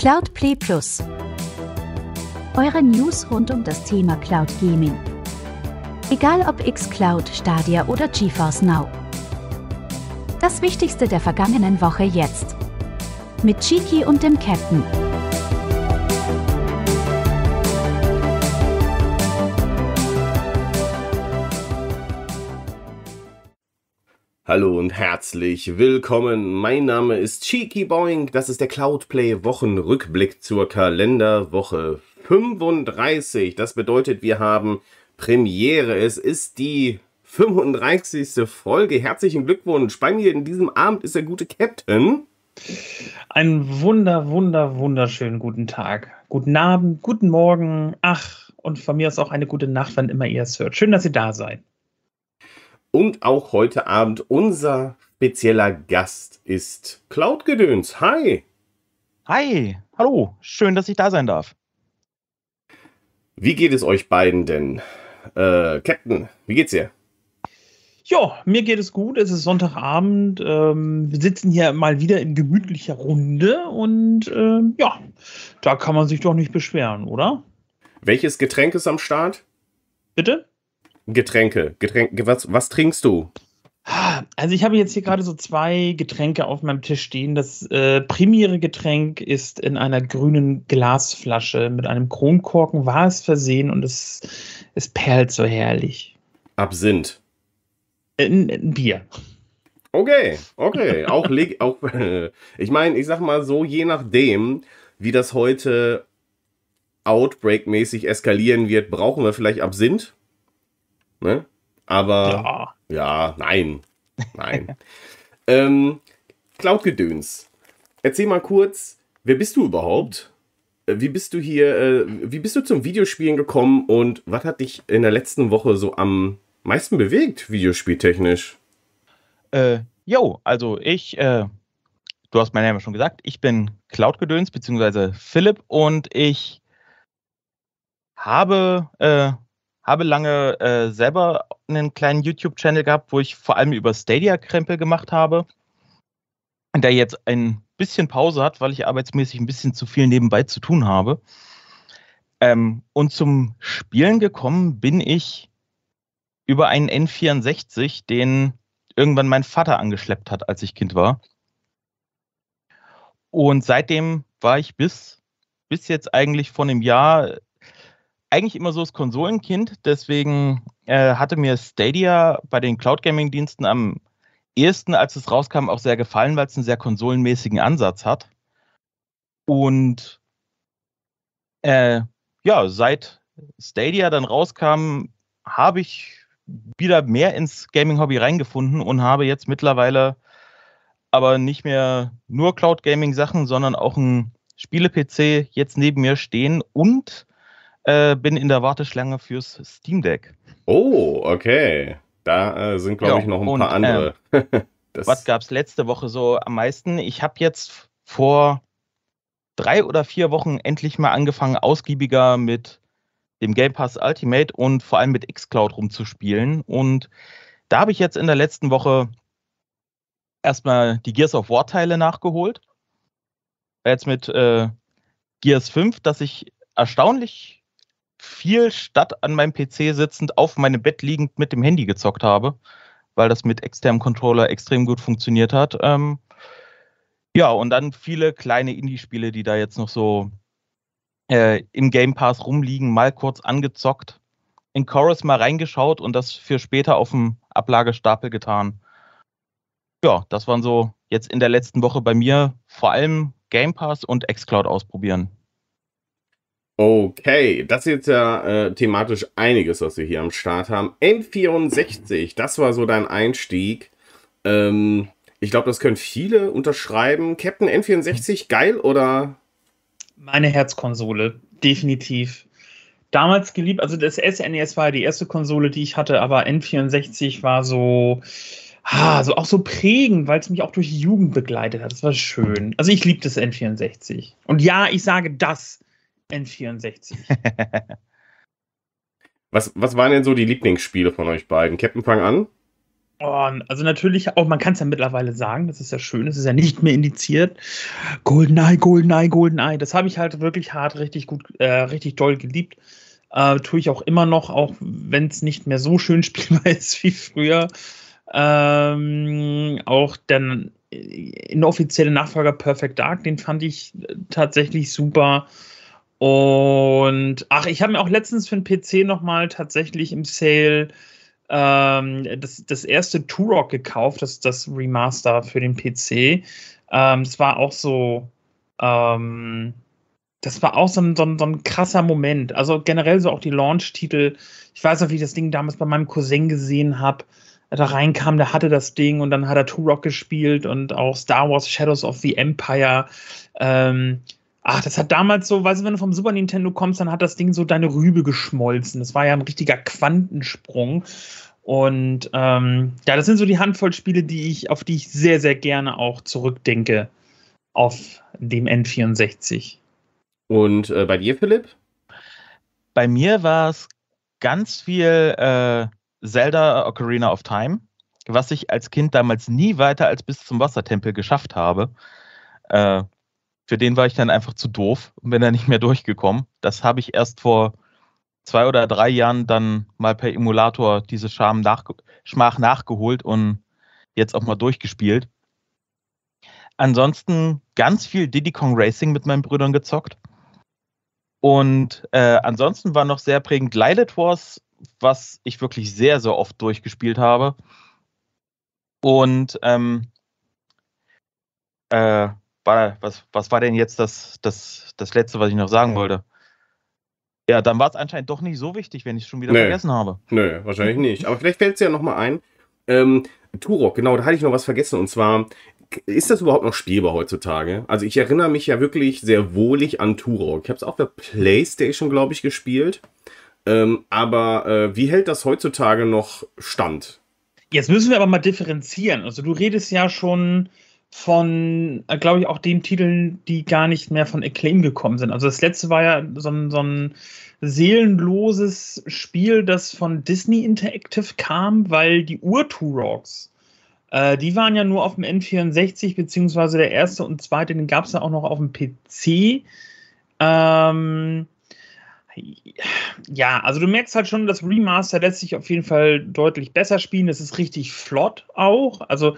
Cloud Play Plus. Eure News rund um das Thema Cloud Gaming. Egal ob xCloud, Stadia oder GeForce Now. Das Wichtigste der vergangenen Woche jetzt. Mit Chiki und dem Captain. Hallo und herzlich willkommen. Mein Name ist Cheeky Boing. Das ist der Cloudplay Wochenrückblick zur Kalenderwoche 35. Das bedeutet, wir haben Premiere. Es ist die 35. Folge. Herzlichen Glückwunsch. Bei mir in diesem Abend ist der gute Captain. Einen wunder, wunder, wunderschönen guten Tag. Guten Abend, guten Morgen. Ach, und von mir aus auch eine gute Nacht, wann immer ihr es hört. Schön, dass ihr da seid. Und auch heute Abend unser spezieller Gast ist Cloudgedöns. Hi! Hi! Hallo! Schön, dass ich da sein darf. Wie geht es euch beiden denn? Äh, Captain, wie geht's dir? Ja, mir geht es gut. Es ist Sonntagabend. Ähm, wir sitzen hier mal wieder in gemütlicher Runde und äh, ja, da kann man sich doch nicht beschweren, oder? Welches Getränk ist am Start? Bitte? Getränke. Getränke. Was, was trinkst du? Also ich habe jetzt hier gerade so zwei Getränke auf meinem Tisch stehen. Das äh, primäre Getränk ist in einer grünen Glasflasche mit einem Kronkorken, war es versehen und es, es perlt so herrlich. Absinth. Ein, äh, ein Bier. Okay, okay. auch, auch ich meine, ich sag mal so, je nachdem, wie das heute Outbreak-mäßig eskalieren wird, brauchen wir vielleicht Absinth. Ne? Aber ja, ja nein. Nein. ähm, Cloud-Gedöns. Erzähl mal kurz, wer bist du überhaupt? Äh, wie bist du hier, äh, wie bist du zum Videospielen gekommen und was hat dich in der letzten Woche so am meisten bewegt, videospieltechnisch? Äh, yo, also ich, äh, du hast meinen Namen schon gesagt, ich bin Cloud-Gedöns, beziehungsweise Philipp und ich habe äh, habe lange äh, selber einen kleinen YouTube-Channel gehabt, wo ich vor allem über Stadia-Krempel gemacht habe, der jetzt ein bisschen Pause hat, weil ich arbeitsmäßig ein bisschen zu viel nebenbei zu tun habe. Ähm, und zum Spielen gekommen bin ich über einen N64, den irgendwann mein Vater angeschleppt hat, als ich Kind war. Und seitdem war ich bis, bis jetzt eigentlich vor einem Jahr eigentlich immer so das Konsolenkind, deswegen äh, hatte mir Stadia bei den Cloud Gaming Diensten am ersten, als es rauskam, auch sehr gefallen, weil es einen sehr konsolenmäßigen Ansatz hat. Und äh, ja, seit Stadia dann rauskam, habe ich wieder mehr ins Gaming-Hobby reingefunden und habe jetzt mittlerweile aber nicht mehr nur Cloud-Gaming-Sachen, sondern auch ein Spiele-PC jetzt neben mir stehen und äh, bin in der Warteschlange fürs Steam Deck. Oh, okay. Da äh, sind, glaube ja, ich, noch ein und, paar andere. Ähm, was gab es letzte Woche so am meisten? Ich habe jetzt vor drei oder vier Wochen endlich mal angefangen, ausgiebiger mit dem Game Pass Ultimate und vor allem mit Xcloud rumzuspielen. Und da habe ich jetzt in der letzten Woche erstmal die Gears of War Teile nachgeholt. Jetzt mit äh, Gears 5, dass ich erstaunlich viel statt an meinem PC sitzend auf meinem Bett liegend mit dem Handy gezockt habe, weil das mit externem Controller extrem gut funktioniert hat. Ähm, ja, und dann viele kleine Indie-Spiele, die da jetzt noch so äh, im Game Pass rumliegen, mal kurz angezockt, in Chorus mal reingeschaut und das für später auf dem Ablagestapel getan. Ja, das waren so jetzt in der letzten Woche bei mir vor allem Game Pass und Xcloud ausprobieren. Okay, das ist jetzt ja äh, thematisch einiges, was wir hier am Start haben. N64, das war so dein Einstieg. Ähm, ich glaube, das können viele unterschreiben. Captain N64, geil oder? Meine Herzkonsole, definitiv. Damals geliebt, also das SNES e war die erste Konsole, die ich hatte, aber N64 war so, ah, so auch so prägend, weil es mich auch durch die Jugend begleitet hat. Das war schön. Also ich liebe das N64. Und ja, ich sage das N64. was, was waren denn so die Lieblingsspiele von euch beiden? Captain fang an. Oh, also natürlich auch, man kann es ja mittlerweile sagen, das ist ja schön, es ist ja nicht mehr indiziert. GoldenEye, GoldenEye, GoldenEye, das habe ich halt wirklich hart richtig gut, äh, richtig toll geliebt. Äh, tue ich auch immer noch, auch wenn es nicht mehr so schön spielbar ist wie früher. Ähm, auch dann äh, inoffizielle Nachfolger Perfect Dark, den fand ich äh, tatsächlich super. Und ach, ich habe mir auch letztens für den PC nochmal tatsächlich im Sale ähm, das, das erste Turok gekauft, das, das Remaster für den PC. Ähm, es war auch so, ähm, das war auch so ein, so, ein, so ein krasser Moment. Also generell so auch die Launch-Titel. Ich weiß noch, wie ich das Ding damals bei meinem Cousin gesehen habe. Da reinkam, der hatte das Ding und dann hat er Turok gespielt und auch Star Wars Shadows of the Empire. Ähm, Ach, das hat damals so, weißt du, wenn du vom Super Nintendo kommst, dann hat das Ding so deine Rübe geschmolzen. Das war ja ein richtiger Quantensprung. Und ähm, ja, das sind so die Handvoll Spiele, die ich, auf die ich sehr, sehr gerne auch zurückdenke auf dem N64. Und äh, bei dir, Philipp? Bei mir war es ganz viel äh, Zelda Ocarina of Time, was ich als Kind damals nie weiter als bis zum Wassertempel geschafft habe. Äh, für den war ich dann einfach zu doof und bin dann nicht mehr durchgekommen. Das habe ich erst vor zwei oder drei Jahren dann mal per Emulator diese Scham nach, Schmach nachgeholt und jetzt auch mal durchgespielt. Ansonsten ganz viel Diddy Kong Racing mit meinen Brüdern gezockt. Und äh, ansonsten war noch sehr prägend Lilith Wars, was ich wirklich sehr, sehr oft durchgespielt habe. Und ähm, äh, war, was, was war denn jetzt das, das, das Letzte, was ich noch sagen wollte? Ja, dann war es anscheinend doch nicht so wichtig, wenn ich es schon wieder Nö. vergessen habe. Nö, wahrscheinlich nicht. Aber vielleicht fällt es ja nochmal ein. Ähm, Turok, genau, da hatte ich noch was vergessen. Und zwar, ist das überhaupt noch spielbar heutzutage? Also ich erinnere mich ja wirklich sehr wohlig an Turok. Ich habe es auch der Playstation, glaube ich, gespielt. Ähm, aber äh, wie hält das heutzutage noch stand? Jetzt müssen wir aber mal differenzieren. Also du redest ja schon von, äh, glaube ich, auch den Titeln, die gar nicht mehr von Acclaim gekommen sind. Also das letzte war ja so ein, so ein seelenloses Spiel, das von Disney Interactive kam, weil die Ur-Turoks, äh, die waren ja nur auf dem N64, beziehungsweise der erste und zweite, den gab es ja auch noch auf dem PC. Ähm, ja, also du merkst halt schon, das Remaster lässt sich auf jeden Fall deutlich besser spielen. Es ist richtig flott auch. Also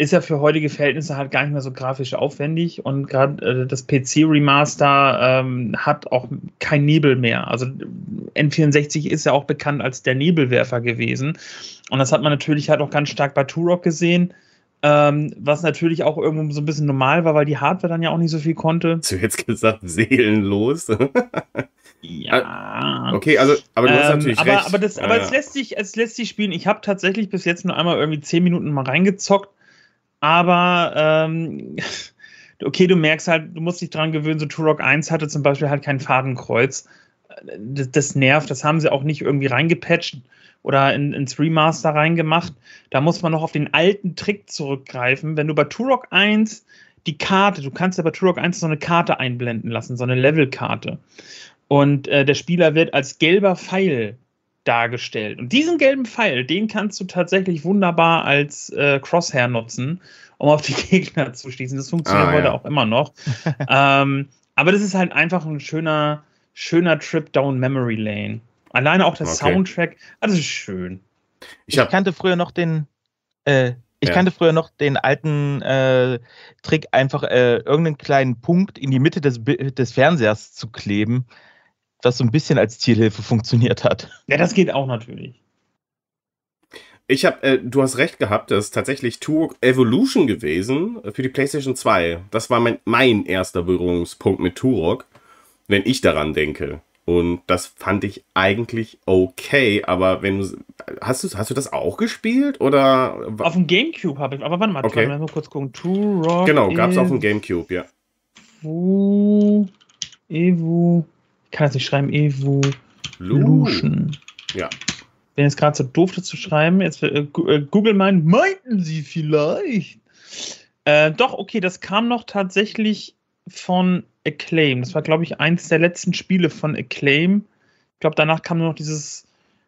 ist ja für heutige Verhältnisse halt gar nicht mehr so grafisch aufwendig und gerade äh, das PC-Remaster ähm, hat auch kein Nebel mehr. Also N64 ist ja auch bekannt als der Nebelwerfer gewesen und das hat man natürlich halt auch ganz stark bei Turok gesehen. Ähm, was natürlich auch irgendwo so ein bisschen normal war, weil die Hardware dann ja auch nicht so viel konnte. Hast du jetzt gesagt, seelenlos? ja. Äh, okay, also, aber du ähm, hast natürlich aber, recht. Aber, das, aber ja. es, lässt sich, es lässt sich spielen. Ich habe tatsächlich bis jetzt nur einmal irgendwie zehn Minuten mal reingezockt aber ähm, okay, du merkst halt, du musst dich dran gewöhnen, so Turok 1 hatte zum Beispiel halt kein Fadenkreuz. Das, das nervt, das haben sie auch nicht irgendwie reingepatcht oder in, ins Remaster reingemacht. Da muss man noch auf den alten Trick zurückgreifen. Wenn du bei Turok 1 die Karte, du kannst ja bei Turok 1 so eine Karte einblenden lassen, so eine Levelkarte. Und äh, der Spieler wird als gelber Pfeil dargestellt. Und diesen gelben Pfeil, den kannst du tatsächlich wunderbar als äh, Crosshair nutzen, um auf die Gegner zu schießen. Das funktioniert ah, heute auch immer noch. ähm, aber das ist halt einfach ein schöner, schöner Trip down Memory Lane. Alleine auch der okay. Soundtrack, alles also ist schön. Ich, ich kannte früher noch den, äh, ich ja. kannte früher noch den alten äh, Trick, einfach äh, irgendeinen kleinen Punkt in die Mitte des, des Fernsehers zu kleben das so ein bisschen als Zielhilfe funktioniert hat. Ja, das geht auch natürlich. Ich habe, äh, du hast recht gehabt, das ist tatsächlich Turok Evolution gewesen für die PlayStation 2. Das war mein, mein erster Berührungspunkt mit Turok, wenn ich daran denke. Und das fand ich eigentlich okay, aber wenn du. Hast du, hast du das auch gespielt? Oder. Auf dem Gamecube habe ich. Aber warte mal, okay. mal kurz gucken. Turok. Genau, gab es auf dem Gamecube, ja. Evo. Evo kann es nicht schreiben, Evolution. Ja. Wenn es gerade so doof, zu schreiben. Jetzt äh, äh, Google meint, meinten sie vielleicht? Äh, doch, okay, das kam noch tatsächlich von Acclaim. Das war, glaube ich, eins der letzten Spiele von Acclaim. Ich glaube, danach kam nur noch dieses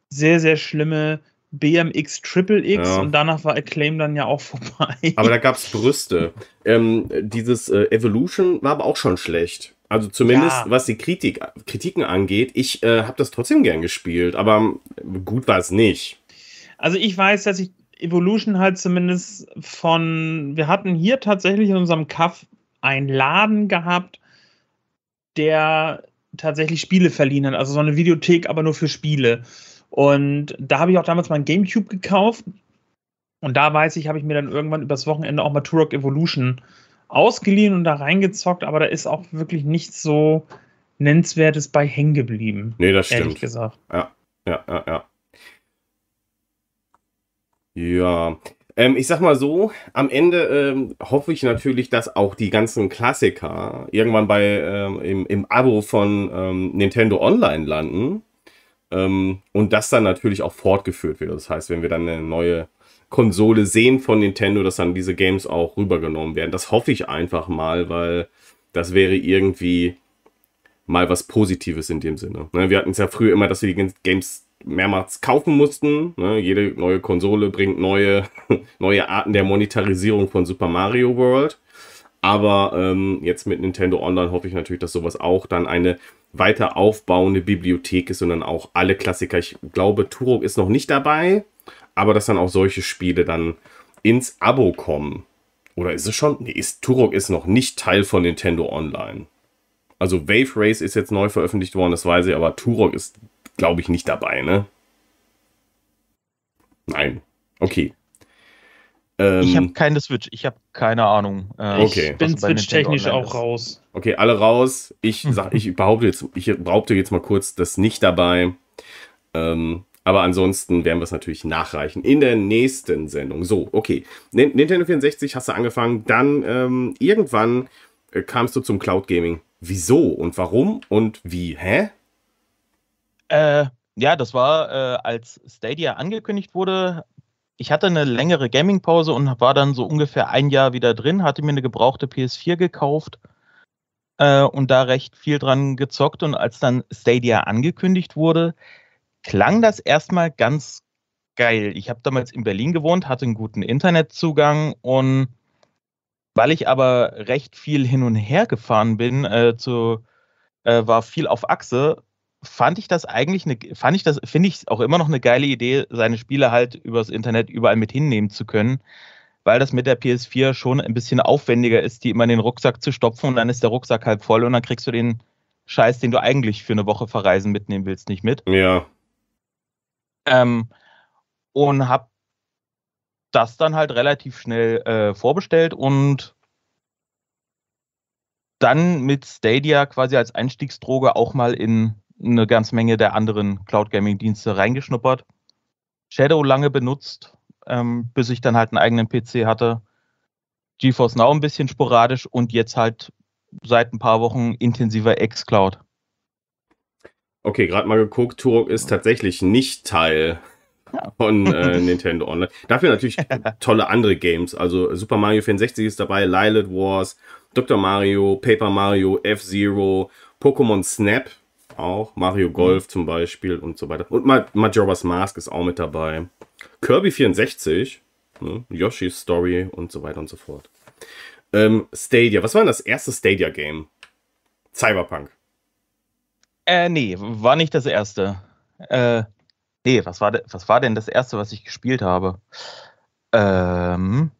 sehr, sehr schlimme BMX Triple X ja. und danach war Acclaim dann ja auch vorbei. Aber da gab es Brüste. Ähm, dieses äh, Evolution war aber auch schon schlecht. Also zumindest ja. was die Kritik, Kritiken angeht, ich äh, habe das trotzdem gern gespielt, aber ähm, gut war es nicht. Also ich weiß, dass ich Evolution halt zumindest von, wir hatten hier tatsächlich in unserem Kaff einen Laden gehabt, der tatsächlich Spiele verliehen hat. Also so eine Videothek, aber nur für Spiele. Und da habe ich auch damals mal Gamecube gekauft. Und da weiß ich, habe ich mir dann irgendwann übers Wochenende auch mal Turok Evolution ausgeliehen und da reingezockt, aber da ist auch wirklich nichts so Nennenswertes bei hängen geblieben. Nee, das stimmt. Ehrlich gesagt. Ja, ja, ja, ja. Ja. Ähm, ich sag mal so, am Ende ähm, hoffe ich natürlich, dass auch die ganzen Klassiker irgendwann bei ähm, im, im Abo von ähm, Nintendo Online landen ähm, und das dann natürlich auch fortgeführt wird. Das heißt, wenn wir dann eine neue Konsole sehen von Nintendo, dass dann diese Games auch rübergenommen werden. Das hoffe ich einfach mal, weil das wäre irgendwie mal was Positives in dem Sinne. Ne? Wir hatten es ja früher immer, dass wir die Games mehrmals kaufen mussten. Ne? Jede neue Konsole bringt neue, neue Arten der Monetarisierung von Super Mario World. Aber ähm, jetzt mit Nintendo Online hoffe ich natürlich, dass sowas auch dann eine weiter aufbauende Bibliothek ist und dann auch alle Klassiker. Ich glaube, Turok ist noch nicht dabei aber dass dann auch solche Spiele dann ins Abo kommen. Oder ist es schon? Nee, ist, Turok ist noch nicht Teil von Nintendo Online. Also Wave Race ist jetzt neu veröffentlicht worden, das weiß ich, aber Turok ist, glaube ich, nicht dabei, ne? Nein. Okay. Ähm, ich habe keine Switch, ich habe keine Ahnung. Äh, okay. Ich bin Switch-technisch auch raus. Okay, alle raus. Ich, sag, ich, behaupte jetzt, ich behaupte jetzt mal kurz, dass nicht dabei. Ähm, aber ansonsten werden wir es natürlich nachreichen in der nächsten Sendung. So, okay. Nintendo 64 hast du angefangen, dann ähm, irgendwann äh, kamst du zum Cloud Gaming. Wieso und warum und wie? Hä? Äh, ja, das war, äh, als Stadia angekündigt wurde. Ich hatte eine längere Gaming-Pause und war dann so ungefähr ein Jahr wieder drin, hatte mir eine gebrauchte PS4 gekauft äh, und da recht viel dran gezockt. Und als dann Stadia angekündigt wurde, klang das erstmal ganz geil. Ich habe damals in Berlin gewohnt, hatte einen guten Internetzugang und weil ich aber recht viel hin und her gefahren bin, äh, zu, äh, war viel auf Achse, fand ich das eigentlich eine, fand ich das, finde ich auch immer noch eine geile Idee, seine Spiele halt übers Internet überall mit hinnehmen zu können, weil das mit der PS4 schon ein bisschen aufwendiger ist, die immer in den Rucksack zu stopfen und dann ist der Rucksack halb voll und dann kriegst du den Scheiß, den du eigentlich für eine Woche verreisen mitnehmen willst, nicht mit. Ja. Ähm, und habe das dann halt relativ schnell äh, vorbestellt und dann mit Stadia quasi als Einstiegsdroge auch mal in eine ganze Menge der anderen Cloud Gaming Dienste reingeschnuppert. Shadow lange benutzt, ähm, bis ich dann halt einen eigenen PC hatte. GeForce Now ein bisschen sporadisch und jetzt halt seit ein paar Wochen intensiver xCloud. Okay, gerade mal geguckt, Turok ist tatsächlich nicht Teil von äh, Nintendo Online. Dafür natürlich tolle andere Games. Also Super Mario 64 ist dabei, Lilith Wars, Dr. Mario, Paper Mario, F-Zero, Pokémon Snap auch, Mario mhm. Golf zum Beispiel und so weiter. Und Majora's Mask ist auch mit dabei. Kirby 64, ne? Yoshi's Story und so weiter und so fort. Ähm, Stadia, was war denn das erste Stadia-Game? Cyberpunk. Äh, nee, war nicht das erste. Äh, nee, was war, was war denn das erste, was ich gespielt habe? Ähm,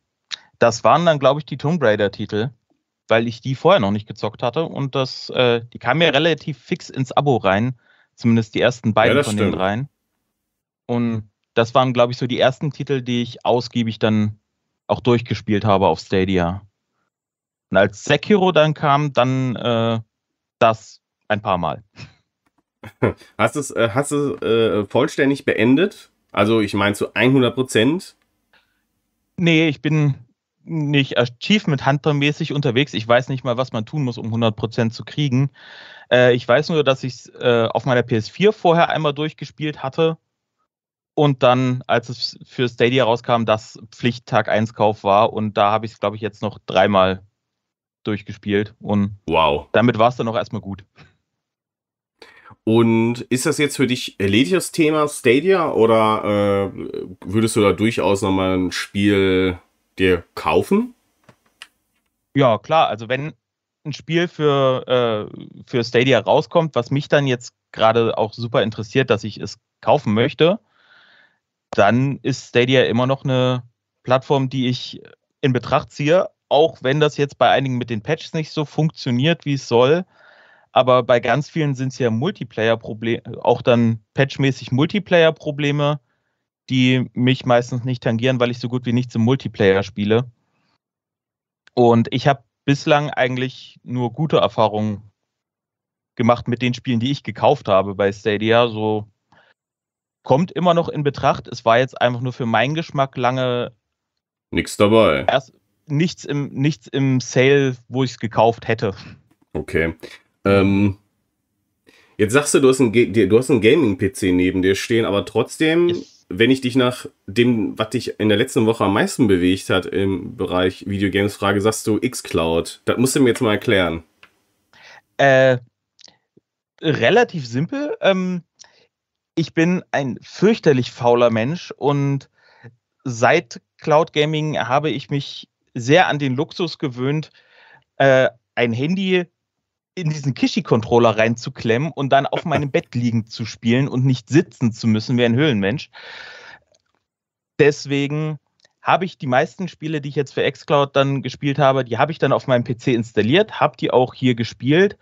das waren dann, glaube ich, die Tomb Raider-Titel, weil ich die vorher noch nicht gezockt hatte und das, äh, die kamen mir ja relativ fix ins Abo rein, zumindest die ersten beiden ja, von stimmt. den dreien. Und das waren, glaube ich, so die ersten Titel, die ich ausgiebig dann auch durchgespielt habe auf Stadia. Und als Sekiro dann kam, dann äh, das ein paar Mal. Äh, hast du es hast äh, vollständig beendet? Also ich meine zu 100 Prozent? Nee, ich bin nicht Achievement Hunter mäßig unterwegs. Ich weiß nicht mal, was man tun muss, um 100% Prozent zu kriegen. Äh, ich weiß nur, dass ich es äh, auf meiner PS4 vorher einmal durchgespielt hatte und dann, als es für Stadia rauskam, das Pflichttag 1 Kauf war und da habe ich es, glaube ich, jetzt noch dreimal durchgespielt und wow. damit war es dann auch erstmal gut. Und ist das jetzt für dich erledigtes Thema Stadia oder äh, würdest du da durchaus nochmal ein Spiel dir kaufen? Ja, klar. Also wenn ein Spiel für, äh, für Stadia rauskommt, was mich dann jetzt gerade auch super interessiert, dass ich es kaufen möchte, dann ist Stadia immer noch eine Plattform, die ich in Betracht ziehe, auch wenn das jetzt bei einigen mit den Patches nicht so funktioniert, wie es soll. Aber bei ganz vielen sind es ja Multiplayer-Probleme, auch dann patchmäßig Multiplayer-Probleme, die mich meistens nicht tangieren, weil ich so gut wie nichts im Multiplayer spiele. Und ich habe bislang eigentlich nur gute Erfahrungen gemacht mit den Spielen, die ich gekauft habe bei Stadia. So kommt immer noch in Betracht. Es war jetzt einfach nur für meinen Geschmack lange nichts dabei. Erst nichts im, nichts im Sale, wo ich es gekauft hätte. Okay. Ähm, jetzt sagst du, du hast einen, einen Gaming-PC neben dir stehen, aber trotzdem, yes. wenn ich dich nach dem, was dich in der letzten Woche am meisten bewegt hat im Bereich Videogames frage, sagst du X-Cloud. Das musst du mir jetzt mal erklären. Äh, relativ simpel. Ähm, ich bin ein fürchterlich fauler Mensch und seit Cloud Gaming habe ich mich sehr an den Luxus gewöhnt, äh, ein Handy in diesen Kishi-Controller reinzuklemmen und dann auf meinem Bett liegen zu spielen und nicht sitzen zu müssen wie ein Höhlenmensch. Deswegen habe ich die meisten Spiele, die ich jetzt für xCloud dann gespielt habe, die habe ich dann auf meinem PC installiert, habe die auch hier gespielt,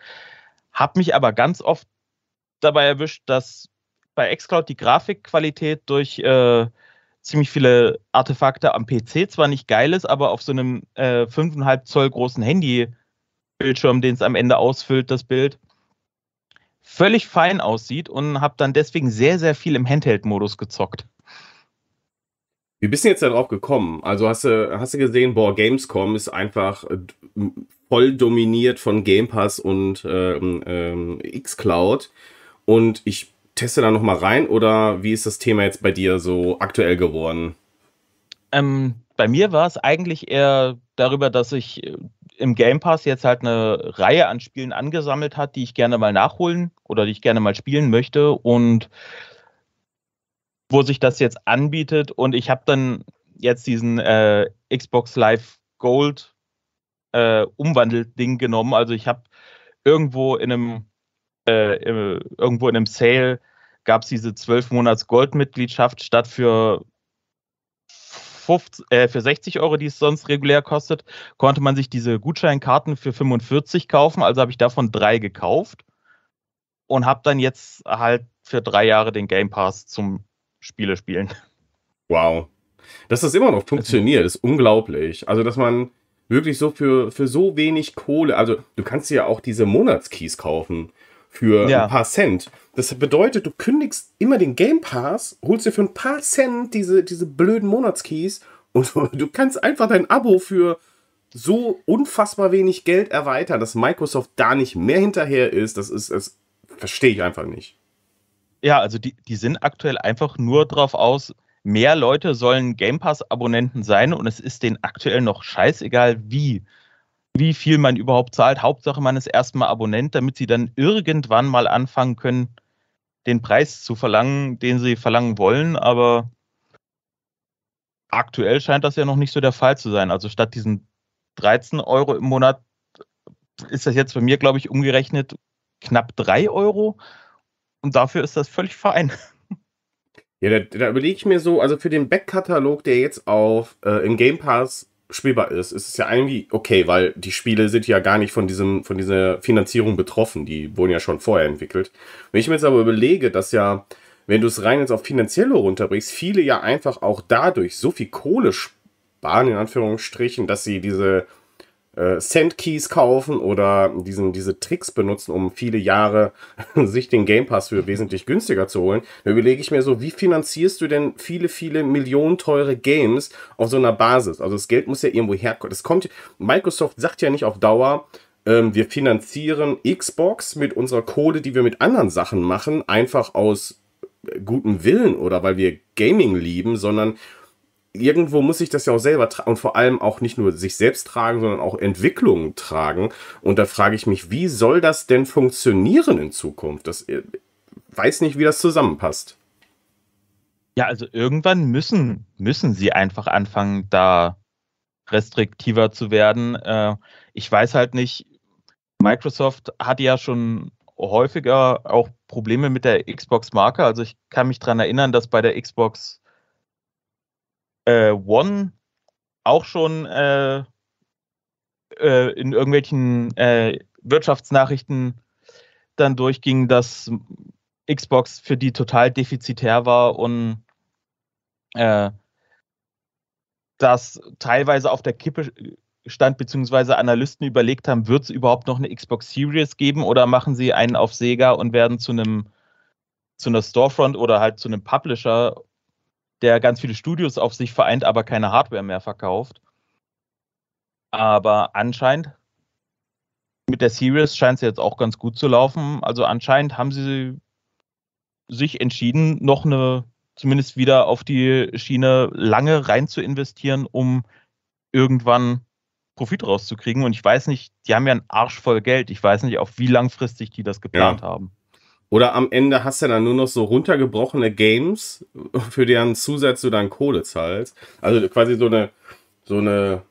habe mich aber ganz oft dabei erwischt, dass bei xCloud die Grafikqualität durch äh, ziemlich viele Artefakte am PC zwar nicht geil ist, aber auf so einem äh, 5,5 Zoll großen Handy Bildschirm, den es am Ende ausfüllt, das Bild, völlig fein aussieht und habe dann deswegen sehr, sehr viel im Handheld-Modus gezockt. Wie bist du jetzt darauf gekommen? Also hast du, hast du gesehen, boah, Gamescom ist einfach äh, voll dominiert von Game Pass und ähm, ähm, Xcloud und ich teste da nochmal rein oder wie ist das Thema jetzt bei dir so aktuell geworden? Ähm, bei mir war es eigentlich eher darüber, dass ich äh, im Game Pass jetzt halt eine Reihe an Spielen angesammelt hat, die ich gerne mal nachholen oder die ich gerne mal spielen möchte und wo sich das jetzt anbietet. Und ich habe dann jetzt diesen äh, Xbox Live Gold äh, umwandel genommen. Also ich habe irgendwo in einem äh, irgendwo in einem Sale gab es diese 12 Monats Gold-Mitgliedschaft statt für 50, äh, für 60 Euro, die es sonst regulär kostet, konnte man sich diese Gutscheinkarten für 45 kaufen. Also habe ich davon drei gekauft und habe dann jetzt halt für drei Jahre den Game Pass zum Spiele spielen. Wow. Dass das immer noch also funktioniert, ist unglaublich. Also, dass man wirklich so für, für so wenig Kohle, also du kannst ja auch diese Monatskeys kaufen für ja. ein paar Cent. Das bedeutet, du kündigst immer den Game Pass, holst dir für ein paar Cent diese, diese blöden Monatskeys und du kannst einfach dein Abo für so unfassbar wenig Geld erweitern, dass Microsoft da nicht mehr hinterher ist. Das ist, das verstehe ich einfach nicht. Ja, also die, die sind aktuell einfach nur drauf aus, mehr Leute sollen Game Pass-Abonnenten sein und es ist denen aktuell noch scheißegal, wie wie viel man überhaupt zahlt. Hauptsache, man ist erstmal Abonnent, damit sie dann irgendwann mal anfangen können, den Preis zu verlangen, den sie verlangen wollen. Aber aktuell scheint das ja noch nicht so der Fall zu sein. Also statt diesen 13 Euro im Monat ist das jetzt bei mir, glaube ich, umgerechnet knapp 3 Euro. Und dafür ist das völlig fein. Ja, da, da überlege ich mir so, also für den Backkatalog, der jetzt auf äh, im Game Pass spielbar ist, ist es ja eigentlich okay, weil die Spiele sind ja gar nicht von diesem, von dieser Finanzierung betroffen. Die wurden ja schon vorher entwickelt. Wenn ich mir jetzt aber überlege, dass ja, wenn du es rein jetzt auf finanzielle runterbrichst, viele ja einfach auch dadurch so viel Kohle sparen, in Anführungsstrichen, dass sie diese äh, Cent Keys kaufen oder diesen, diese Tricks benutzen, um viele Jahre sich den Game Pass für wesentlich günstiger zu holen, dann überlege ich mir so, wie finanzierst du denn viele, viele Millionen teure Games auf so einer Basis? Also das Geld muss ja irgendwo herkommen. Es kommt, Microsoft sagt ja nicht auf Dauer, ähm, wir finanzieren Xbox mit unserer Kohle, die wir mit anderen Sachen machen, einfach aus äh, gutem Willen oder weil wir Gaming lieben, sondern irgendwo muss ich das ja auch selber tragen und vor allem auch nicht nur sich selbst tragen, sondern auch Entwicklungen tragen. Und da frage ich mich, wie soll das denn funktionieren in Zukunft? Das äh, weiß nicht, wie das zusammenpasst. Ja, also irgendwann müssen, müssen sie einfach anfangen, da restriktiver zu werden. Äh, ich weiß halt nicht, Microsoft hatte ja schon häufiger auch Probleme mit der Xbox-Marke. Also ich kann mich daran erinnern, dass bei der Xbox äh, One auch schon äh, äh, in irgendwelchen äh, Wirtschaftsnachrichten dann durchging, dass Xbox für die total defizitär war und äh, dass teilweise auf der Kippe stand, beziehungsweise Analysten überlegt haben, wird es überhaupt noch eine Xbox Series geben oder machen sie einen auf Sega und werden zu einem zu einer Storefront oder halt zu einem Publisher der ganz viele Studios auf sich vereint, aber keine Hardware mehr verkauft. Aber anscheinend mit der Series scheint es jetzt auch ganz gut zu laufen. Also anscheinend haben sie sich entschieden, noch eine, zumindest wieder auf die Schiene lange rein zu investieren, um irgendwann Profit rauszukriegen. Und ich weiß nicht, die haben ja einen Arsch voll Geld. Ich weiß nicht, auf wie langfristig die das geplant ja. haben. Oder am Ende hast du dann nur noch so runtergebrochene Games, für deren Zusatz du dann Kohle zahlst. Also quasi so eine, so eine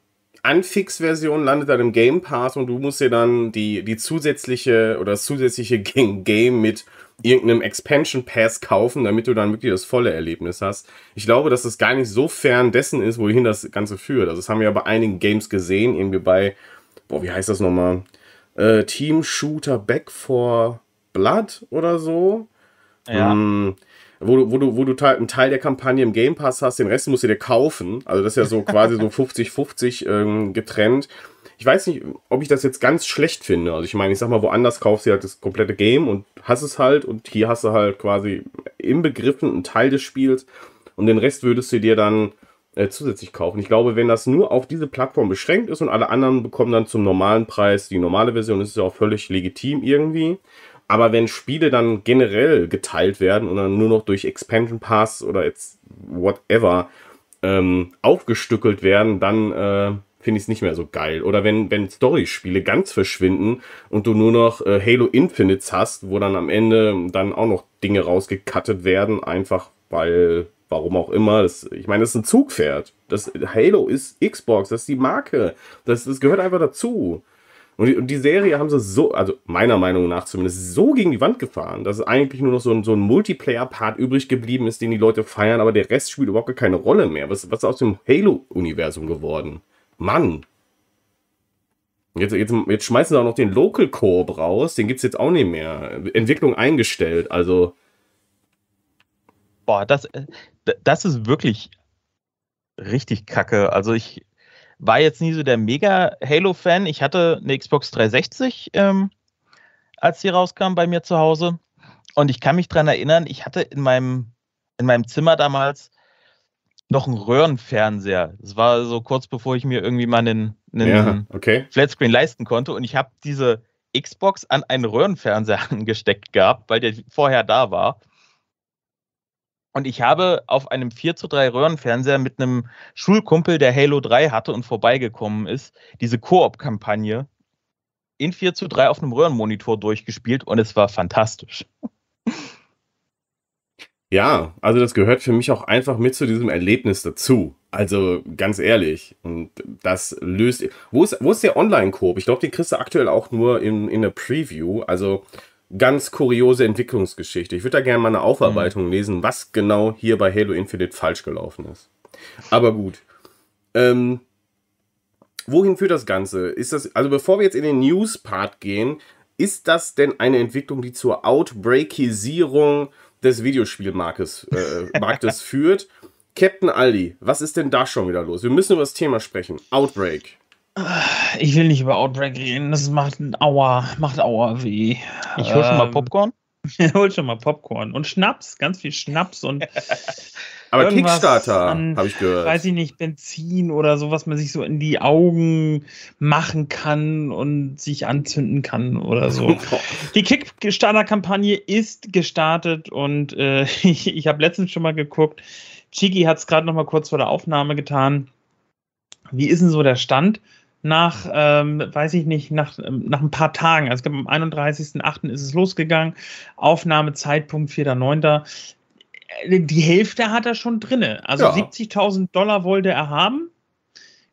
Anfix-Version landet dann im Game Pass und du musst dir dann die, die zusätzliche oder das zusätzliche Game mit irgendeinem Expansion Pass kaufen, damit du dann wirklich das volle Erlebnis hast. Ich glaube, dass das gar nicht so fern dessen ist, wohin das Ganze führt. Also das haben wir ja bei einigen Games gesehen, irgendwie bei, boah, wie heißt das nochmal? Äh, Team Shooter Back for Blood oder so. Ja. Hm, wo du, wo du, wo du einen Teil der Kampagne im Game Pass hast, den Rest musst du dir kaufen. Also das ist ja so quasi so 50-50 ähm, getrennt. Ich weiß nicht, ob ich das jetzt ganz schlecht finde. Also ich meine, ich sag mal, woanders kaufst du halt das komplette Game und hast es halt und hier hast du halt quasi im Begriffen einen Teil des Spiels und den Rest würdest du dir dann äh, zusätzlich kaufen. Ich glaube, wenn das nur auf diese Plattform beschränkt ist und alle anderen bekommen dann zum normalen Preis die normale Version, ist es ja auch völlig legitim irgendwie. Aber wenn Spiele dann generell geteilt werden und dann nur noch durch Expansion Pass oder jetzt whatever ähm, aufgestückelt werden, dann äh, finde ich es nicht mehr so geil. Oder wenn, wenn Story-Spiele ganz verschwinden und du nur noch äh, Halo Infinites hast, wo dann am Ende dann auch noch Dinge rausgekattet werden, einfach weil, warum auch immer, das, ich meine, das ist ein Zugpferd. Das, Halo ist Xbox, das ist die Marke. Das, das gehört einfach dazu. Und die, und die Serie haben sie so, also meiner Meinung nach zumindest, so gegen die Wand gefahren, dass eigentlich nur noch so ein, so ein Multiplayer-Part übrig geblieben ist, den die Leute feiern, aber der Rest spielt überhaupt keine Rolle mehr. Was, was ist aus dem Halo-Universum geworden? Mann! Jetzt, jetzt, jetzt schmeißen sie auch noch den Local Corp raus, den gibt es jetzt auch nicht mehr. Entwicklung eingestellt, also. Boah, das, äh, das ist wirklich richtig kacke. Also ich, war jetzt nie so der mega Halo-Fan. Ich hatte eine Xbox 360, ähm, als sie rauskam bei mir zu Hause. Und ich kann mich daran erinnern, ich hatte in meinem, in meinem Zimmer damals noch einen Röhrenfernseher. Das war so kurz bevor ich mir irgendwie mal einen, einen ja, okay. Flatscreen leisten konnte. Und ich habe diese Xbox an einen Röhrenfernseher angesteckt gehabt, weil der vorher da war. Und ich habe auf einem 4 zu 3 Röhrenfernseher mit einem Schulkumpel, der Halo 3 hatte und vorbeigekommen ist, diese Koop-Kampagne in 4 zu 3 auf einem Röhrenmonitor durchgespielt und es war fantastisch. Ja, also das gehört für mich auch einfach mit zu diesem Erlebnis dazu. Also ganz ehrlich, und das löst. Wo ist, wo ist der Online-Koop? Ich glaube, den kriegst du aktuell auch nur in, in der Preview. Also ganz kuriose Entwicklungsgeschichte. Ich würde da gerne mal eine Aufarbeitung mhm. lesen, was genau hier bei Halo Infinite falsch gelaufen ist. Aber gut. Ähm, wohin führt das Ganze? Ist das, also bevor wir jetzt in den News-Part gehen, ist das denn eine Entwicklung, die zur Outbreakisierung des Videospielmarktes äh, Marktes führt? Captain Aldi, was ist denn da schon wieder los? Wir müssen über das Thema sprechen. Outbreak. Ich will nicht über Outbreak reden, das macht Aua, macht Aua weh. Ich hol schon mal ähm, Popcorn. Ich hol schon mal Popcorn und Schnaps, ganz viel Schnaps und. Aber Kickstarter, habe ich gehört. Weiß ich nicht, Benzin oder so, was man sich so in die Augen machen kann und sich anzünden kann oder so. die Kickstarter-Kampagne ist gestartet und äh, ich, ich habe letztens schon mal geguckt. Chiki hat es gerade noch mal kurz vor der Aufnahme getan. Wie ist denn so der Stand? nach, ähm, weiß ich nicht, nach, nach ein paar Tagen. Also es gab am 31.08. ist es losgegangen. Aufnahmezeitpunkt 4.9. Äh, die Hälfte hat er schon drin. Also ja. 70.000 Dollar wollte er haben.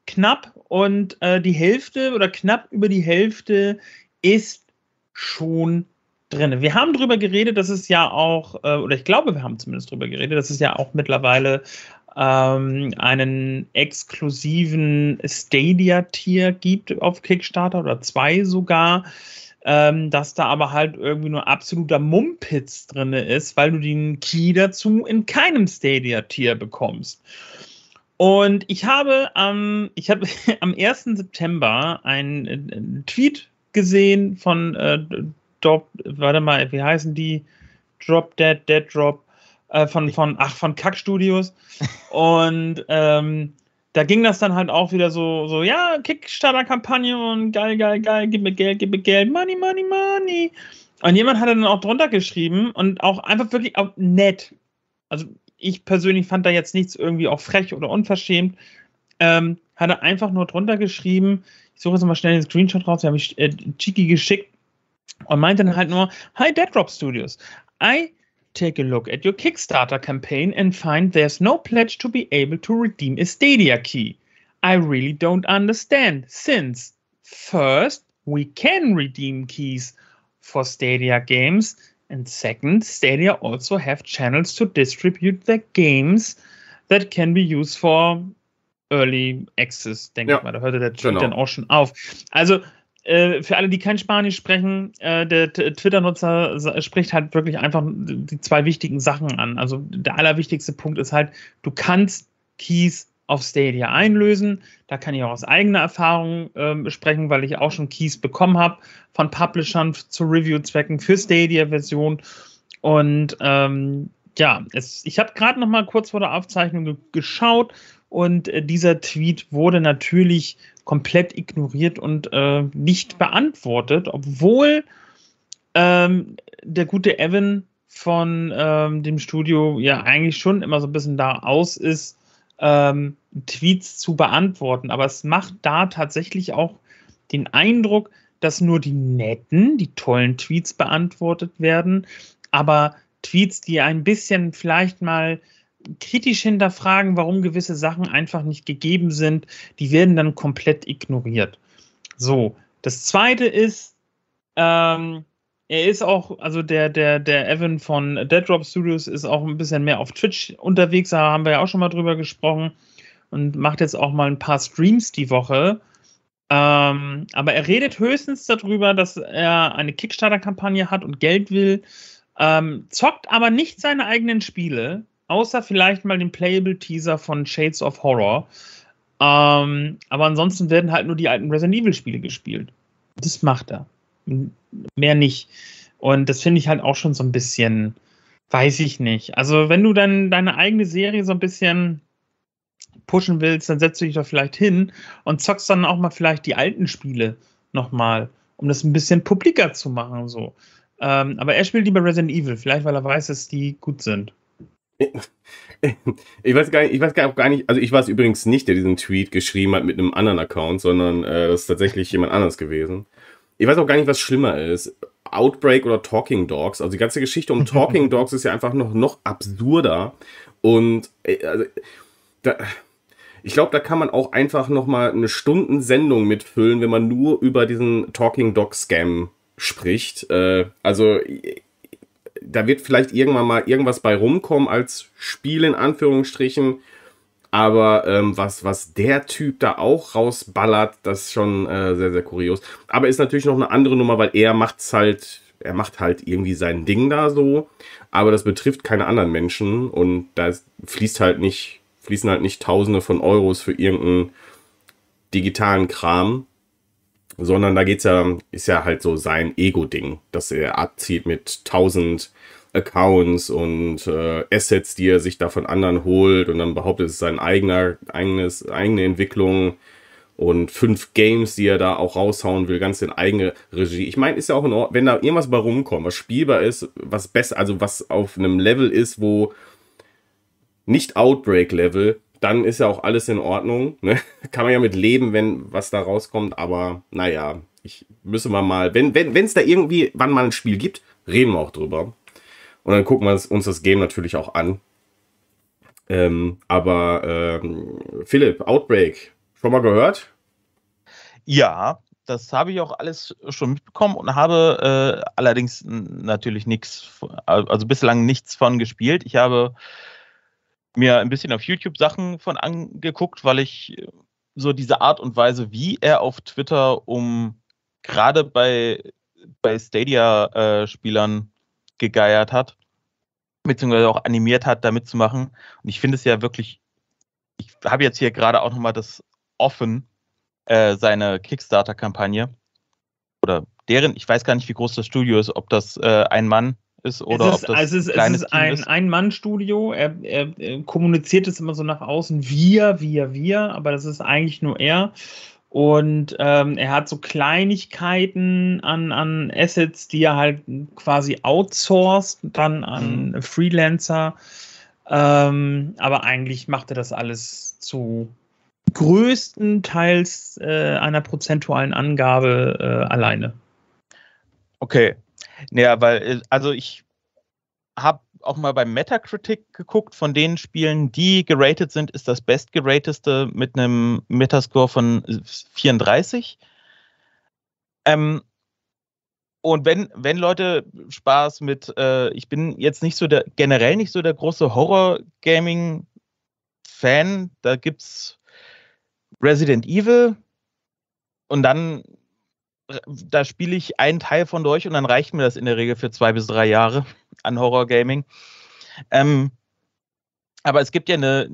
Knapp. Und äh, die Hälfte oder knapp über die Hälfte ist schon drin. Wir haben darüber geredet, dass es ja auch, äh, oder ich glaube, wir haben zumindest darüber geredet, dass es ja auch mittlerweile ähm, einen exklusiven Stadia-Tier gibt auf Kickstarter oder zwei sogar. Ähm, dass da aber halt irgendwie nur absoluter Mumpitz drin ist, weil du den Key dazu in keinem Stadia-Tier bekommst. Und ich habe am, ähm, ich habe am 1. September einen äh, äh, Tweet gesehen von äh, Drop, warte mal, wie heißen die? Drop Dead, Dead Drop, äh, von, von, ach, von kack Und ähm, da ging das dann halt auch wieder so, so ja, Kickstarter-Kampagne und geil, geil, geil, gib mir Geld, gib mir Geld, money, money, money. Und jemand hat dann auch drunter geschrieben und auch einfach wirklich auch nett. Also ich persönlich fand da jetzt nichts irgendwie auch frech oder unverschämt. Ähm, hat er einfach nur drunter geschrieben, ich suche jetzt mal schnell den Screenshot raus, die habe ich äh, Chiki geschickt und meinte dann halt nur, Hi Dead Drop Studios, I take a look at your Kickstarter campaign and find there's no pledge to be able to redeem a Stadia key. I really don't understand, since first, we can redeem keys for Stadia games, and second, Stadia also have channels to distribute their games that can be used for Early Access, denke ja, ich mal. Da der genau. dann auch schon auf. Also Äh, für alle, die kein Spanisch sprechen, äh, der Twitter-Nutzer spricht halt wirklich einfach die zwei wichtigen Sachen an. Also der allerwichtigste Punkt ist halt, du kannst Keys auf Stadia einlösen. Da kann ich auch aus eigener Erfahrung äh, sprechen, weil ich auch schon Keys bekommen habe von Publishern zu Review-Zwecken für Stadia-Version. Und ähm, ja, es, ich habe gerade noch mal kurz vor der Aufzeichnung geschaut und äh, dieser Tweet wurde natürlich komplett ignoriert und äh, nicht beantwortet, obwohl ähm, der gute Evan von ähm, dem Studio ja eigentlich schon immer so ein bisschen da aus ist, ähm, Tweets zu beantworten. Aber es macht da tatsächlich auch den Eindruck, dass nur die netten, die tollen Tweets beantwortet werden, aber Tweets, die ein bisschen vielleicht mal kritisch hinterfragen, warum gewisse Sachen einfach nicht gegeben sind. Die werden dann komplett ignoriert. So, das zweite ist, ähm, er ist auch, also der, der, der Evan von Dead Drop Studios ist auch ein bisschen mehr auf Twitch unterwegs, da haben wir ja auch schon mal drüber gesprochen und macht jetzt auch mal ein paar Streams die Woche. Ähm, aber er redet höchstens darüber, dass er eine Kickstarter-Kampagne hat und Geld will, ähm, zockt aber nicht seine eigenen Spiele, Außer vielleicht mal den Playable-Teaser von Shades of Horror. Ähm, aber ansonsten werden halt nur die alten Resident Evil-Spiele gespielt. Das macht er. Mehr nicht. Und das finde ich halt auch schon so ein bisschen, weiß ich nicht. Also, wenn du dann deine eigene Serie so ein bisschen pushen willst, dann setzt du dich doch vielleicht hin und zockst dann auch mal vielleicht die alten Spiele nochmal, um das ein bisschen publiker zu machen. So. Ähm, aber er spielt lieber Resident Evil, vielleicht weil er weiß, dass die gut sind. Ich weiß gar nicht, ich weiß gar, gar nicht, also ich war es übrigens nicht, der diesen Tweet geschrieben hat mit einem anderen Account, sondern äh, das ist tatsächlich jemand anderes gewesen. Ich weiß auch gar nicht, was schlimmer ist. Outbreak oder Talking Dogs. Also die ganze Geschichte um Talking Dogs ist ja einfach noch, noch absurder. Und äh, also, da, ich glaube, da kann man auch einfach nochmal eine Stundensendung mitfüllen, wenn man nur über diesen Talking Dog Scam spricht. Äh, also ich, da wird vielleicht irgendwann mal irgendwas bei rumkommen als Spiel in Anführungsstrichen. Aber ähm, was, was der Typ da auch rausballert, das ist schon äh, sehr, sehr kurios. Aber ist natürlich noch eine andere Nummer, weil er macht's halt, er macht halt irgendwie sein Ding da so. Aber das betrifft keine anderen Menschen und da fließt halt nicht, fließen halt nicht Tausende von Euros für irgendeinen digitalen Kram, sondern da geht's ja, ist ja halt so sein Ego-Ding, dass er abzieht mit 1000 Accounts und äh, Assets, die er sich da von anderen holt und dann behauptet, es ist sein eigener, eigenes, eigene Entwicklung und fünf Games, die er da auch raushauen will, ganz in eigene Regie. Ich meine, ist ja auch in Ordnung, wenn da irgendwas bei rumkommt, was spielbar ist, was besser, also was auf einem Level ist, wo nicht Outbreak-Level, dann ist ja auch alles in Ordnung. Ne? Kann man ja mit leben, wenn was da rauskommt, aber naja, ich müsste mal mal, wenn es wenn, da irgendwie wann mal ein Spiel gibt, reden wir auch drüber. Und dann gucken wir uns, das Game natürlich auch an. Ähm, aber ähm, Philipp, Outbreak, schon mal gehört? Ja, das habe ich auch alles schon mitbekommen und habe äh, allerdings natürlich nichts, also bislang nichts von gespielt. Ich habe mir ein bisschen auf YouTube Sachen von angeguckt, weil ich äh, so diese Art und Weise, wie er auf Twitter um gerade bei, bei Stadia-Spielern äh, gegeiert hat, beziehungsweise auch animiert hat, da mitzumachen. Und ich finde es ja wirklich, ich habe jetzt hier gerade auch nochmal das offen, äh, seine Kickstarter-Kampagne oder deren, ich weiß gar nicht, wie groß das Studio ist, ob das äh, ein Mann ist oder es ist, ob das also es, ist, es ist ein Ein-Mann-Studio. Er, er, er, kommuniziert es immer so nach außen, wir, wir, wir, aber das ist eigentlich nur er. Und ähm, er hat so Kleinigkeiten an, an Assets, die er halt quasi outsourced, dann an mhm. Freelancer. Ähm, aber eigentlich macht er das alles zu größtenteils äh, einer prozentualen Angabe äh, alleine. Okay, naja, weil, äh, also ich habe auch mal bei Metacritic geguckt, von den Spielen, die geratet sind, ist das bestgerateste mit einem Metascore von 34. Äh, ähm, und wenn, wenn Leute Spaß mit, äh, ich bin jetzt nicht so der, generell nicht so der große Horror-Gaming-Fan, da gibt's Resident Evil und dann da spiele ich einen Teil von durch und dann reicht mir das in der Regel für zwei bis drei Jahre an Horror Gaming. Ähm, aber es gibt ja eine,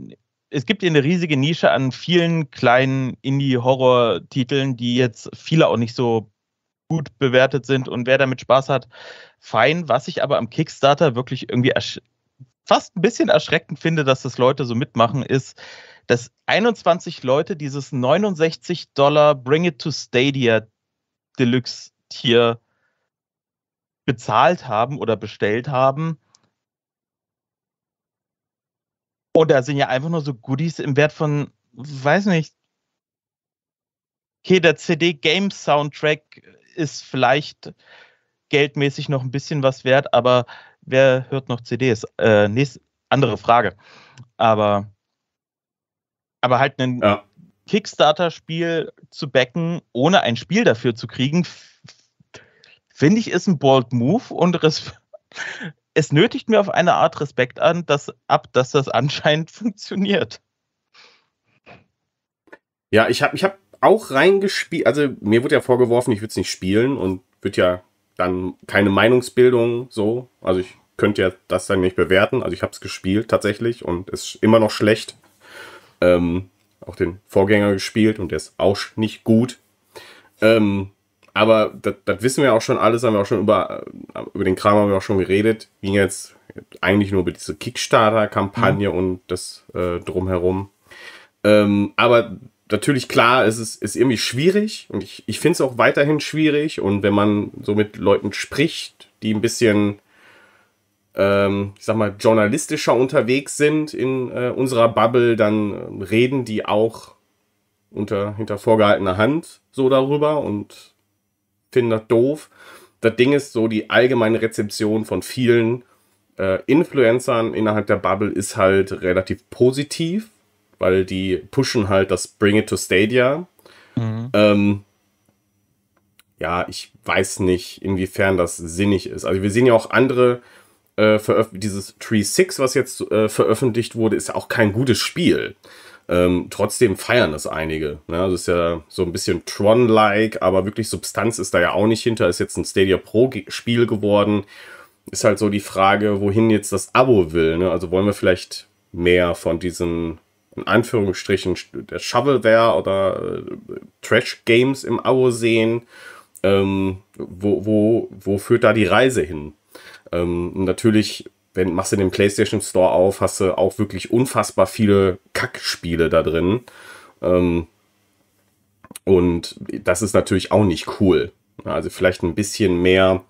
es gibt ja eine riesige Nische an vielen kleinen Indie-Horror-Titeln, die jetzt viele auch nicht so gut bewertet sind und wer damit Spaß hat, fein. Was ich aber am Kickstarter wirklich irgendwie fast ein bisschen erschreckend finde, dass das Leute so mitmachen, ist, dass 21 Leute dieses 69 Dollar Bring It to Stadia Deluxe Tier bezahlt haben oder bestellt haben. Und da sind ja einfach nur so Goodies im Wert von, weiß nicht, okay, der CD-Game-Soundtrack ist vielleicht geldmäßig noch ein bisschen was wert, aber wer hört noch CDs? Äh, nächste, andere Frage. Aber, aber halt einen ja. Kickstarter-Spiel zu backen, ohne ein Spiel dafür zu kriegen, finde ich, ist ein bold Move und es nötigt mir auf eine Art Respekt an, dass, ab, dass das anscheinend funktioniert. Ja, ich habe ich hab auch reingespielt, also mir wurde ja vorgeworfen, ich würde es nicht spielen und würde ja dann keine Meinungsbildung so, also ich könnte ja das dann nicht bewerten, also ich habe es gespielt tatsächlich und ist immer noch schlecht. Ähm, auch den Vorgänger gespielt und der ist auch nicht gut. Ähm, aber das wissen wir auch schon alles, haben wir auch schon über, äh, über den Kram haben wir auch schon geredet. Ging jetzt eigentlich nur über diese Kickstarter-Kampagne mhm. und das äh, drumherum. Ähm, aber natürlich klar, es ist, ist irgendwie schwierig und ich, ich finde es auch weiterhin schwierig. Und wenn man so mit Leuten spricht, die ein bisschen ähm, ich sag mal, journalistischer unterwegs sind in äh, unserer Bubble, dann ähm, reden die auch unter, hinter vorgehaltener Hand so darüber und finden das doof. Das Ding ist so, die allgemeine Rezeption von vielen äh, Influencern innerhalb der Bubble ist halt relativ positiv, weil die pushen halt das Bring It to Stadia. Mhm. Ähm, ja, ich weiß nicht, inwiefern das sinnig ist. Also wir sehen ja auch andere äh, dieses Tree 6, was jetzt äh, veröffentlicht wurde, ist auch kein gutes Spiel. Ähm, trotzdem feiern das einige. Ne? Das ist ja so ein bisschen Tron-like, aber wirklich Substanz ist da ja auch nicht hinter. Ist jetzt ein Stadia Pro-Spiel geworden. Ist halt so die Frage, wohin jetzt das Abo will. Ne? Also wollen wir vielleicht mehr von diesen, in Anführungsstrichen, der Shovelware oder äh, Trash-Games im Abo sehen? Ähm, wo, wo, wo führt da die Reise hin? Ähm, natürlich, wenn machst du den PlayStation Store auf, hast du auch wirklich unfassbar viele Kackspiele da drin. Ähm, und das ist natürlich auch nicht cool. Also vielleicht ein bisschen mehr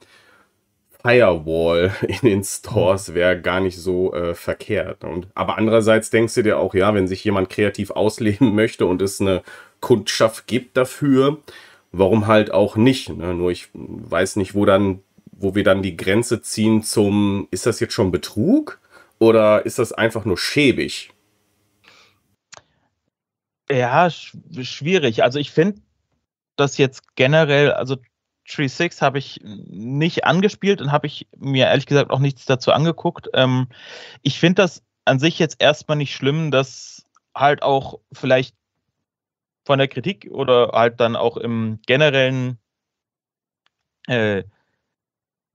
Firewall in den Stores wäre gar nicht so äh, verkehrt. Und, aber andererseits denkst du dir auch, ja, wenn sich jemand kreativ ausleben möchte und es eine Kundschaft gibt dafür, warum halt auch nicht? Ne? Nur ich weiß nicht, wo dann wo wir dann die Grenze ziehen zum, ist das jetzt schon Betrug oder ist das einfach nur schäbig? Ja, sch schwierig. Also ich finde das jetzt generell, also Tree 6 habe ich nicht angespielt und habe ich mir ehrlich gesagt auch nichts dazu angeguckt. Ähm, ich finde das an sich jetzt erstmal nicht schlimm, dass halt auch vielleicht von der Kritik oder halt dann auch im generellen äh,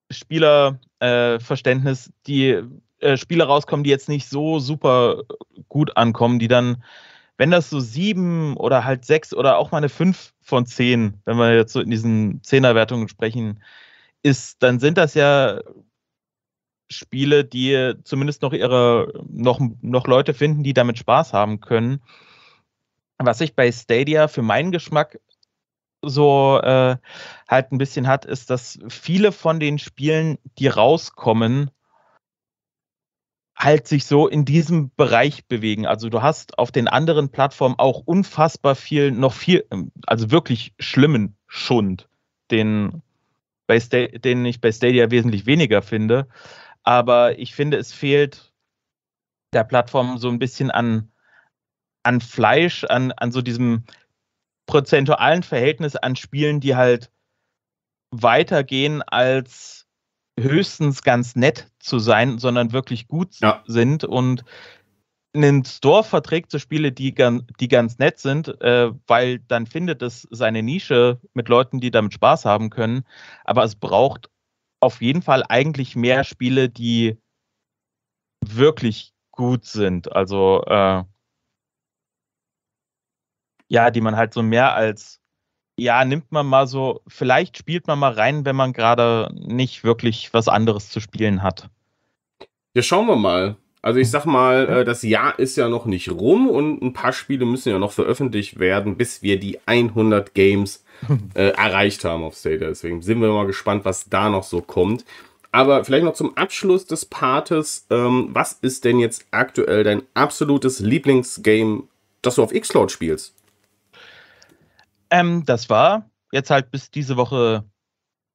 Spielerverständnis, äh, die äh, Spieler rauskommen, die jetzt nicht so super gut ankommen, die dann, wenn das so sieben oder halt sechs oder auch mal eine fünf von zehn, wenn wir jetzt so in diesen Zehnerwertungen sprechen, ist, dann sind das ja Spiele, die zumindest noch ihre, noch, noch Leute finden, die damit Spaß haben können. Was ich bei Stadia für meinen Geschmack so äh, halt ein bisschen hat, ist, dass viele von den Spielen, die rauskommen, halt sich so in diesem Bereich bewegen. Also du hast auf den anderen Plattformen auch unfassbar viel, noch viel, ähm, also wirklich schlimmen Schund, den, bei den ich bei Stadia wesentlich weniger finde. Aber ich finde, es fehlt der Plattform so ein bisschen an, an Fleisch, an, an so diesem prozentualen Verhältnis an Spielen, die halt weitergehen als höchstens ganz nett zu sein, sondern wirklich gut ja. sind. Und einen Store verträgt so Spiele, die, die ganz nett sind, äh, weil dann findet es seine Nische mit Leuten, die damit Spaß haben können. Aber es braucht auf jeden Fall eigentlich mehr Spiele, die wirklich gut sind. Also äh, ja, die man halt so mehr als, ja, nimmt man mal so, vielleicht spielt man mal rein, wenn man gerade nicht wirklich was anderes zu spielen hat. Ja, schauen wir mal. Also ich sag mal, mhm. äh, das Jahr ist ja noch nicht rum und ein paar Spiele müssen ja noch veröffentlicht werden, bis wir die 100 Games äh, erreicht haben auf Stadia. Deswegen sind wir mal gespannt, was da noch so kommt. Aber vielleicht noch zum Abschluss des Partes. Ähm, was ist denn jetzt aktuell dein absolutes Lieblingsgame, das du auf Xcloud spielst? Ähm, das war jetzt halt bis diese Woche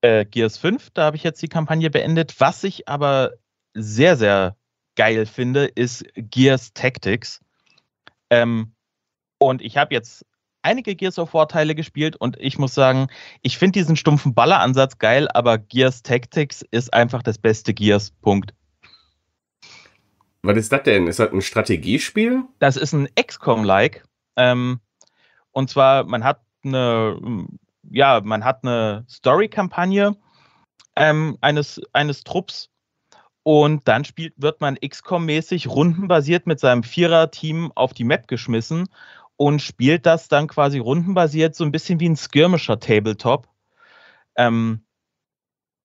äh, Gears 5. Da habe ich jetzt die Kampagne beendet. Was ich aber sehr, sehr geil finde, ist Gears Tactics. Ähm, und ich habe jetzt einige Gears of War Teile gespielt und ich muss sagen, ich finde diesen stumpfen Balleransatz geil, aber Gears Tactics ist einfach das beste Gears. Punkt. Was ist das denn? Ist das ein Strategiespiel? Das ist ein XCOM-like. Ähm, und zwar, man hat eine, ähm, ja, man hat eine Story-Kampagne ähm, eines, eines Trupps und dann spielt, wird man XCOM-mäßig rundenbasiert mit seinem Vierer-Team auf die Map geschmissen und spielt das dann quasi rundenbasiert so ein bisschen wie ein Skirmisher-Tabletop, ähm,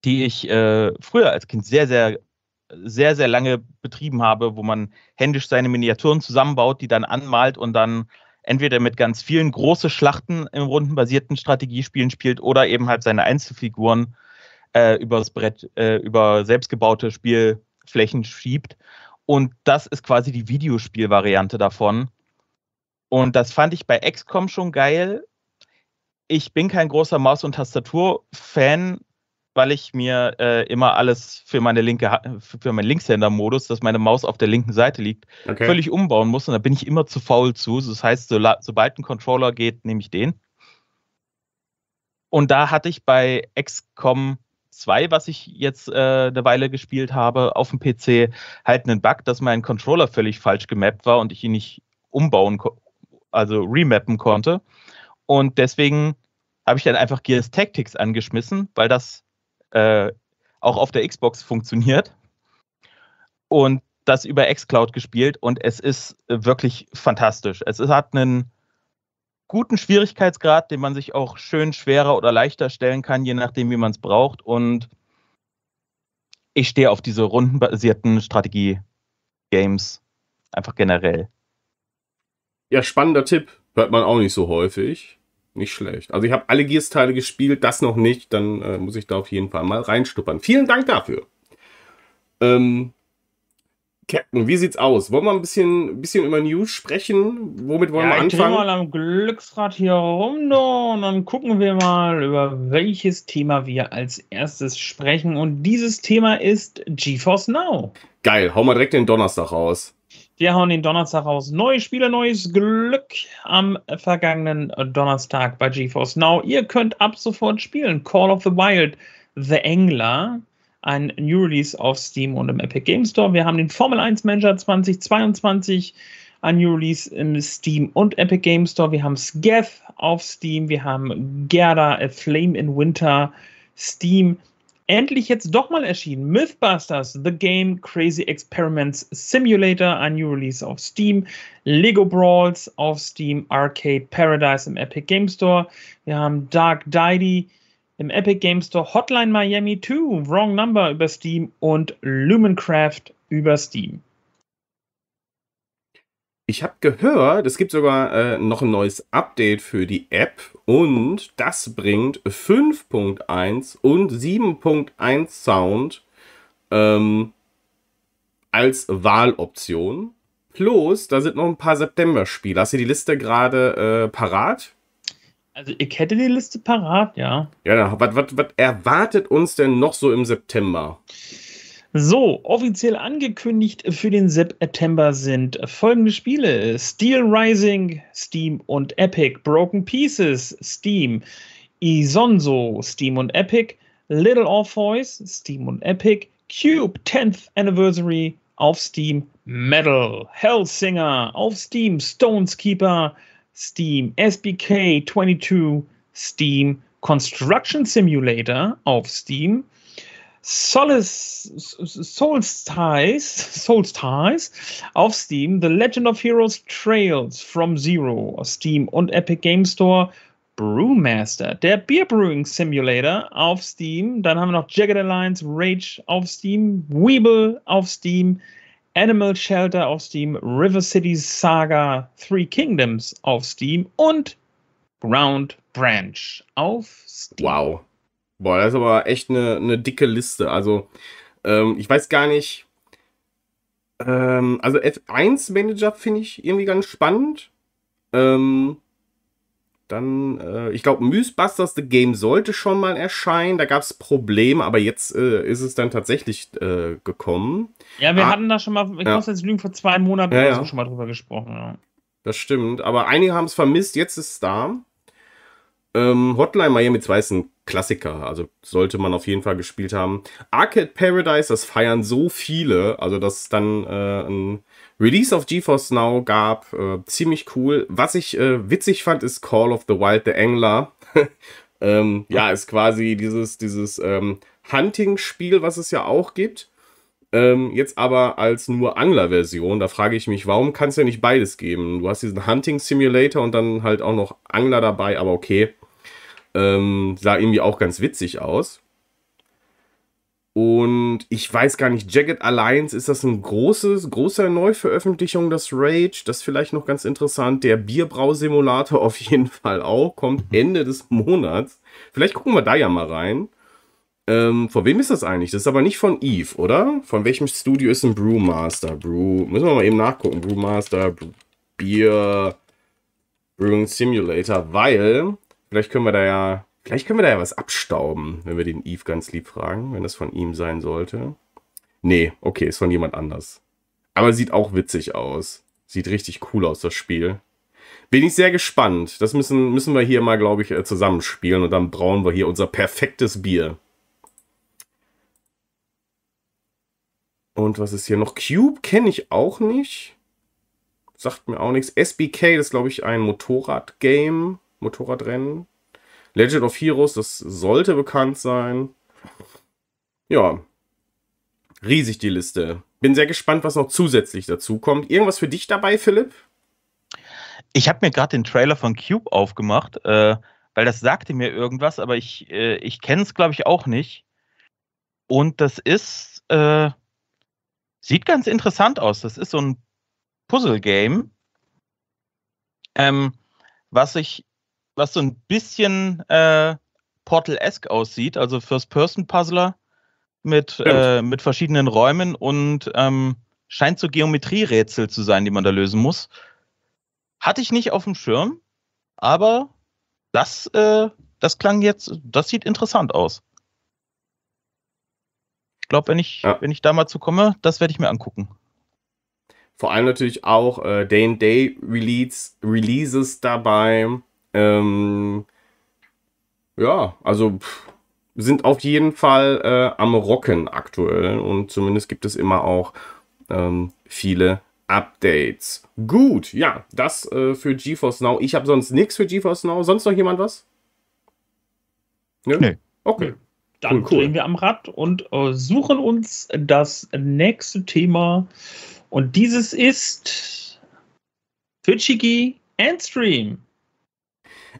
die ich äh, früher als Kind sehr, sehr, sehr, sehr lange betrieben habe, wo man händisch seine Miniaturen zusammenbaut, die dann anmalt und dann entweder mit ganz vielen große Schlachten im rundenbasierten Strategiespielen spielt oder eben halt seine Einzelfiguren äh, übers Brett, äh, über selbstgebaute Spielflächen schiebt. Und das ist quasi die Videospielvariante davon. Und das fand ich bei XCOM schon geil. Ich bin kein großer Maus- und Tastatur-Fan, weil ich mir äh, immer alles für meine linke für meinen Linkshänder-Modus, dass meine Maus auf der linken Seite liegt, okay. völlig umbauen muss und da bin ich immer zu faul zu. Das heißt, so, sobald ein Controller geht, nehme ich den. Und da hatte ich bei XCOM 2, was ich jetzt äh, eine Weile gespielt habe, auf dem PC halt einen Bug, dass mein Controller völlig falsch gemappt war und ich ihn nicht umbauen, also remappen konnte. Und deswegen habe ich dann einfach Gears Tactics angeschmissen, weil das äh, auch auf der Xbox funktioniert. Und das über Xcloud gespielt und es ist äh, wirklich fantastisch. Es hat einen guten Schwierigkeitsgrad, den man sich auch schön schwerer oder leichter stellen kann, je nachdem, wie man es braucht. Und ich stehe auf diese rundenbasierten Strategie-Games einfach generell. Ja, spannender Tipp. Hört man auch nicht so häufig. Nicht schlecht. Also ich habe alle Gears-Teile gespielt, das noch nicht. Dann äh, muss ich da auf jeden Fall mal reinstuppern. Vielen Dank dafür. Ähm, Captain, wie sieht's aus? Wollen wir ein bisschen, bisschen über News sprechen? Womit wollen ja, wir anfangen? Ich drehe mal am Glücksrad hier rum und dann gucken wir mal, über welches Thema wir als erstes sprechen. Und dieses Thema ist GeForce Now. Geil, hau mal direkt den Donnerstag raus. Wir hauen den Donnerstag raus. Neue Spiele, neues Glück am vergangenen Donnerstag bei GeForce Now. Ihr könnt ab sofort spielen. Call of the Wild, The Angler, ein New Release auf Steam und im Epic Game Store. Wir haben den Formel 1 Manager 2022, ein New Release im Steam und Epic Game Store. Wir haben Scath auf Steam. Wir haben Gerda, A Flame in Winter, Steam endlich jetzt doch mal erschienen. Mythbusters, The Game, Crazy Experiments Simulator, ein New Release auf Steam, Lego Brawls auf Steam, Arcade Paradise im Epic Game Store. Wir haben Dark Deity im Epic Game Store, Hotline Miami 2, Wrong Number über Steam und Lumencraft über Steam. Ich habe gehört, es gibt sogar äh, noch ein neues Update für die App und das bringt 5.1 und 7.1 Sound ähm, als Wahloption. Plus, da sind noch ein paar September-Spiele. Hast du die Liste gerade äh, parat? Also, ich hätte die Liste parat, ja. Ja, was erwartet uns denn noch so im September? Ja. So, offiziell angekündigt für den September sind folgende Spiele: Steel Rising, Steam und Epic, Broken Pieces, Steam, Isonzo, Steam und Epic, Little Orpheus, Steam und Epic, Cube 10th Anniversary auf Steam, Metal, Hellsinger auf Steam, Stoneskeeper, Steam, SBK 22, Steam, Construction Simulator auf Steam, Solace, Solstice, Solstice auf Steam, The Legend of Heroes Trails from Zero auf Steam und Epic Game Store, Brewmaster, der Beer Brewing Simulator auf Steam, dann haben wir noch Jagged Alliance Rage auf Steam, Weeble auf Steam, Animal Shelter auf Steam, River City Saga Three Kingdoms auf Steam und Ground Branch auf Steam. Wow. Boah, das ist aber echt eine, eine dicke Liste. Also, ähm, ich weiß gar nicht. Ähm, also, F1-Manager finde ich irgendwie ganz spannend. Ähm, dann, äh, ich glaube, Mythbusters The Game sollte schon mal erscheinen. Da gab es Probleme, aber jetzt äh, ist es dann tatsächlich äh, gekommen. Ja, wir ah, hatten da schon mal, ich ja. muss jetzt lügen, vor zwei Monaten ja, ja. schon mal drüber gesprochen. Ja. Das stimmt, aber einige haben es vermisst, jetzt ist es da. Ähm, Hotline Miami 2 ist ein Klassiker. Also sollte man auf jeden Fall gespielt haben. Arcade Paradise, das feiern so viele. Also, dass es dann äh, ein Release auf GeForce Now gab. Äh, ziemlich cool. Was ich äh, witzig fand, ist Call of the Wild, The Angler. ähm, ja, ist quasi dieses, dieses ähm, Hunting-Spiel, was es ja auch gibt. Ähm, jetzt aber als nur Angler-Version. Da frage ich mich, warum kann es ja nicht beides geben? Du hast diesen Hunting Simulator und dann halt auch noch Angler dabei, aber okay ähm, sah irgendwie auch ganz witzig aus. Und ich weiß gar nicht, Jagged Alliance, ist das ein großes, großer Neuveröffentlichung, das Rage? Das ist vielleicht noch ganz interessant. Der Bierbrausimulator auf jeden Fall auch, kommt Ende des Monats. Vielleicht gucken wir da ja mal rein. Ähm, von wem ist das eigentlich? Das ist aber nicht von Eve, oder? Von welchem Studio ist ein Brewmaster? Brew, müssen wir mal eben nachgucken. Brewmaster, Bier, Brewing Simulator, weil Vielleicht können wir da ja, vielleicht können wir da ja was abstauben, wenn wir den Eve ganz lieb fragen, wenn das von ihm sein sollte. Nee, okay, ist von jemand anders. Aber sieht auch witzig aus. Sieht richtig cool aus, das Spiel. Bin ich sehr gespannt. Das müssen, müssen wir hier mal, glaube ich, äh, zusammenspielen und dann brauen wir hier unser perfektes Bier. Und was ist hier noch? Cube kenne ich auch nicht. Sagt mir auch nichts. SBK, das ist, glaube ich, ein Motorrad-Game. Motorradrennen. Legend of Heroes, das sollte bekannt sein. Ja. Riesig die Liste. Bin sehr gespannt, was noch zusätzlich dazu kommt. Irgendwas für dich dabei, Philipp? Ich habe mir gerade den Trailer von Cube aufgemacht, äh, weil das sagte mir irgendwas, aber ich, äh, ich kenne es, glaube ich, auch nicht. Und das ist, äh, sieht ganz interessant aus. Das ist so ein Puzzle-Game, ähm, was ich was so ein bisschen äh, Portal-esque aussieht, also First-Person-Puzzler mit, äh, mit verschiedenen Räumen und ähm, scheint so Geometrierätsel zu sein, die man da lösen muss. Hatte ich nicht auf dem Schirm, aber das, äh, das klang jetzt, das sieht interessant aus. Ich glaube, wenn ich, ja. wenn ich da mal zu komme, das werde ich mir angucken. Vor allem natürlich auch äh, Day-and-Day-Releases dabei. Ähm, ja, also pff, sind auf jeden Fall äh, am Rocken aktuell und zumindest gibt es immer auch ähm, viele Updates. Gut, ja, das äh, für GeForce Now. Ich habe sonst nichts für GeForce Now. Sonst noch jemand was? Nö? Nee. Okay. Dann cool, cool. drehen wir am Rad und äh, suchen uns das nächste Thema. Und dieses ist Twitchigi Endstream.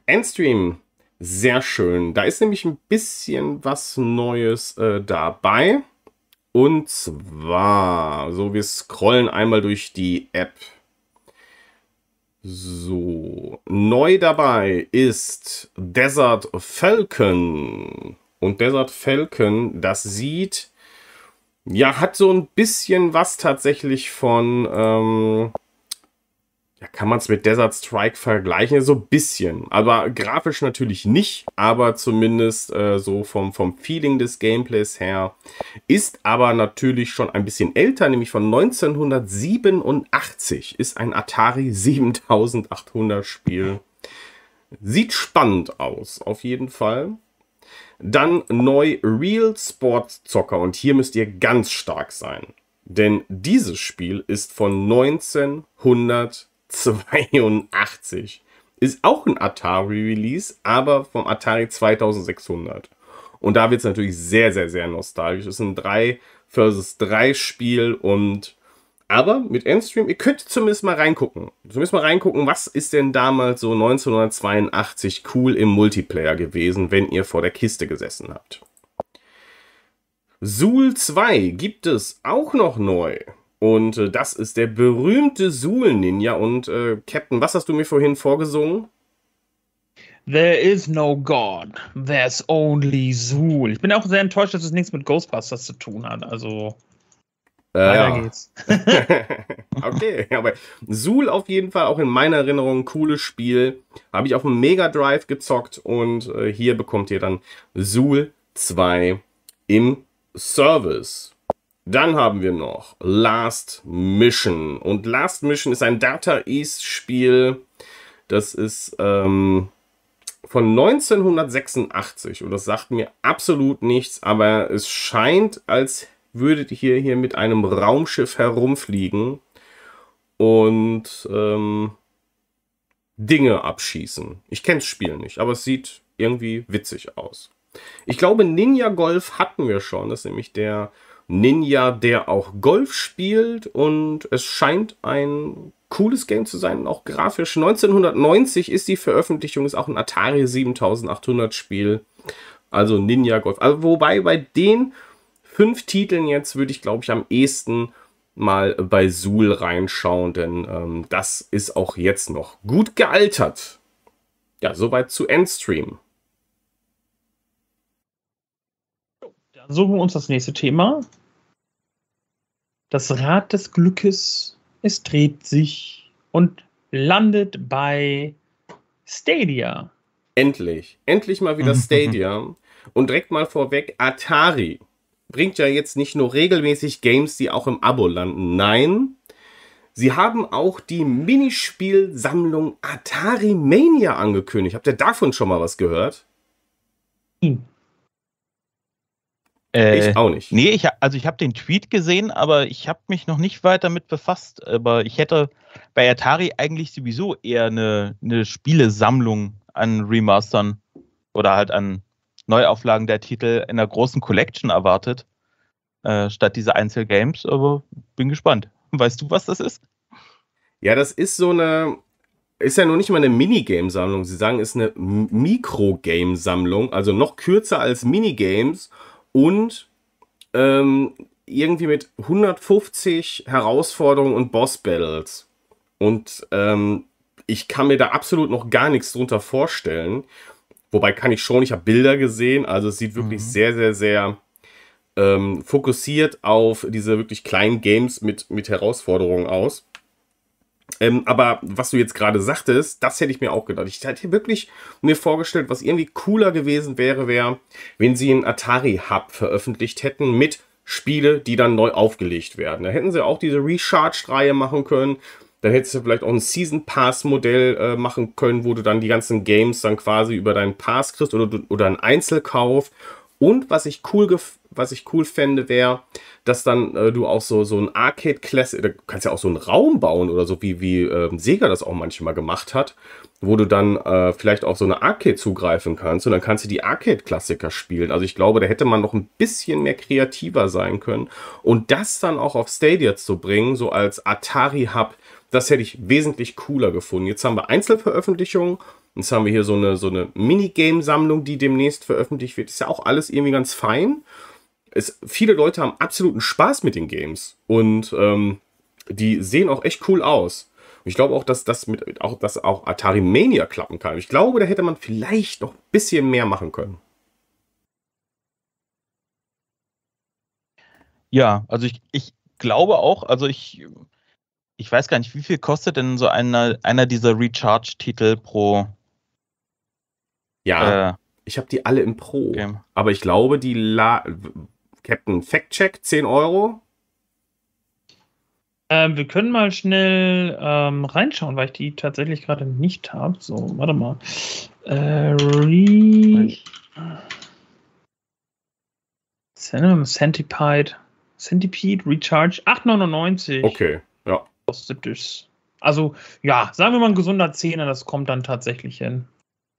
Endstream. Sehr schön. Da ist nämlich ein bisschen was Neues äh, dabei. Und zwar, so, wir scrollen einmal durch die App. So, neu dabei ist Desert Falcon. Und Desert Falcon, das sieht, ja, hat so ein bisschen was tatsächlich von, ähm, ja, kann man es mit Desert Strike vergleichen? So ein bisschen. Aber grafisch natürlich nicht, aber zumindest äh, so vom, vom Feeling des Gameplays her. Ist aber natürlich schon ein bisschen älter, nämlich von 1987. Ist ein Atari 7800 Spiel. Sieht spannend aus, auf jeden Fall. Dann neu Real Sport Zocker und hier müsst ihr ganz stark sein. Denn dieses Spiel ist von 1900 82. Ist auch ein Atari-Release, aber vom Atari 2600. Und da wird es natürlich sehr, sehr, sehr nostalgisch. Es ist ein 3 vs 3 Spiel und aber mit Endstream, ihr könnt zumindest mal reingucken. Zumindest mal reingucken, was ist denn damals so 1982 cool im Multiplayer gewesen, wenn ihr vor der Kiste gesessen habt. Soul 2 gibt es auch noch neu. Und äh, das ist der berühmte Suhl-Ninja. Und äh, Captain, was hast du mir vorhin vorgesungen? There is no God, there's only Zool. Ich bin auch sehr enttäuscht, dass es nichts mit Ghostbusters zu tun hat. Also, äh, weiter ja. geht's. okay, aber Zool auf jeden Fall auch in meiner Erinnerung ein cooles Spiel. Habe ich auf dem Mega Drive gezockt und äh, hier bekommt ihr dann Zool 2 im Service. Dann haben wir noch Last Mission. Und Last Mission ist ein Data East Spiel. Das ist ähm, von 1986 und das sagt mir absolut nichts, aber es scheint, als würdet ihr hier mit einem Raumschiff herumfliegen und ähm, Dinge abschießen. Ich kenne das Spiel nicht, aber es sieht irgendwie witzig aus. Ich glaube, Ninja Golf hatten wir schon. Das ist nämlich der Ninja, der auch Golf spielt und es scheint ein cooles Game zu sein, auch grafisch. 1990 ist die Veröffentlichung, ist auch ein Atari 7800 Spiel. Also Ninja Golf. Also wobei bei den fünf Titeln jetzt würde ich, glaube ich, am ehesten mal bei Suhl reinschauen, denn ähm, das ist auch jetzt noch gut gealtert. Ja, soweit zu Endstream. suchen wir uns das nächste Thema. Das Rad des Glückes, es dreht sich und landet bei Stadia. Endlich. Endlich mal wieder Stadia. Und direkt mal vorweg, Atari bringt ja jetzt nicht nur regelmäßig Games, die auch im Abo landen. Nein, sie haben auch die Minispielsammlung Atari Mania angekündigt. Habt ihr davon schon mal was gehört? Hm ich äh, auch nicht. Nee, ich, also ich habe den Tweet gesehen, aber ich habe mich noch nicht weit damit befasst. Aber ich hätte bei Atari eigentlich sowieso eher eine, eine Spielesammlung an Remastern oder halt an Neuauflagen der Titel in einer großen Collection erwartet, äh, statt diese Einzelgames. Aber bin gespannt. Weißt du, was das ist? Ja, das ist so eine, ist ja noch nicht mal eine Minigame-Sammlung. Sie sagen, ist eine Mikrogame-Sammlung, also noch kürzer als Minigames und ähm, irgendwie mit 150 Herausforderungen und Boss-Battles. Und ähm, ich kann mir da absolut noch gar nichts drunter vorstellen. Wobei kann ich schon, ich habe Bilder gesehen, also es sieht wirklich mhm. sehr, sehr, sehr ähm, fokussiert auf diese wirklich kleinen Games mit, mit Herausforderungen aus. Ähm, aber was du jetzt gerade sagtest, das hätte ich mir auch gedacht. Ich hätte wirklich mir vorgestellt, was irgendwie cooler gewesen wäre, wäre, wenn sie einen Atari-Hub veröffentlicht hätten mit Spiele, die dann neu aufgelegt werden. Da hätten sie auch diese recharge reihe machen können. Dann hättest du vielleicht auch ein Season Pass-Modell äh, machen können, wo du dann die ganzen Games dann quasi über deinen Pass kriegst oder, oder einen Einzelkauf und was ich cool, was ich cool fände, wäre, dass dann äh, du auch so, so ein Arcade Classic, äh, du kannst ja auch so einen Raum bauen oder so, wie, wie äh, Sega das auch manchmal gemacht hat, wo du dann äh, vielleicht auch so eine Arcade zugreifen kannst und dann kannst du die Arcade-Klassiker spielen. Also ich glaube, da hätte man noch ein bisschen mehr kreativer sein können. Und das dann auch auf Stadia zu bringen, so als Atari-Hub, das hätte ich wesentlich cooler gefunden. Jetzt haben wir Einzelveröffentlichungen Jetzt haben wir hier so eine, so eine Minigame-Sammlung, die demnächst veröffentlicht wird. Ist ja auch alles irgendwie ganz fein. Es, viele Leute haben absoluten Spaß mit den Games und ähm, die sehen auch echt cool aus. ich glaube auch, dass das mit auch, dass auch Atari Mania klappen kann. Ich glaube, da hätte man vielleicht noch ein bisschen mehr machen können. Ja, also ich, ich glaube auch, also ich, ich weiß gar nicht, wie viel kostet denn so einer, einer dieser Recharge-Titel pro, ja. Äh, ich habe die alle im Pro. Game. Aber ich glaube, die La Captain Fact Check 10 Euro. Ähm, wir können mal schnell ähm, reinschauen, weil ich die tatsächlich gerade nicht habe. So, warte mal. Äh, Re Centipede. Centipede Recharge 8,99. Okay, ja. Kostet es. Also, ja, sagen wir mal ein gesunder Zehner, das kommt dann tatsächlich hin.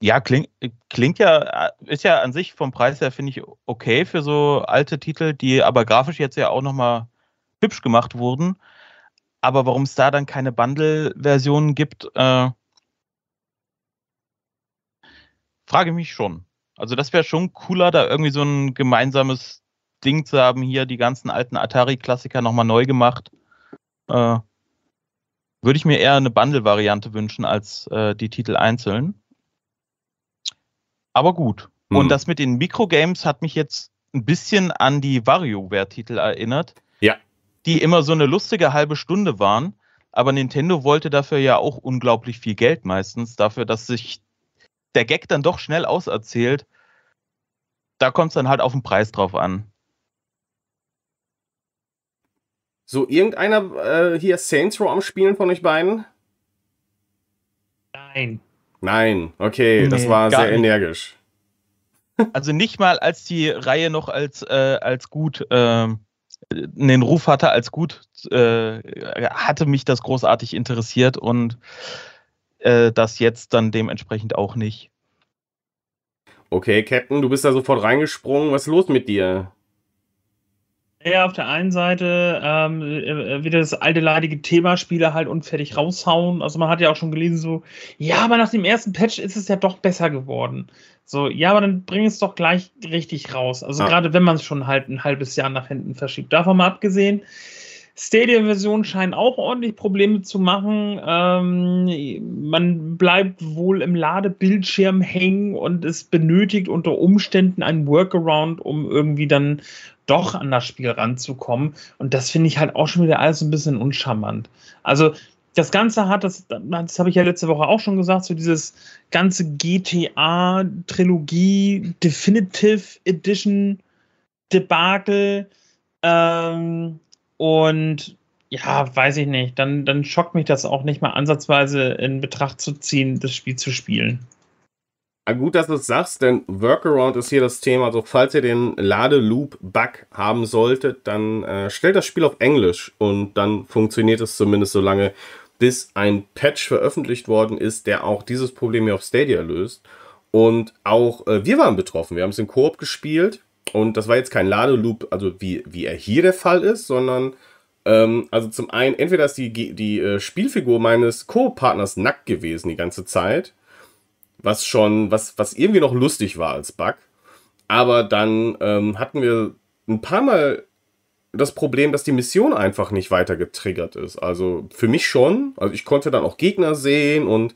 Ja, klingt, klingt ja, äh, ist ja an sich vom Preis her, finde ich, okay für so alte Titel, die aber grafisch jetzt ja auch nochmal hübsch gemacht wurden. Aber warum es da dann keine Bundle-Versionen gibt, äh, frage ich mich schon. Also das wäre schon cooler, da irgendwie so ein gemeinsames Ding zu haben, hier die ganzen alten Atari-Klassiker nochmal neu gemacht. Äh, Würde ich mir eher eine Bundle-Variante wünschen als äh, die Titel einzeln aber gut. Hm. Und das mit den Mikrogames hat mich jetzt ein bisschen an die WarioWare-Titel erinnert. Ja. Die immer so eine lustige halbe Stunde waren. Aber Nintendo wollte dafür ja auch unglaublich viel Geld meistens, dafür, dass sich der Gag dann doch schnell auserzählt. Da kommt es dann halt auf den Preis drauf an. So, irgendeiner äh, hier Saints Row am Spielen von euch beiden? Nein. Nein, okay, nee, das war sehr energisch. Also nicht mal, als die Reihe noch als, äh, als gut äh, einen Ruf hatte, als gut, äh, hatte mich das großartig interessiert und äh, das jetzt dann dementsprechend auch nicht. Okay, Captain, du bist da sofort reingesprungen. Was ist los mit dir? Ja, auf der einen Seite ähm, äh, äh, wieder das alte leidige Thema Spieler halt unfertig raushauen. Also man hat ja auch schon gelesen, so, ja, aber nach dem ersten Patch ist es ja doch besser geworden. So, ja, aber dann bring es doch gleich richtig raus. Also ja. gerade wenn man es schon halt ein halbes Jahr nach hinten verschiebt. Davon mal abgesehen, stadia version scheinen auch ordentlich Probleme zu machen. Ähm, man bleibt wohl im Ladebildschirm hängen und es benötigt unter Umständen einen Workaround, um irgendwie dann doch an das Spiel ranzukommen. Und das finde ich halt auch schon wieder alles ein bisschen uncharmant. Also das Ganze hat, das, das habe ich ja letzte Woche auch schon gesagt, so dieses ganze GTA-Trilogie, Definitive Edition, Debakel. Ähm, und ja, weiß ich nicht. Dann, dann schockt mich das auch nicht mal ansatzweise in Betracht zu ziehen, das Spiel zu spielen. Ah, gut, dass du es sagst, denn Workaround ist hier das Thema. Also, falls ihr den Ladeloop-Bug haben solltet, dann äh, stellt das Spiel auf Englisch und dann funktioniert es zumindest so lange, bis ein Patch veröffentlicht worden ist, der auch dieses Problem hier auf Stadia löst. Und auch äh, wir waren betroffen. Wir haben es im Koop gespielt und das war jetzt kein Ladeloop, also wie, wie er hier der Fall ist, sondern ähm, also zum einen, entweder ist die, die äh, Spielfigur meines Co-Partners nackt gewesen die ganze Zeit, was schon, was, was irgendwie noch lustig war als Bug. Aber dann ähm, hatten wir ein paar Mal das Problem, dass die Mission einfach nicht weiter getriggert ist. Also für mich schon. Also ich konnte dann auch Gegner sehen und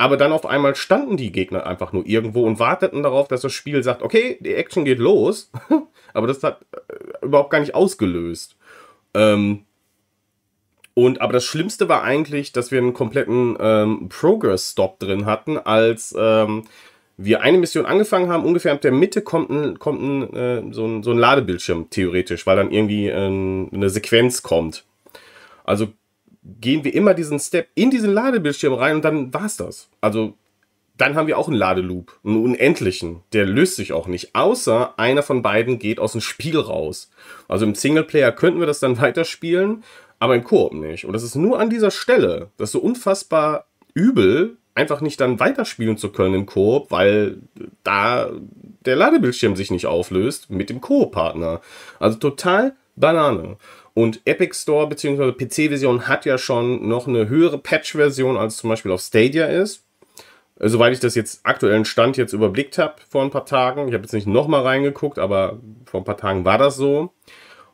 aber dann auf einmal standen die Gegner einfach nur irgendwo und warteten darauf, dass das Spiel sagt, okay, die Action geht los. Aber das hat äh, überhaupt gar nicht ausgelöst. Ähm, und aber das Schlimmste war eigentlich, dass wir einen kompletten ähm, Progress-Stop drin hatten, als ähm, wir eine Mission angefangen haben, ungefähr ab der Mitte kommt, ein, kommt ein, äh, so, ein, so, ein, Ladebildschirm theoretisch, weil dann irgendwie äh, eine Sequenz kommt. Also gehen wir immer diesen Step in diesen Ladebildschirm rein und dann war's das. Also dann haben wir auch einen Ladeloop, einen unendlichen. Der löst sich auch nicht, außer einer von beiden geht aus dem Spiel raus. Also im Singleplayer könnten wir das dann weiterspielen, aber im Koop nicht. Und das ist nur an dieser Stelle, das ist so unfassbar übel, einfach nicht dann weiterspielen zu können im Koop, weil da der Ladebildschirm sich nicht auflöst mit dem Koop-Partner. Also total Banane. Und Epic Store bzw. PC-Version hat ja schon noch eine höhere Patch-Version, als zum Beispiel auf Stadia ist. Äh, soweit ich das jetzt aktuellen Stand jetzt überblickt habe vor ein paar Tagen. Ich habe jetzt nicht nochmal reingeguckt, aber vor ein paar Tagen war das so.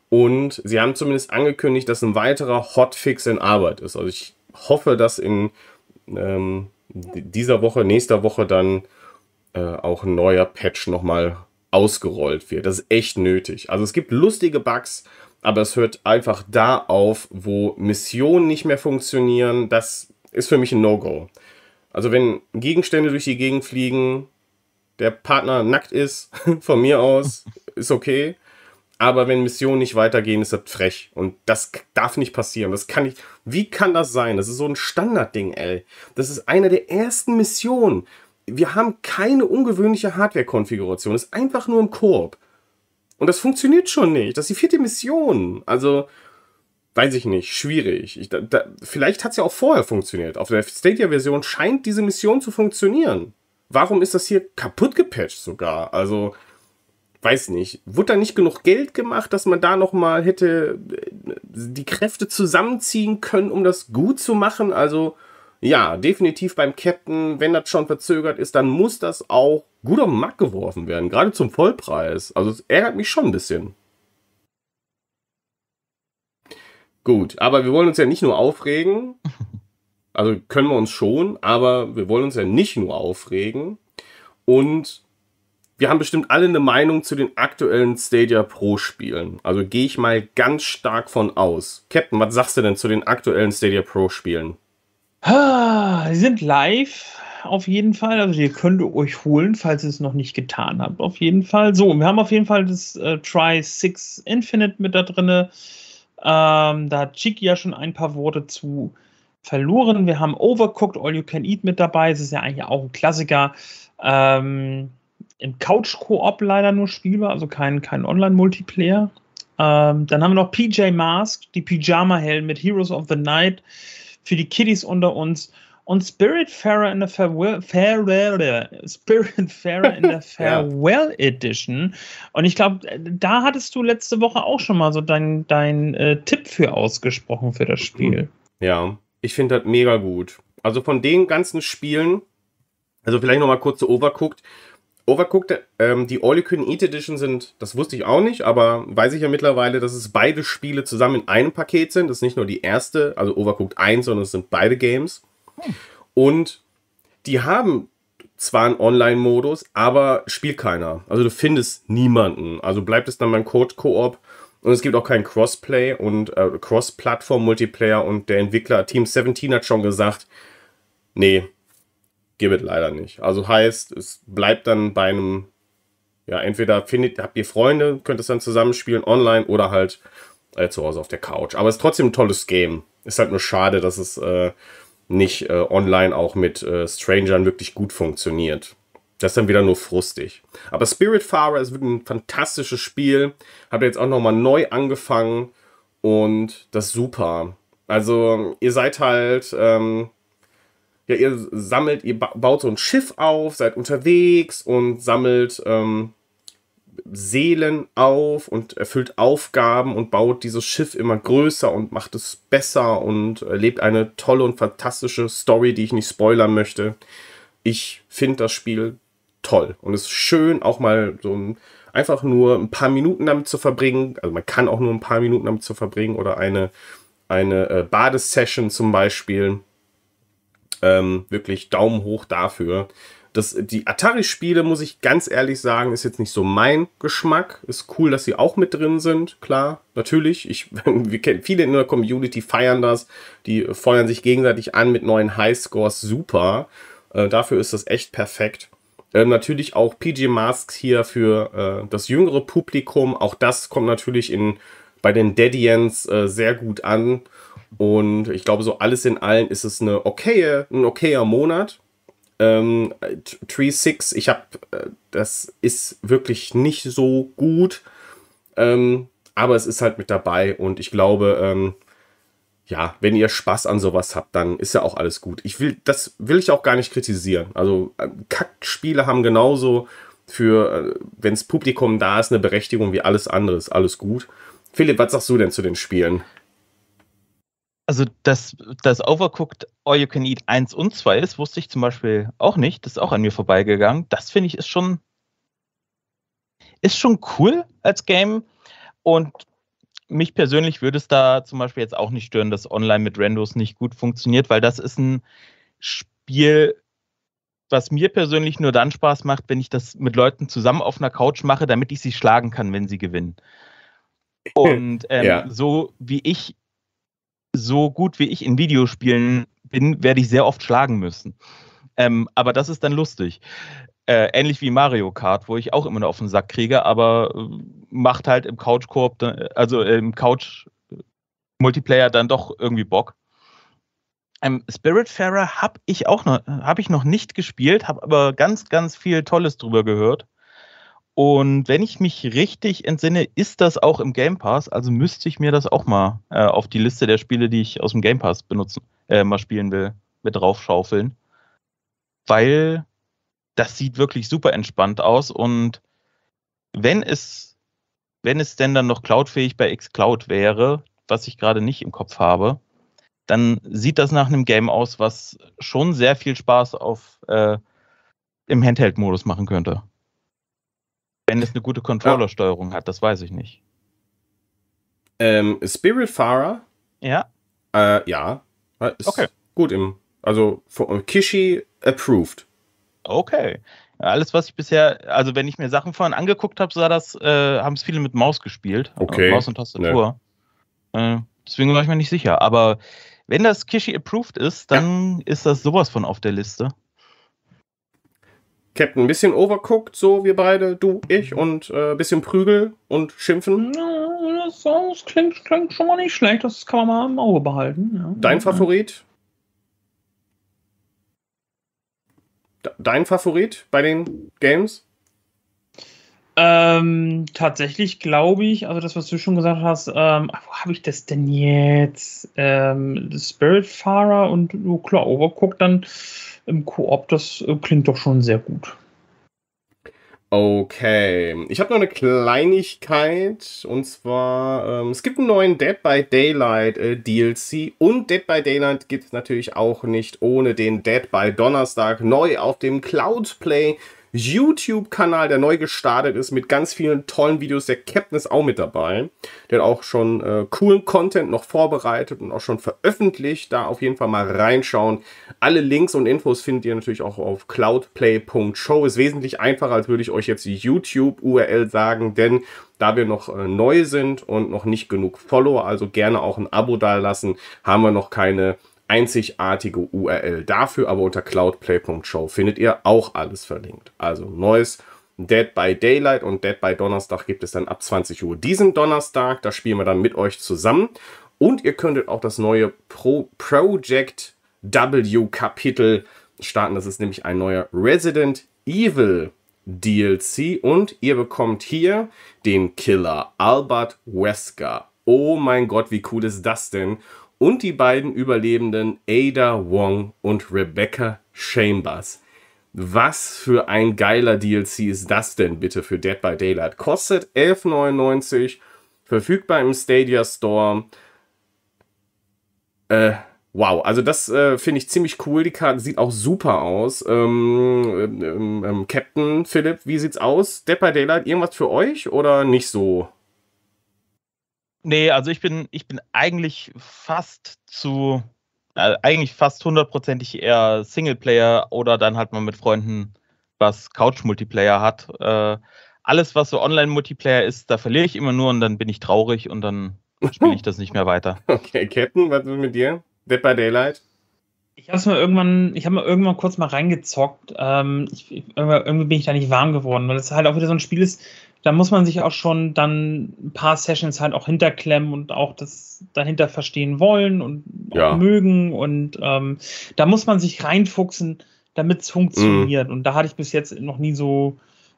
Und sie haben zumindest angekündigt, dass ein weiterer Hotfix in Arbeit ist. Also ich hoffe, dass in ähm, dieser Woche, nächster Woche dann äh, auch ein neuer Patch nochmal ausgerollt wird. Das ist echt nötig. Also es gibt lustige Bugs, aber es hört einfach da auf, wo Missionen nicht mehr funktionieren. Das ist für mich ein No-Go. Also wenn Gegenstände durch die Gegend fliegen, der Partner nackt ist, von mir aus, ist okay. Aber wenn Missionen nicht weitergehen, ist das frech. Und das darf nicht passieren. Das kann nicht. Wie kann das sein? Das ist so ein Standardding, ey. Das ist eine der ersten Missionen. Wir haben keine ungewöhnliche Hardware-Konfiguration. Das ist einfach nur im Koop. Und das funktioniert schon nicht. Das ist die vierte Mission. Also, weiß ich nicht, schwierig. Ich, da, da, vielleicht hat es ja auch vorher funktioniert. Auf der Stadia-Version scheint diese Mission zu funktionieren. Warum ist das hier kaputt gepatcht sogar? Also, weiß nicht. Wurde da nicht genug Geld gemacht, dass man da nochmal hätte äh, die Kräfte zusammenziehen können, um das gut zu machen? Also, ja, definitiv beim Captain, wenn das schon verzögert ist, dann muss das auch gut auf den Markt geworfen werden, gerade zum Vollpreis. Also es ärgert mich schon ein bisschen. Gut, aber wir wollen uns ja nicht nur aufregen. Also können wir uns schon, aber wir wollen uns ja nicht nur aufregen. Und wir haben bestimmt alle eine Meinung zu den aktuellen Stadia Pro-Spielen. Also gehe ich mal ganz stark von aus. Captain, was sagst du denn zu den aktuellen Stadia Pro-Spielen? Sie sind live, auf jeden Fall. Also ihr könnt euch holen, falls ihr es noch nicht getan habt. Auf jeden Fall. So, wir haben auf jeden Fall das äh, Try 6 Infinite mit da drin. Ähm, da hat Chiki ja schon ein paar Worte zu verloren. Wir haben Overcooked, All You Can Eat mit dabei. Es ist ja eigentlich auch ein Klassiker. Ähm, Im Couch-Koop leider nur spielbar, also kein, kein Online-Multiplayer. Ähm, dann haben wir noch PJ Mask, die Pyjama-Helden mit Heroes of the Night für die Kiddies unter uns und Spirit Fairer in der Farewell, Spirit Fairer in der Farewell Edition. Und ich glaube, da hattest du letzte Woche auch schon mal so deinen dein, äh, Tipp für ausgesprochen für das Spiel. Mhm. Ja, ich finde das mega gut. Also von den ganzen Spielen, also vielleicht nochmal kurz zu Overcooked. Overcooked, ähm, die All You Can Eat Edition sind, das wusste ich auch nicht, aber weiß ich ja mittlerweile, dass es beide Spiele zusammen in einem Paket sind. Das ist nicht nur die erste, also Overcooked 1, sondern es sind beide Games. Und die haben zwar einen Online-Modus, aber spielt keiner. Also du findest niemanden. Also bleibt es dann beim Code-Koop. Und es gibt auch kein Crossplay und äh, Cross-Plattform-Multiplayer. Und der Entwickler Team 17 hat schon gesagt, nee, gibt es leider nicht. Also heißt, es bleibt dann bei einem, ja, entweder findet, habt ihr Freunde, könnt es dann zusammenspielen online oder halt äh, zu Hause auf der Couch. Aber es ist trotzdem ein tolles Game. Ist halt nur schade, dass es äh, nicht äh, online auch mit äh, Strangern wirklich gut funktioniert. Das ist dann wieder nur frustig. Aber Spiritfarer ist wirklich ein fantastisches Spiel. Habt ihr jetzt auch nochmal neu angefangen und das ist super. Also ihr seid halt, ähm, ja, ihr sammelt, ihr baut so ein Schiff auf, seid unterwegs und sammelt ähm, Seelen auf und erfüllt Aufgaben und baut dieses Schiff immer größer und macht es besser und erlebt äh, eine tolle und fantastische Story, die ich nicht spoilern möchte. Ich finde das Spiel toll und es ist schön, auch mal so ein, einfach nur ein paar Minuten damit zu verbringen. Also man kann auch nur ein paar Minuten damit zu verbringen oder eine, eine äh, Badesession zum Beispiel. Ähm, wirklich Daumen hoch dafür. Das, die Atari-Spiele, muss ich ganz ehrlich sagen, ist jetzt nicht so mein Geschmack. Ist cool, dass sie auch mit drin sind, klar, natürlich. Ich, wir kennen viele in der Community feiern das. Die feuern sich gegenseitig an mit neuen Highscores, super. Äh, dafür ist das echt perfekt. Äh, natürlich auch PG Masks hier für äh, das jüngere Publikum. Auch das kommt natürlich in, bei den Deadians äh, sehr gut an. Und ich glaube, so alles in allem ist es eine okaye, ein okayer Monat ähm, äh, Tree 6, ich habe, äh, das ist wirklich nicht so gut, ähm, aber es ist halt mit dabei und ich glaube, ähm, ja, wenn ihr Spaß an sowas habt, dann ist ja auch alles gut. Ich will, das will ich auch gar nicht kritisieren. Also ähm, Kackspiele haben genauso für, äh, wenn das Publikum da ist, eine Berechtigung wie alles andere. Ist alles gut. Philipp, was sagst du denn zu den Spielen? Also, dass das Overcooked All You Can Eat 1 und 2 ist, wusste ich zum Beispiel auch nicht. Das ist auch an mir vorbeigegangen. Das finde ich ist schon, ist schon cool als Game. Und mich persönlich würde es da zum Beispiel jetzt auch nicht stören, dass online mit Randos nicht gut funktioniert, weil das ist ein Spiel, was mir persönlich nur dann Spaß macht, wenn ich das mit Leuten zusammen auf einer Couch mache, damit ich sie schlagen kann, wenn sie gewinnen. Und ähm, ja. so wie ich, so gut wie ich in Videospielen bin, werde ich sehr oft schlagen müssen. Ähm, aber das ist dann lustig. Äh, ähnlich wie Mario Kart, wo ich auch immer noch auf den Sack kriege, aber äh, macht halt im Couch-Koop, also äh, im Couch-Multiplayer dann doch irgendwie Bock. Ähm, Spiritfarer habe ich auch noch, habe ich noch nicht gespielt, habe aber ganz, ganz viel Tolles drüber gehört. Und wenn ich mich richtig entsinne, ist das auch im Game Pass. Also müsste ich mir das auch mal äh, auf die Liste der Spiele, die ich aus dem Game Pass benutzen, äh, mal spielen will, mit draufschaufeln. Weil das sieht wirklich super entspannt aus. Und wenn es, wenn es denn dann noch cloudfähig bei Xcloud wäre, was ich gerade nicht im Kopf habe, dann sieht das nach einem Game aus, was schon sehr viel Spaß auf, äh, im Handheld-Modus machen könnte. Wenn es eine gute Controllersteuerung ja. hat, das weiß ich nicht. Ähm, Spiritfarer? Ja. Äh, ja. Ist okay. Gut im. Also Kishi approved. Okay. Alles, was ich bisher, also wenn ich mir Sachen vorhin angeguckt habe, sah das, äh, haben es viele mit Maus gespielt. Äh, okay. Maus und Tastatur. Nee. Äh, deswegen war ich mir nicht sicher. Aber wenn das Kishi approved ist, dann ja. ist das sowas von auf der Liste. Captain ein bisschen overguckt, so wir beide, du, ich und ein äh, bisschen Prügel und Schimpfen. Ja, das, das klingt, klingt, schon mal nicht schlecht, das kann man mal im Auge behalten. Ja. Dein Favorit? Dein Favorit bei den Games? Ähm, tatsächlich glaube ich, also das, was du schon gesagt hast, ähm, wo habe ich das denn jetzt? Ähm, Spiritfarer und oh, klar, Overcook dann im Koop, das äh, klingt doch schon sehr gut. Okay, ich habe noch eine Kleinigkeit und zwar ähm, es gibt einen neuen Dead by Daylight äh, DLC und Dead by Daylight gibt es natürlich auch nicht ohne den Dead by Donnerstag neu auf dem Cloud Play YouTube-Kanal, der neu gestartet ist, mit ganz vielen tollen Videos. Der Captain ist auch mit dabei. Der hat auch schon äh, coolen Content noch vorbereitet und auch schon veröffentlicht. Da auf jeden Fall mal reinschauen. Alle Links und Infos findet ihr natürlich auch auf cloudplay.show. Ist wesentlich einfacher, als würde ich euch jetzt die YouTube-URL sagen, denn da wir noch äh, neu sind und noch nicht genug Follower, also gerne auch ein Abo dalassen, haben wir noch keine einzigartige URL. Dafür aber unter cloudplay.show findet ihr auch alles verlinkt. Also neues Dead by Daylight und Dead by Donnerstag gibt es dann ab 20 Uhr diesen Donnerstag. Da spielen wir dann mit euch zusammen. Und ihr könntet auch das neue Pro Project W Kapitel starten. Das ist nämlich ein neuer Resident Evil DLC. Und ihr bekommt hier den Killer Albert Wesker. Oh mein Gott, wie cool ist das denn? und die beiden Überlebenden Ada Wong und Rebecca Chambers. Was für ein geiler DLC ist das denn bitte für Dead by Daylight? Kostet 11,99, verfügbar im Stadia Store. Äh, wow, also das äh, finde ich ziemlich cool. Die Karte sieht auch super aus. Ähm, ähm, ähm, Captain Philipp, wie sieht's aus? Dead by Daylight, irgendwas für euch oder nicht so? Nee, also ich bin, ich bin eigentlich fast zu, äh, eigentlich fast hundertprozentig eher Singleplayer oder dann halt mal mit Freunden, was Couch-Multiplayer hat. Äh, alles, was so Online-Multiplayer ist, da verliere ich immer nur und dann bin ich traurig und dann spiele ich das nicht mehr weiter. Okay, Captain, was ist mit dir? Dead by Daylight? Ich habe mal irgendwann, ich habe mal irgendwann kurz mal reingezockt. Ähm, ich, irgendwie bin ich da nicht warm geworden, weil es halt auch wieder so ein Spiel ist. Da muss man sich auch schon dann ein paar Sessions halt auch hinterklemmen und auch das dahinter verstehen wollen und ja. mögen. Und ähm, da muss man sich reinfuchsen, damit es funktioniert. Mhm. Und da hatte ich bis jetzt noch nie so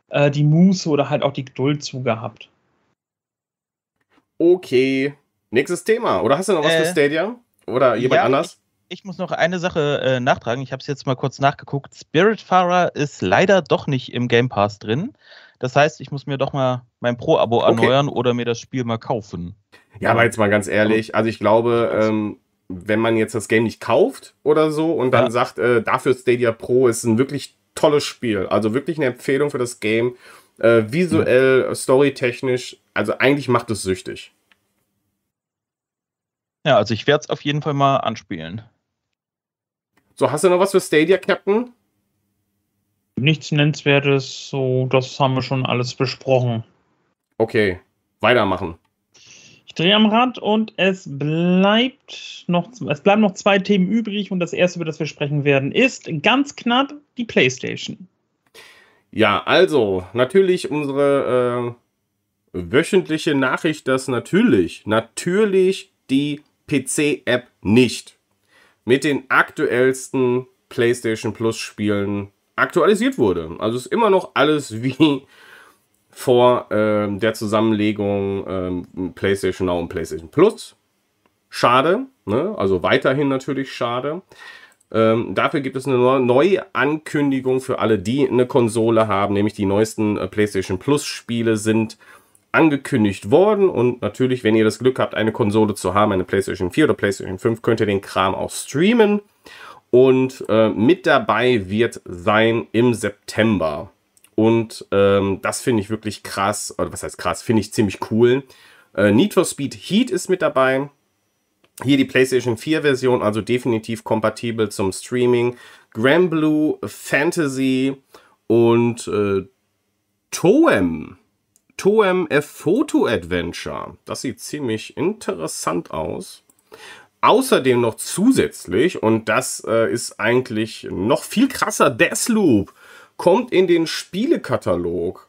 äh, die Muße oder halt auch die Geduld zu gehabt. Okay. Nächstes Thema. Oder hast du noch was äh, für Stadia? Oder jemand ja, anders? Ich muss noch eine Sache äh, nachtragen. Ich habe es jetzt mal kurz nachgeguckt. Spiritfarer ist leider doch nicht im Game Pass drin. Das heißt, ich muss mir doch mal mein Pro-Abo erneuern oder mir das Spiel mal kaufen. Ja, aber jetzt mal ganz ehrlich, also ich glaube, ähm, wenn man jetzt das Game nicht kauft oder so und dann ja. sagt, äh, dafür Stadia Pro ist ein wirklich tolles Spiel, also wirklich eine Empfehlung für das Game, äh, visuell, ja. storytechnisch, also eigentlich macht es süchtig. Ja, also ich werde es auf jeden Fall mal anspielen. So, hast du noch was für Stadia, Captain? Nichts Nennenswertes, so, das haben wir schon alles besprochen. Okay, weitermachen. Ich drehe am Rad und es bleibt noch, es bleiben noch zwei Themen übrig und das erste, über das wir sprechen werden, ist ganz knapp die PlayStation. Ja, also natürlich unsere äh, wöchentliche Nachricht, dass natürlich, natürlich die PC-App nicht mit den aktuellsten PlayStation Plus Spielen aktualisiert wurde. Also ist immer noch alles wie vor ähm, der Zusammenlegung ähm, PlayStation Now und PlayStation Plus. Schade, ne? also weiterhin natürlich schade. Ähm, dafür gibt es eine neue Ankündigung für alle, die eine Konsole haben, nämlich die neuesten äh, PlayStation Plus Spiele sind angekündigt worden und natürlich, wenn ihr das Glück habt, eine Konsole zu haben, eine PlayStation 4 oder PlayStation 5, könnt ihr den Kram auch streamen. Und äh, mit dabei wird sein im September. Und ähm, das finde ich wirklich krass, oder was heißt krass, finde ich ziemlich cool. Äh, Need for Speed Heat ist mit dabei. Hier die PlayStation 4 Version, also definitiv kompatibel zum Streaming. Granblue, Fantasy und äh, Toem Toem F Photo Adventure. Das sieht ziemlich interessant aus. Außerdem noch zusätzlich, und das äh, ist eigentlich noch viel krasser, Deathloop kommt in den Spielekatalog.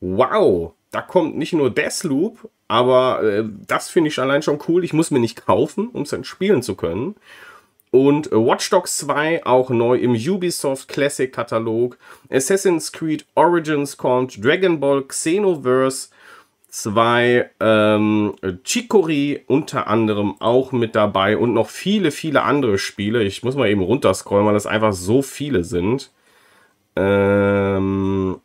Wow, da kommt nicht nur Deathloop, aber äh, das finde ich allein schon cool. Ich muss mir nicht kaufen, um es dann spielen zu können. Und äh, Watch Dogs 2 auch neu im Ubisoft Classic Katalog. Assassin's Creed Origins kommt. Dragon Ball Xenoverse 2. Ähm, Chicory unter anderem auch mit dabei. Und noch viele, viele andere Spiele. Ich muss mal eben runterscrollen, weil das einfach so viele sind. Ähm,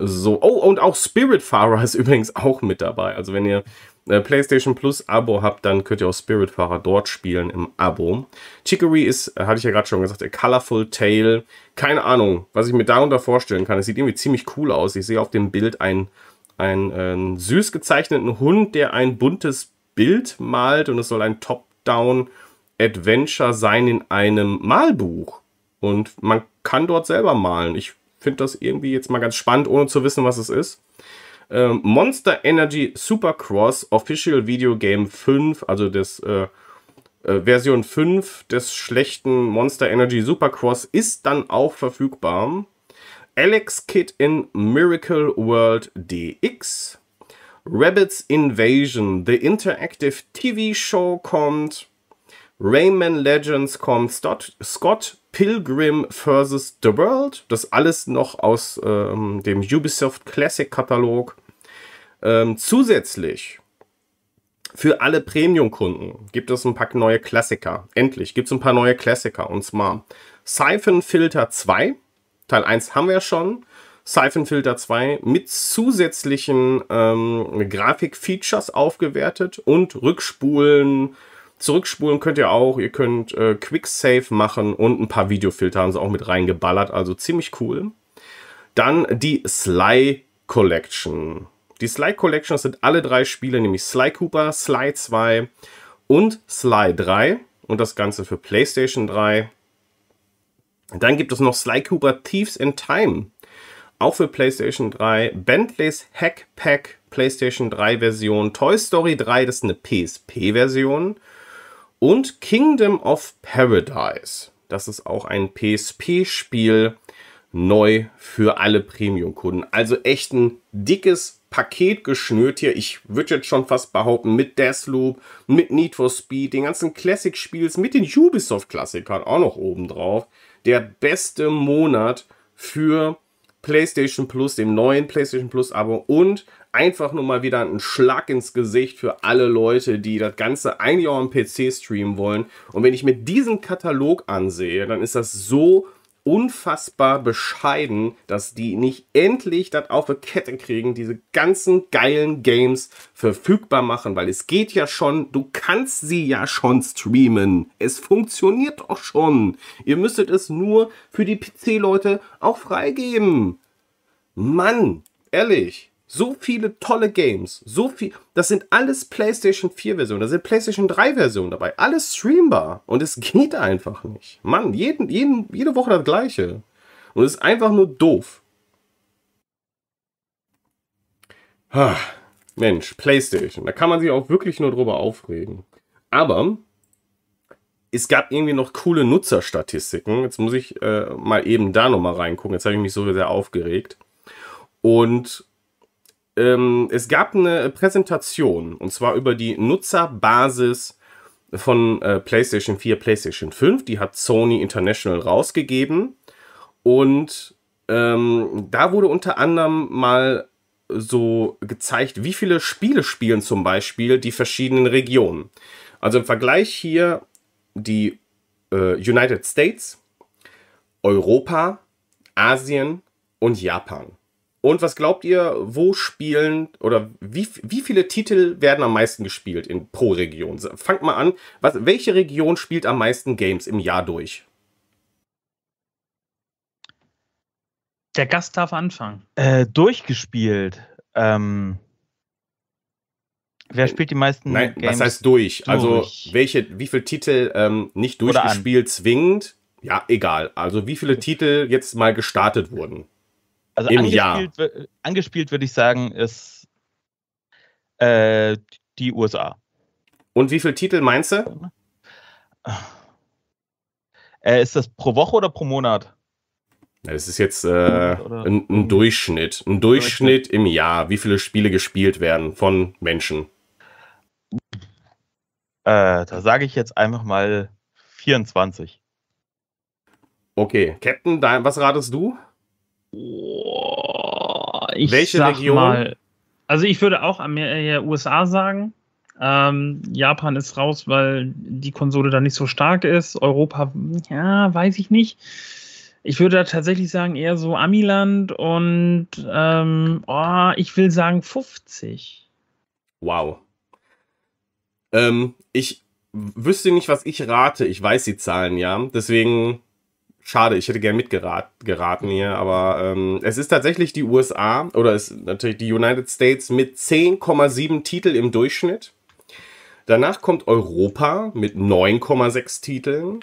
so. Oh, und auch Spirit Spiritfarer ist übrigens auch mit dabei. Also wenn ihr äh, PlayStation Plus Abo habt, dann könnt ihr auch Spiritfahrer dort spielen im Abo. Chicory ist, äh, hatte ich ja gerade schon gesagt, a Colorful Tale. Keine Ahnung, was ich mir darunter vorstellen kann. Es sieht irgendwie ziemlich cool aus. Ich sehe auf dem Bild einen, einen, einen ähm, süß gezeichneten Hund, der ein buntes Bild malt und es soll ein Top-Down Adventure sein in einem Malbuch. Und man kann dort selber malen. Ich finde das irgendwie jetzt mal ganz spannend, ohne zu wissen, was es ist äh, Monster Energy Supercross Official Video Game 5, also das äh, äh, Version 5 des schlechten Monster Energy Supercross ist dann auch verfügbar. Alex Kid in Miracle World DX. Rabbits Invasion, The Interactive TV Show kommt. Rayman Legends kommt. Scott Pilgrim vs. The World. Das alles noch aus ähm, dem Ubisoft Classic Katalog. Ähm, zusätzlich für alle Premium-Kunden gibt es ein paar neue Klassiker. Endlich gibt es ein paar neue Klassiker. Und zwar Siphon Filter 2. Teil 1 haben wir schon. Siphon Filter 2 mit zusätzlichen ähm, Grafik-Features aufgewertet und Rückspulen, Zurückspulen könnt ihr auch, ihr könnt äh, Save machen und ein paar Videofilter haben sie auch mit reingeballert, also ziemlich cool. Dann die Sly Collection. Die Sly Collection sind alle drei Spiele, nämlich Sly Cooper, Sly 2 und Sly 3 und das Ganze für PlayStation 3. Dann gibt es noch Sly Cooper Thieves in Time, auch für PlayStation 3, Bentleys Hack Pack PlayStation 3 Version, Toy Story 3, das ist eine PSP Version und Kingdom of Paradise. Das ist auch ein PSP-Spiel, neu für alle Premium-Kunden. Also echt ein dickes Paket geschnürt hier. Ich würde jetzt schon fast behaupten, mit Deathloop, mit Need for Speed, den ganzen Classic-Spiels, mit den Ubisoft-Klassikern auch noch obendrauf. Der beste Monat für PlayStation Plus, dem neuen PlayStation Plus-Abo und einfach nur mal wieder ein Schlag ins Gesicht für alle Leute, die das Ganze eigentlich auch am PC streamen wollen. Und wenn ich mir diesen Katalog ansehe, dann ist das so unfassbar bescheiden, dass die nicht endlich das auf die Kette kriegen, diese ganzen geilen Games verfügbar machen, weil es geht ja schon, du kannst sie ja schon streamen. Es funktioniert doch schon. Ihr müsstet es nur für die PC-Leute auch freigeben. Mann, ehrlich so viele tolle Games, so viel, das sind alles PlayStation 4 Versionen, da sind PlayStation 3 Versionen dabei, alles streambar und es geht einfach nicht. Mann, jeden, jeden, jede Woche das gleiche. Und es ist einfach nur doof. Ha, Mensch, PlayStation, da kann man sich auch wirklich nur drüber aufregen. Aber es gab irgendwie noch coole Nutzerstatistiken. Jetzt muss ich äh, mal eben da nochmal reingucken. Jetzt habe ich mich so sehr aufgeregt. Und ähm, es gab eine Präsentation und zwar über die Nutzerbasis von äh, PlayStation 4, PlayStation 5. Die hat Sony International rausgegeben und ähm, da wurde unter anderem mal so gezeigt, wie viele Spiele spielen zum Beispiel die verschiedenen Regionen. Also im Vergleich hier die äh, United States, Europa, Asien und Japan. Und was glaubt ihr, wo spielen oder wie, wie viele Titel werden am meisten gespielt in pro Region? Fangt mal an, was, welche Region spielt am meisten Games im Jahr durch? Der Gast darf anfangen. Äh, durchgespielt. Ähm, wer äh, spielt die meisten Nein, Games? Was heißt durch? Also, durch? Also welche, wie viele Titel ähm, nicht durchgespielt zwingend? Ja, egal. Also wie viele Titel jetzt mal gestartet wurden? Also Im angespielt, Jahr. angespielt würde ich sagen, ist äh, die USA. Und wie viele Titel meinst du? Äh, ist das pro Woche oder pro Monat? Das ist jetzt äh, ein, ein, Durchschnitt. Ein Durchschnitt im Jahr, wie viele Spiele gespielt werden von Menschen. Äh, da sage ich jetzt einfach mal 24. Okay, Captain, was ratest du? Oh, Welche Region? Mal, also ich würde auch Amer USA sagen. Ähm, Japan ist raus, weil die Konsole da nicht so stark ist. Europa, ja, weiß ich nicht. Ich würde da tatsächlich sagen, eher so Amiland und ähm, oh, ich will sagen 50. Wow. Ähm, ich wüsste nicht, was ich rate. Ich weiß die Zahlen ja. Deswegen Schade, ich hätte gern mitgeraten hier, aber ähm, es ist tatsächlich die USA oder es ist natürlich die United States mit 10,7 Titel im Durchschnitt. Danach kommt Europa mit 9,6 Titeln.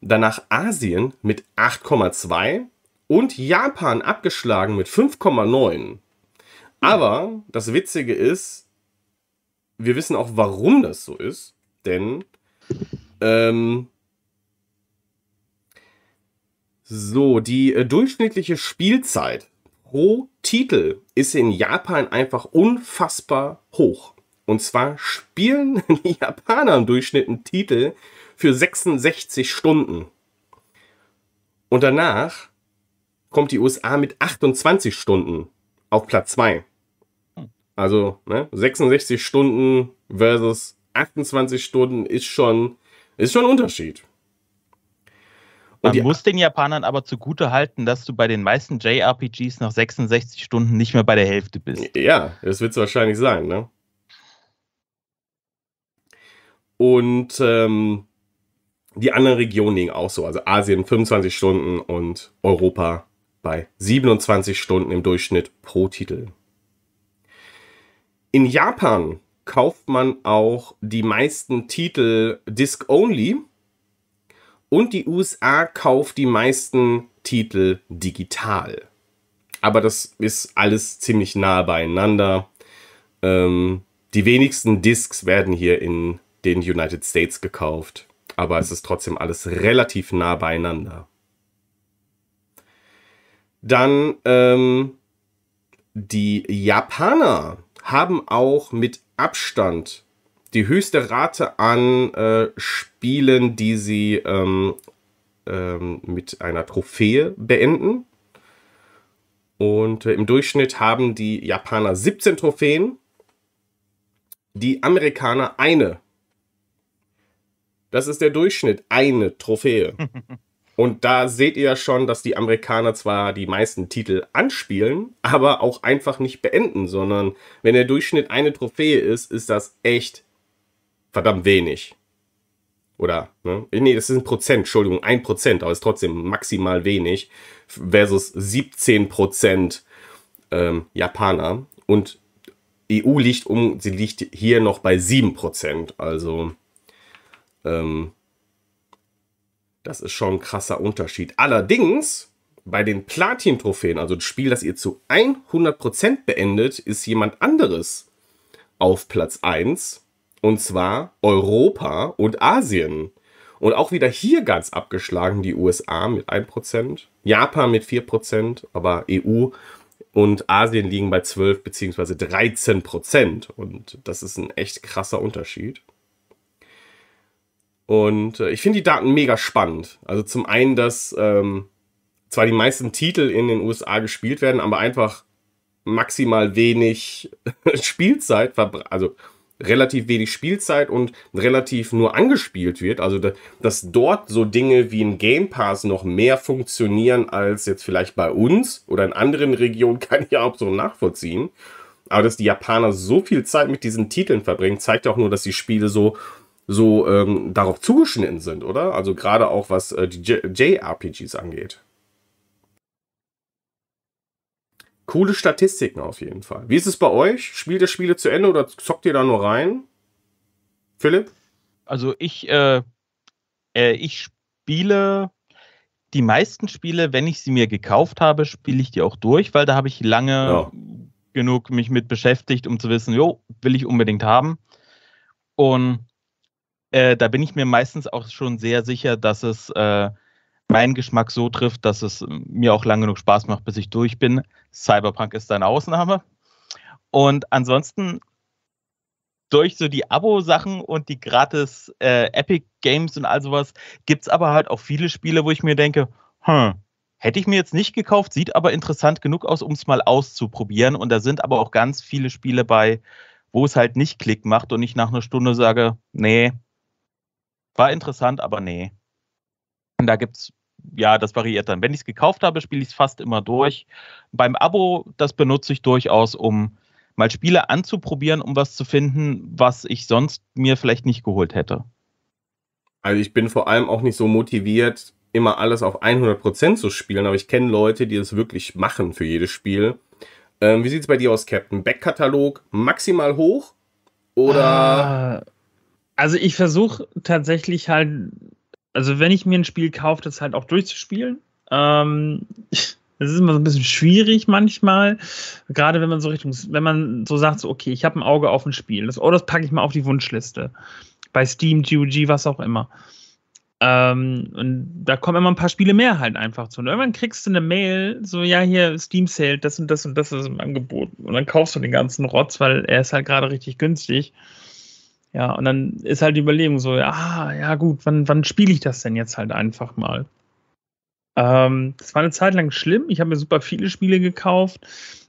Danach Asien mit 8,2 und Japan abgeschlagen mit 5,9. Aber das Witzige ist, wir wissen auch, warum das so ist, denn ähm, so, die äh, durchschnittliche Spielzeit pro Titel ist in Japan einfach unfassbar hoch. Und zwar spielen die Japaner im Durchschnitt einen Titel für 66 Stunden. Und danach kommt die USA mit 28 Stunden auf Platz 2. Also ne, 66 Stunden versus 28 Stunden ist schon, ist schon ein Unterschied. Man die, muss den Japanern aber zugute halten, dass du bei den meisten JRPGs nach 66 Stunden nicht mehr bei der Hälfte bist. Ja, das wird es wahrscheinlich sein, ne? Und ähm, die anderen Regionen liegen auch so. Also Asien 25 Stunden und Europa bei 27 Stunden im Durchschnitt pro Titel. In Japan kauft man auch die meisten Titel Disc Only und die USA kauft die meisten Titel digital. Aber das ist alles ziemlich nah beieinander. Ähm, die wenigsten Discs werden hier in den United States gekauft. Aber es ist trotzdem alles relativ nah beieinander. Dann ähm, die Japaner haben auch mit Abstand die höchste Rate an äh, Spielen, die sie ähm, ähm, mit einer Trophäe beenden. Und äh, im Durchschnitt haben die Japaner 17 Trophäen, die Amerikaner eine. Das ist der Durchschnitt, eine Trophäe. Und da seht ihr ja schon, dass die Amerikaner zwar die meisten Titel anspielen, aber auch einfach nicht beenden, sondern wenn der Durchschnitt eine Trophäe ist, ist das echt verdammt wenig. Oder, ne? Nee, das ist ein Prozent, Entschuldigung, ein Prozent, aber ist trotzdem maximal wenig. Versus 17 Prozent ähm, Japaner. Und EU liegt um, sie liegt hier noch bei 7 Prozent. Also, ähm, das ist schon ein krasser Unterschied. Allerdings, bei den Platin-Trophäen, also das Spiel, das ihr zu 100% Prozent beendet, ist jemand anderes auf Platz 1 und zwar Europa und Asien. Und auch wieder hier ganz abgeschlagen die USA mit 1%, Japan mit 4%, aber EU und Asien liegen bei 12 bzw. 13%. Und das ist ein echt krasser Unterschied. Und äh, ich finde die Daten mega spannend. Also zum einen, dass ähm, zwar die meisten Titel in den USA gespielt werden, aber einfach maximal wenig Spielzeit, also relativ wenig Spielzeit und relativ nur angespielt wird. Also, dass dort so Dinge wie ein Game Pass noch mehr funktionieren als jetzt vielleicht bei uns oder in anderen Regionen, kann ich auch so nachvollziehen. Aber dass die Japaner so viel Zeit mit diesen Titeln verbringen, zeigt auch nur, dass die Spiele so, so ähm, darauf zugeschnitten sind, oder? Also gerade auch was äh, die JRPGs angeht. Coole Statistiken auf jeden Fall. Wie ist es bei euch? Spielt ihr Spiele zu Ende oder zockt ihr da nur rein? Philipp? Also ich, äh, äh, ich spiele die meisten Spiele, wenn ich sie mir gekauft habe, spiele ich die auch durch, weil da habe ich lange ja. genug mich mit beschäftigt, um zu wissen, jo, will ich unbedingt haben. Und äh, da bin ich mir meistens auch schon sehr sicher, dass es äh, meinen Geschmack so trifft, dass es ähm, mir auch lang genug Spaß macht, bis ich durch bin. Cyberpunk ist eine Ausnahme. Und ansonsten durch so die Abo-Sachen und die gratis äh, Epic Games und all sowas gibt es aber halt auch viele Spiele, wo ich mir denke, hm, Hätte ich mir jetzt nicht gekauft, sieht aber interessant genug aus, um es mal auszuprobieren. Und da sind aber auch ganz viele Spiele bei, wo es halt nicht Klick macht und ich nach einer Stunde sage, nee, war interessant, aber nee. Und da gibt es ja, das variiert dann. Wenn ich es gekauft habe, spiele ich es fast immer durch. Beim Abo, das benutze ich durchaus, um mal Spiele anzuprobieren, um was zu finden, was ich sonst mir vielleicht nicht geholt hätte. Also ich bin vor allem auch nicht so motiviert, immer alles auf 100% zu spielen, aber ich kenne Leute, die es wirklich machen für jedes Spiel. Ähm, wie sieht es bei dir aus, Captain? Backkatalog maximal hoch oder... Ah, also ich versuche tatsächlich halt also wenn ich mir ein Spiel kaufe, das halt auch durchzuspielen. Ähm, das ist immer so ein bisschen schwierig manchmal, gerade wenn man so Richtung, wenn man so sagt, so, okay, ich habe ein Auge auf ein Spiel, das, oh, das packe ich mal auf die Wunschliste. Bei Steam, GOG, was auch immer. Ähm, und da kommen immer ein paar Spiele mehr halt einfach zu. Und irgendwann kriegst du eine Mail, so, ja, hier, Steam Sale, das und das und das ist im Angebot. Und dann kaufst du den ganzen Rotz, weil er ist halt gerade richtig günstig. Ja, und dann ist halt die Überlegung so, ah, ja gut, wann, wann spiele ich das denn jetzt halt einfach mal? Ähm, das war eine Zeit lang schlimm. Ich habe mir super viele Spiele gekauft,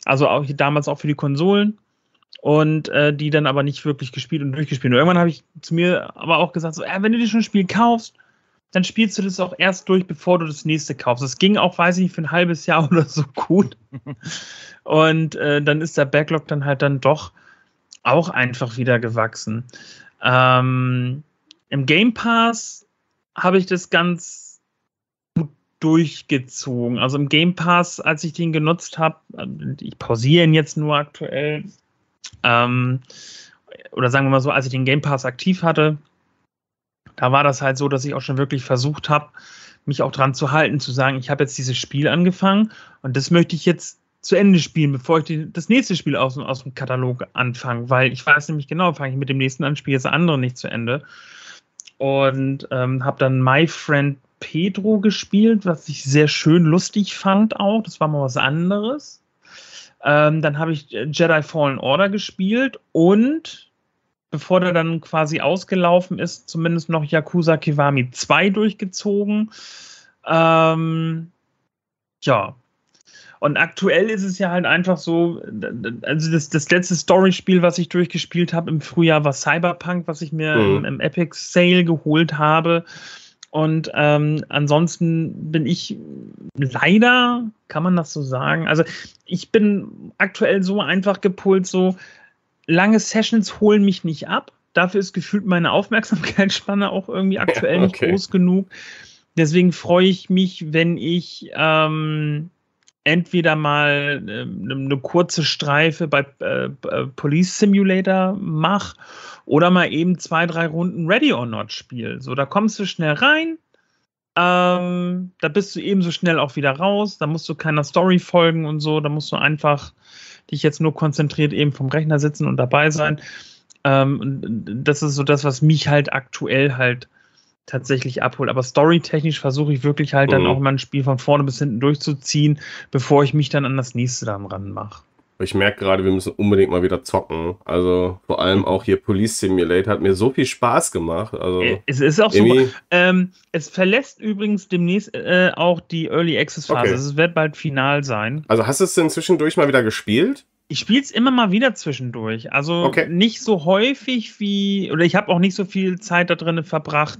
also auch damals auch für die Konsolen und äh, die dann aber nicht wirklich gespielt und durchgespielt. Und irgendwann habe ich zu mir aber auch gesagt, so, äh, wenn du dir schon ein Spiel kaufst, dann spielst du das auch erst durch, bevor du das nächste kaufst. Das ging auch, weiß ich nicht, für ein halbes Jahr oder so gut. Und äh, dann ist der Backlog dann halt dann doch auch einfach wieder gewachsen. Ähm, Im Game Pass habe ich das ganz gut durchgezogen. Also im Game Pass, als ich den genutzt habe, äh, ich pausiere ihn jetzt nur aktuell, ähm, oder sagen wir mal so, als ich den Game Pass aktiv hatte, da war das halt so, dass ich auch schon wirklich versucht habe, mich auch dran zu halten, zu sagen, ich habe jetzt dieses Spiel angefangen und das möchte ich jetzt zu Ende spielen, bevor ich die, das nächste Spiel aus, aus dem Katalog anfange, weil ich weiß nämlich genau, fange ich mit dem nächsten an, spiele das andere nicht zu Ende. Und ähm, habe dann My Friend Pedro gespielt, was ich sehr schön lustig fand auch. Das war mal was anderes. Ähm, dann habe ich äh, Jedi Fallen Order gespielt und bevor der dann quasi ausgelaufen ist, zumindest noch Yakuza Kiwami 2 durchgezogen. Ähm, ja, und aktuell ist es ja halt einfach so, also das, das letzte Story-Spiel, was ich durchgespielt habe im Frühjahr, war Cyberpunk, was ich mir mhm. im, im Epic Sale geholt habe. Und ähm, ansonsten bin ich leider, kann man das so sagen, also ich bin aktuell so einfach gepult, so lange Sessions holen mich nicht ab. Dafür ist gefühlt meine Aufmerksamkeitsspanne auch irgendwie aktuell ja, okay. nicht groß genug. Deswegen freue ich mich, wenn ich ähm, entweder mal eine, ähm, eine kurze Streife bei äh, äh, Police Simulator mach oder mal eben zwei, drei Runden Ready or Not spiel. So, da kommst du schnell rein, ähm, da bist du ebenso schnell auch wieder raus, da musst du keiner Story folgen und so, da musst du einfach dich jetzt nur konzentriert eben vom Rechner sitzen und dabei sein. Ähm, das ist so das, was mich halt aktuell halt tatsächlich abholt. Aber storytechnisch versuche ich wirklich halt mhm. dann auch mal ein Spiel von vorne bis hinten durchzuziehen, bevor ich mich dann an das nächste dann ranmache. Ich merke gerade, wir müssen unbedingt mal wieder zocken. Also vor allem auch hier Police Simulator hat mir so viel Spaß gemacht. Also äh, es ist auch super. Ähm, es verlässt übrigens demnächst äh, auch die Early Access Phase. Okay. Also es wird bald final sein. Also hast du es denn zwischendurch mal wieder gespielt? Ich spiele es immer mal wieder zwischendurch. Also okay. nicht so häufig wie, oder ich habe auch nicht so viel Zeit da drin verbracht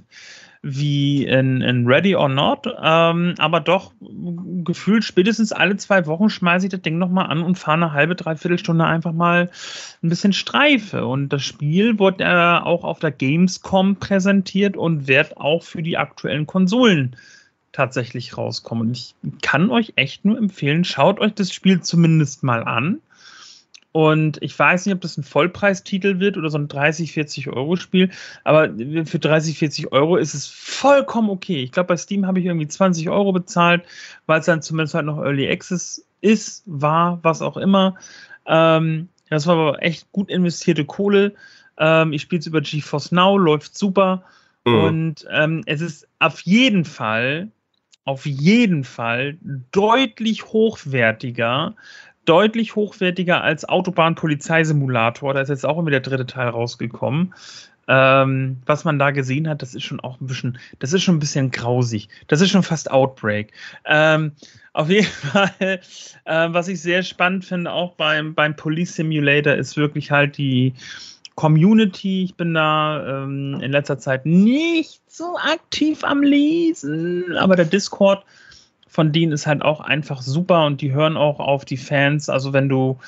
wie in, in Ready or Not. Ähm, aber doch, gefühlt spätestens alle zwei Wochen schmeiße ich das Ding nochmal an und fahre eine halbe, dreiviertel Stunde einfach mal ein bisschen Streife. Und das Spiel wurde äh, auch auf der Gamescom präsentiert und wird auch für die aktuellen Konsolen tatsächlich rauskommen. Und ich kann euch echt nur empfehlen, schaut euch das Spiel zumindest mal an. Und ich weiß nicht, ob das ein Vollpreistitel wird oder so ein 30, 40 Euro Spiel, aber für 30, 40 Euro ist es vollkommen okay. Ich glaube, bei Steam habe ich irgendwie 20 Euro bezahlt, weil es dann zumindest halt noch Early Access ist, war, was auch immer. Ähm, das war aber echt gut investierte Kohle. Ähm, ich spiele es über GeForce Now, läuft super. Mhm. Und ähm, es ist auf jeden Fall, auf jeden Fall deutlich hochwertiger deutlich hochwertiger als Autobahn-Polizeisimulator. Da ist jetzt auch immer der dritte Teil rausgekommen. Ähm, was man da gesehen hat, das ist schon auch ein bisschen, das ist schon ein bisschen grausig. Das ist schon fast Outbreak. Ähm, auf jeden Fall, äh, was ich sehr spannend finde, auch beim, beim Police Simulator, ist wirklich halt die Community. Ich bin da ähm, in letzter Zeit nicht so aktiv am Lesen, aber der Discord von denen ist halt auch einfach super und die hören auch auf die Fans. Also wenn du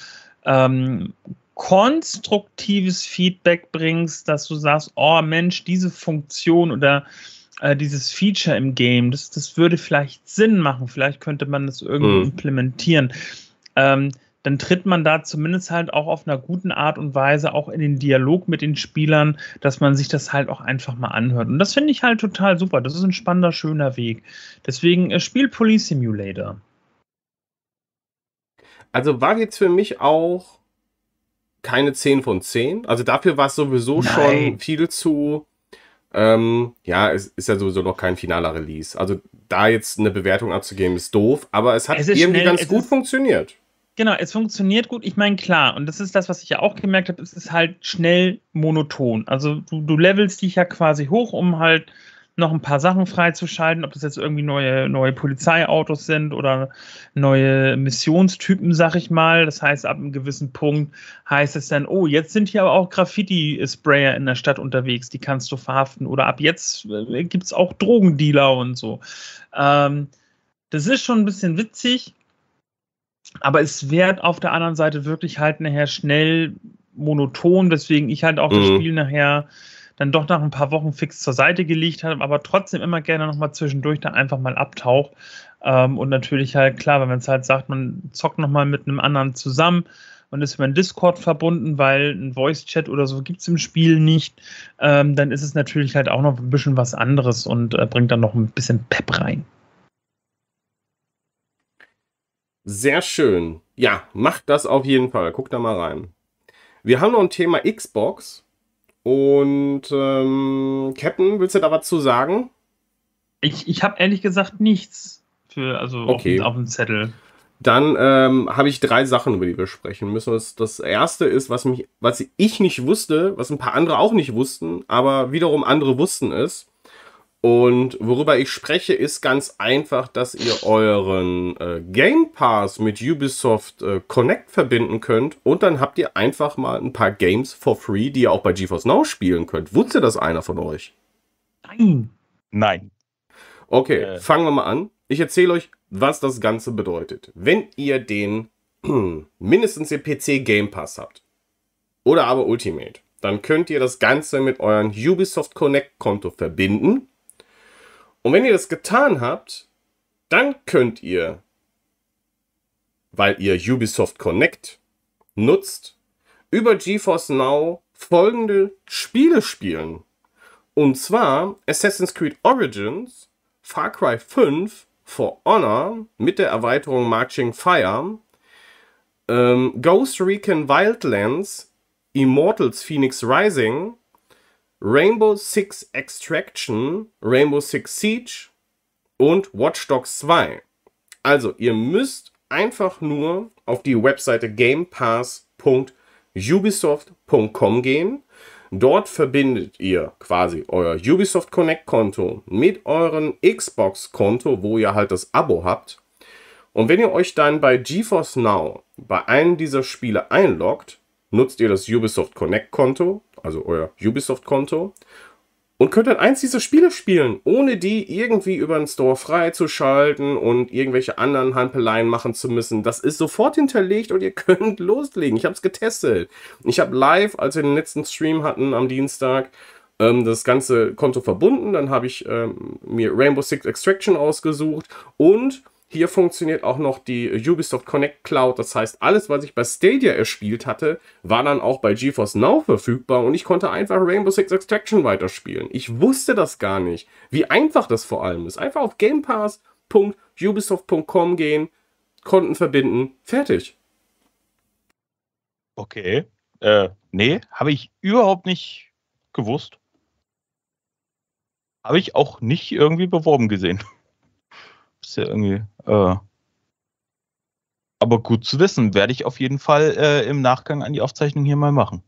ähm, konstruktives Feedback bringst, dass du sagst, oh Mensch, diese Funktion oder äh, dieses Feature im Game, das, das würde vielleicht Sinn machen, vielleicht könnte man das irgendwie mhm. implementieren. Ähm, dann tritt man da zumindest halt auch auf einer guten Art und Weise auch in den Dialog mit den Spielern, dass man sich das halt auch einfach mal anhört. Und das finde ich halt total super. Das ist ein spannender, schöner Weg. Deswegen äh, spiel Police Simulator. Also war jetzt für mich auch keine 10 von 10. Also dafür war es sowieso Nein. schon viel zu. Ähm, ja, es ist ja sowieso noch kein finaler Release. Also da jetzt eine Bewertung abzugeben, ist doof, aber es hat es irgendwie schnell, ganz gut funktioniert Genau, es funktioniert gut. Ich meine, klar, und das ist das, was ich ja auch gemerkt habe, es ist halt schnell monoton. Also du, du levelst dich ja quasi hoch, um halt noch ein paar Sachen freizuschalten, ob das jetzt irgendwie neue, neue Polizeiautos sind oder neue Missionstypen, sag ich mal. Das heißt, ab einem gewissen Punkt heißt es dann, oh, jetzt sind hier aber auch Graffiti-Sprayer in der Stadt unterwegs, die kannst du verhaften. Oder ab jetzt äh, gibt es auch Drogendealer und so. Ähm, das ist schon ein bisschen witzig, aber es wird auf der anderen Seite wirklich halt nachher schnell monoton, weswegen ich halt auch mhm. das Spiel nachher dann doch nach ein paar Wochen fix zur Seite gelegt habe, aber trotzdem immer gerne nochmal zwischendurch da einfach mal abtaucht. Ähm, und natürlich halt, klar, wenn man es halt sagt, man zockt nochmal mit einem anderen zusammen, man ist über einen Discord verbunden, weil ein Voice-Chat oder so gibt es im Spiel nicht, ähm, dann ist es natürlich halt auch noch ein bisschen was anderes und äh, bringt dann noch ein bisschen Pep rein. Sehr schön. Ja, macht das auf jeden Fall. Guckt da mal rein. Wir haben noch ein Thema Xbox. Und ähm, Captain, willst du da was zu sagen? Ich, ich habe ehrlich gesagt nichts für, also okay. auf, auf dem Zettel. Dann ähm, habe ich drei Sachen, über die wir sprechen müssen. Das, das erste ist, was, mich, was ich nicht wusste, was ein paar andere auch nicht wussten, aber wiederum andere wussten es. Und worüber ich spreche, ist ganz einfach, dass ihr euren äh, Game Pass mit Ubisoft äh, Connect verbinden könnt. Und dann habt ihr einfach mal ein paar Games for free, die ihr auch bei GeForce Now spielen könnt. Wusste das einer von euch? Nein. Nein. Okay, äh. fangen wir mal an. Ich erzähle euch, was das Ganze bedeutet. Wenn ihr den mindestens den PC Game Pass habt oder aber Ultimate, dann könnt ihr das Ganze mit euren Ubisoft Connect Konto verbinden und wenn ihr das getan habt, dann könnt ihr, weil ihr Ubisoft Connect nutzt, über GeForce Now folgende Spiele spielen. Und zwar Assassin's Creed Origins, Far Cry 5, For Honor mit der Erweiterung Marching Fire, ähm, Ghost Recon Wildlands, Immortals Phoenix Rising, Rainbow Six Extraction, Rainbow Six Siege und Watch Dogs 2. Also, ihr müsst einfach nur auf die Webseite gamepass.ubisoft.com gehen. Dort verbindet ihr quasi euer Ubisoft Connect Konto mit eurem Xbox Konto, wo ihr halt das Abo habt. Und wenn ihr euch dann bei GeForce Now bei einem dieser Spiele einloggt, nutzt ihr das Ubisoft Connect Konto also euer Ubisoft-Konto, und könnt dann eins dieser Spiele spielen, ohne die irgendwie über den Store freizuschalten und irgendwelche anderen Hampeleien machen zu müssen. Das ist sofort hinterlegt und ihr könnt loslegen. Ich habe es getestet. Ich habe live, als wir den letzten Stream hatten am Dienstag, ähm, das ganze Konto verbunden. Dann habe ich ähm, mir Rainbow Six Extraction ausgesucht und hier funktioniert auch noch die Ubisoft Connect Cloud. Das heißt, alles, was ich bei Stadia erspielt hatte, war dann auch bei GeForce Now verfügbar und ich konnte einfach Rainbow Six Extraction weiterspielen. Ich wusste das gar nicht. Wie einfach das vor allem ist. Einfach auf gamepass.ubisoft.com gehen, Konten verbinden, fertig. Okay. Äh, nee, habe ich überhaupt nicht gewusst. Habe ich auch nicht irgendwie beworben gesehen ist ja irgendwie. Äh, aber gut zu wissen, werde ich auf jeden Fall äh, im Nachgang an die Aufzeichnung hier mal machen.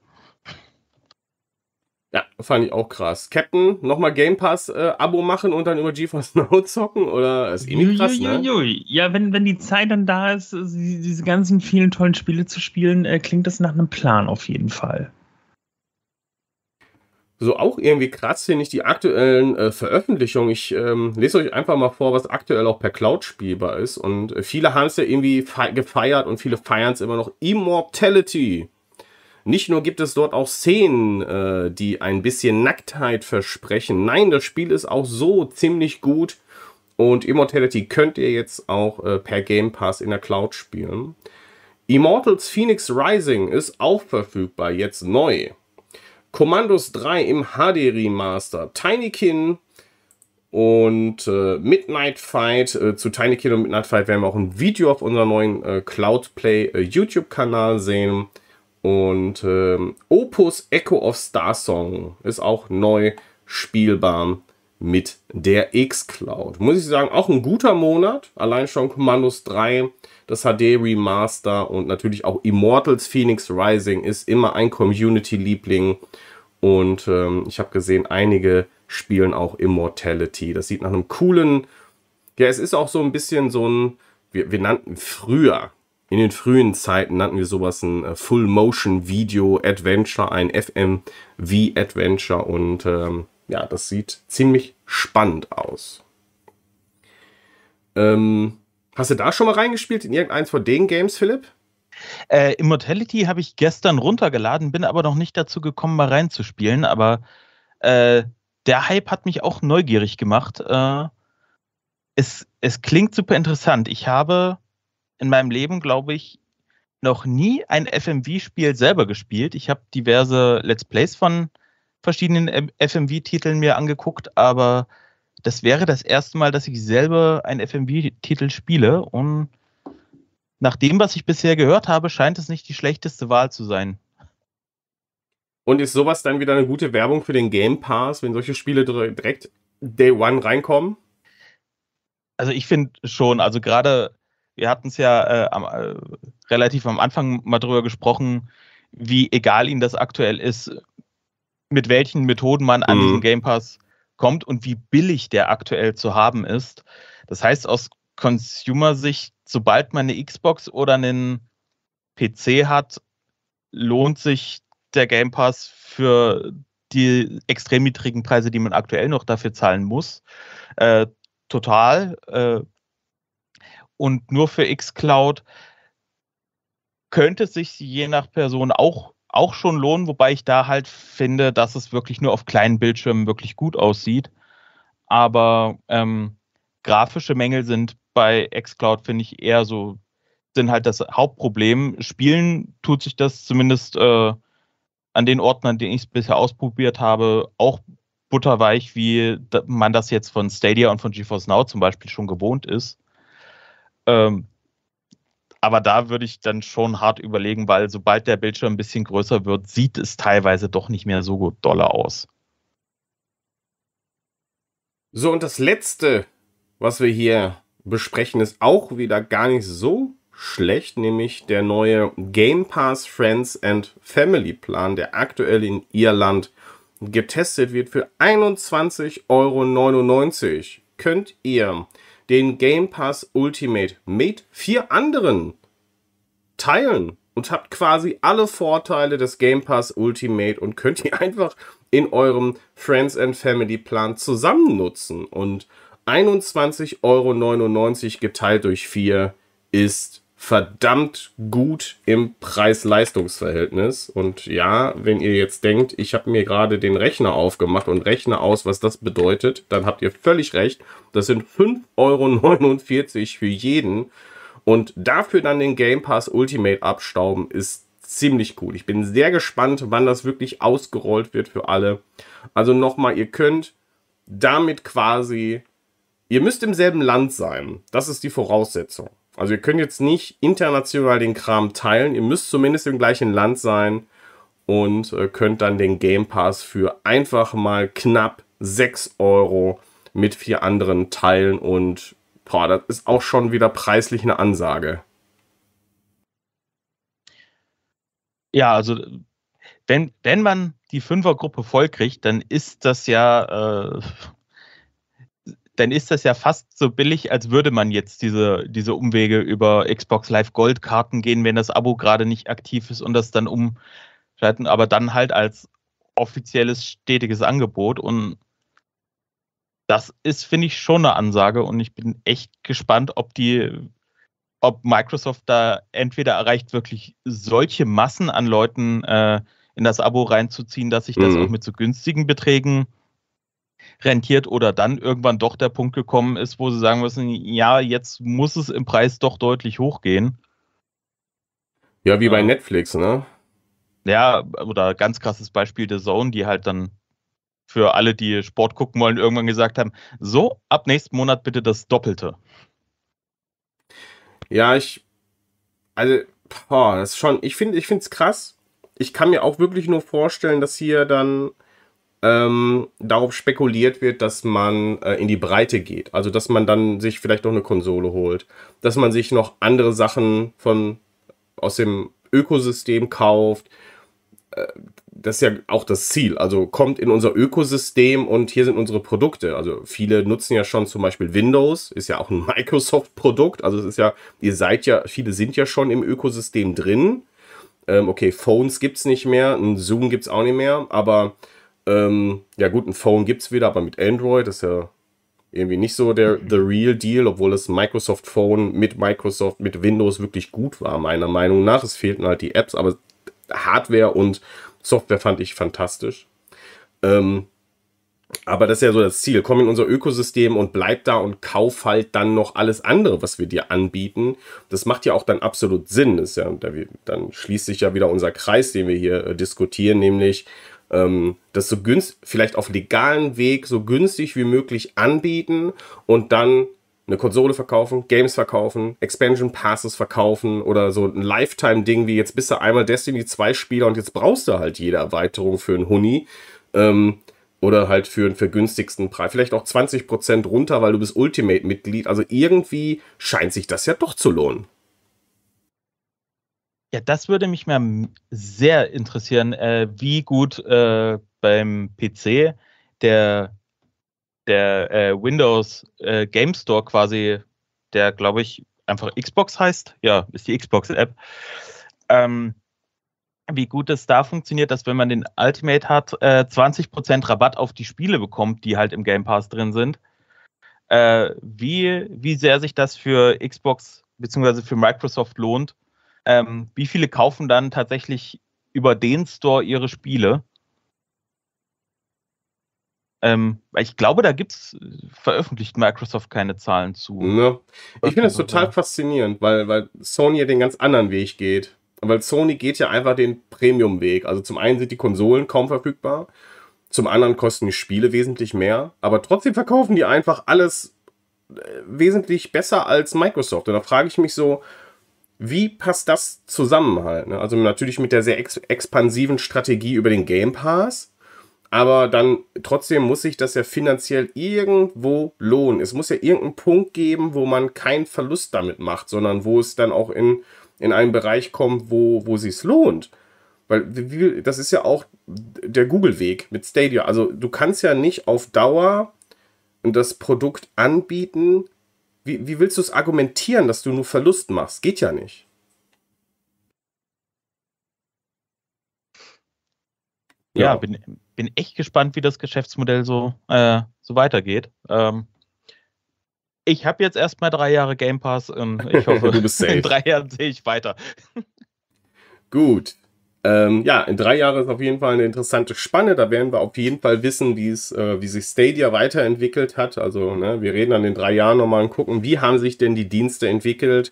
Ja, fand ich auch krass. Captain, nochmal Game Pass äh, Abo machen und dann über GeForce Now zocken? Oder ist eh nicht krass, ne? Ja, wenn, wenn die Zeit dann da ist, diese ganzen vielen tollen Spiele zu spielen, äh, klingt das nach einem Plan auf jeden Fall so auch irgendwie kratzt finde ich die aktuellen äh, Veröffentlichungen. Ich ähm, lese euch einfach mal vor, was aktuell auch per Cloud spielbar ist. Und äh, viele haben es ja irgendwie gefeiert und viele feiern es immer noch. Immortality. Nicht nur gibt es dort auch Szenen, äh, die ein bisschen Nacktheit versprechen. Nein, das Spiel ist auch so ziemlich gut. Und Immortality könnt ihr jetzt auch äh, per Game Pass in der Cloud spielen. Immortals Phoenix Rising ist auch verfügbar, jetzt neu. Commandos 3 im HD Remaster, Tinykin und äh, Midnight Fight. Äh, zu Tinykin und Midnight Fight werden wir auch ein Video auf unserem neuen äh, Cloudplay äh, YouTube-Kanal sehen. Und ähm, Opus Echo of Star Song ist auch neu spielbar mit der X-Cloud. Muss ich sagen, auch ein guter Monat. Allein schon Commandos 3 das HD Remaster und natürlich auch Immortals Phoenix Rising ist immer ein Community-Liebling. Und ähm, ich habe gesehen, einige spielen auch Immortality. Das sieht nach einem coolen, ja, es ist auch so ein bisschen so ein, wir, wir nannten früher, in den frühen Zeiten nannten wir sowas ein äh, Full-Motion-Video-Adventure, ein FMV-Adventure und ähm, ja, das sieht ziemlich spannend aus. Ähm, Hast du da schon mal reingespielt in irgendeins von den Games, Philipp? Äh, Immortality habe ich gestern runtergeladen, bin aber noch nicht dazu gekommen, mal reinzuspielen. Aber äh, der Hype hat mich auch neugierig gemacht. Äh, es, es klingt super interessant. Ich habe in meinem Leben, glaube ich, noch nie ein FMV-Spiel selber gespielt. Ich habe diverse Let's Plays von verschiedenen FMV-Titeln mir angeguckt, aber das wäre das erste Mal, dass ich selber einen FMV-Titel spiele und nach dem, was ich bisher gehört habe, scheint es nicht die schlechteste Wahl zu sein. Und ist sowas dann wieder eine gute Werbung für den Game Pass, wenn solche Spiele direkt Day One reinkommen? Also ich finde schon, also gerade, wir hatten es ja äh, am, äh, relativ am Anfang mal drüber gesprochen, wie egal Ihnen das aktuell ist, mit welchen Methoden man an mhm. diesen Game Pass kommt und wie billig der aktuell zu haben ist. Das heißt, aus Consumer-Sicht, sobald man eine Xbox oder einen PC hat, lohnt sich der Game Pass für die extrem niedrigen Preise, die man aktuell noch dafür zahlen muss, äh, total. Äh, und nur für xCloud könnte es sich je nach Person auch auch schon lohnen, wobei ich da halt finde, dass es wirklich nur auf kleinen Bildschirmen wirklich gut aussieht. Aber ähm, grafische Mängel sind bei xCloud, finde ich, eher so, sind halt das Hauptproblem. Spielen tut sich das zumindest äh, an den Ordnern, an denen ich es bisher ausprobiert habe, auch butterweich, wie man das jetzt von Stadia und von GeForce Now zum Beispiel schon gewohnt ist. Ähm, aber da würde ich dann schon hart überlegen, weil sobald der Bildschirm ein bisschen größer wird, sieht es teilweise doch nicht mehr so gut dolle aus. So, und das letzte, was wir hier besprechen, ist auch wieder gar nicht so schlecht, nämlich der neue Game Pass Friends and Family Plan, der aktuell in Irland getestet wird für 21,99 Euro. Könnt ihr den Game Pass Ultimate mit vier anderen teilen und habt quasi alle Vorteile des Game Pass Ultimate und könnt die einfach in eurem Friends and Family Plan zusammen nutzen. Und 21,99 Euro geteilt durch vier ist verdammt gut im Preis-Leistungs-Verhältnis. Und ja, wenn ihr jetzt denkt, ich habe mir gerade den Rechner aufgemacht und rechne aus, was das bedeutet, dann habt ihr völlig recht. Das sind 5,49 Euro für jeden. Und dafür dann den Game Pass Ultimate abstauben, ist ziemlich cool. Ich bin sehr gespannt, wann das wirklich ausgerollt wird für alle. Also nochmal, ihr könnt damit quasi, ihr müsst im selben Land sein. Das ist die Voraussetzung. Also ihr könnt jetzt nicht international den Kram teilen, ihr müsst zumindest im gleichen Land sein und äh, könnt dann den Game Pass für einfach mal knapp 6 Euro mit vier anderen teilen und boah, das ist auch schon wieder preislich eine Ansage. Ja, also wenn, wenn man die Fünfergruppe vollkriegt, dann ist das ja äh, dann ist das ja fast so billig, als würde man jetzt diese, diese Umwege über Xbox Live Gold Karten gehen, wenn das Abo gerade nicht aktiv ist und das dann umschalten, aber dann halt als offizielles stetiges Angebot und das ist, finde ich, schon eine Ansage und ich bin echt gespannt, ob die, ob Microsoft da entweder erreicht, wirklich solche Massen an Leuten äh, in das Abo reinzuziehen, dass sich das mhm. auch mit so günstigen Beträgen rentiert oder dann irgendwann doch der Punkt gekommen ist, wo sie sagen müssen, ja, jetzt muss es im Preis doch deutlich hochgehen. Ja, wie bei ja. Ähm. Netflix, ne? Ja, oder ganz krasses Beispiel der Zone, die halt dann für alle, die Sport gucken wollen, irgendwann gesagt haben, so, ab nächsten Monat bitte das Doppelte. Ja, ich, also, boah, das ist schon, ich finde, ich finde es krass. Ich kann mir auch wirklich nur vorstellen, dass hier dann ähm, darauf spekuliert wird, dass man äh, in die Breite geht. Also dass man dann sich vielleicht noch eine Konsole holt, dass man sich noch andere Sachen von aus dem Ökosystem kauft. Äh, das ist ja auch das Ziel. Also kommt in unser Ökosystem und hier sind unsere Produkte. Also viele nutzen ja schon zum Beispiel Windows, ist ja auch ein Microsoft-Produkt. Also es ist ja, ihr seid ja, viele sind ja schon im Ökosystem drin. Ähm, okay, Phones gibt es nicht mehr, ein Zoom gibt es auch nicht mehr, aber ähm, ja, gut, ein Phone gibt es wieder, aber mit Android Das ist ja irgendwie nicht so der mhm. the real deal, obwohl das Microsoft Phone mit Microsoft, mit Windows wirklich gut war, meiner Meinung nach. Es fehlten halt die Apps, aber Hardware und Software fand ich fantastisch. Ähm, aber das ist ja so das Ziel. Komm in unser Ökosystem und bleib da und kauf halt dann noch alles andere, was wir dir anbieten. Das macht ja auch dann absolut Sinn. Ist ja, dann schließt sich ja wieder unser Kreis, den wir hier äh, diskutieren, nämlich ähm, das so günstig, vielleicht auf legalen Weg so günstig wie möglich anbieten und dann eine Konsole verkaufen, Games verkaufen, Expansion Passes verkaufen oder so ein Lifetime-Ding wie jetzt bist du einmal Destiny 2 Spieler und jetzt brauchst du halt jede Erweiterung für einen Huni. Ähm, oder halt für einen vergünstigsten Preis. Vielleicht auch 20% runter, weil du bist Ultimate-Mitglied. Also irgendwie scheint sich das ja doch zu lohnen. Ja, das würde mich mal sehr interessieren, äh, wie gut äh, beim PC der, der äh, Windows äh, Game Store quasi, der glaube ich einfach Xbox heißt, ja, ist die Xbox-App, ähm, wie gut es da funktioniert, dass wenn man den Ultimate hat, äh, 20% Rabatt auf die Spiele bekommt, die halt im Game Pass drin sind. Äh, wie, wie sehr sich das für Xbox bzw. für Microsoft lohnt, ähm, wie viele kaufen dann tatsächlich über den Store ihre Spiele? Ähm, ich glaube, da gibt es äh, veröffentlicht Microsoft keine Zahlen zu. Ja. Ne. Ich finde das total faszinierend, weil, weil Sony ja den ganz anderen Weg geht. Weil Sony geht ja einfach den Premium-Weg. Also zum einen sind die Konsolen kaum verfügbar, zum anderen kosten die Spiele wesentlich mehr, aber trotzdem verkaufen die einfach alles äh, wesentlich besser als Microsoft. Und da frage ich mich so, wie passt das zusammen halt? Ne? Also natürlich mit der sehr ex expansiven Strategie über den Game Pass, aber dann trotzdem muss sich das ja finanziell irgendwo lohnen. Es muss ja irgendeinen Punkt geben, wo man keinen Verlust damit macht, sondern wo es dann auch in, in einen Bereich kommt, wo, wo es lohnt. Weil das ist ja auch der Google-Weg mit Stadia. Also du kannst ja nicht auf Dauer das Produkt anbieten, wie, wie willst du es argumentieren, dass du nur Verlust machst? Geht ja nicht. Ja, ja bin, bin echt gespannt, wie das Geschäftsmodell so, äh, so weitergeht. Ähm, ich habe jetzt erstmal drei Jahre Game Pass und ich hoffe, in drei Jahren sehe ich weiter. Gut, ähm, ja, in drei Jahren ist auf jeden Fall eine interessante Spanne. Da werden wir auf jeden Fall wissen, wie es, äh, wie sich Stadia weiterentwickelt hat. Also, ne, wir reden dann in drei Jahren nochmal und gucken, wie haben sich denn die Dienste entwickelt.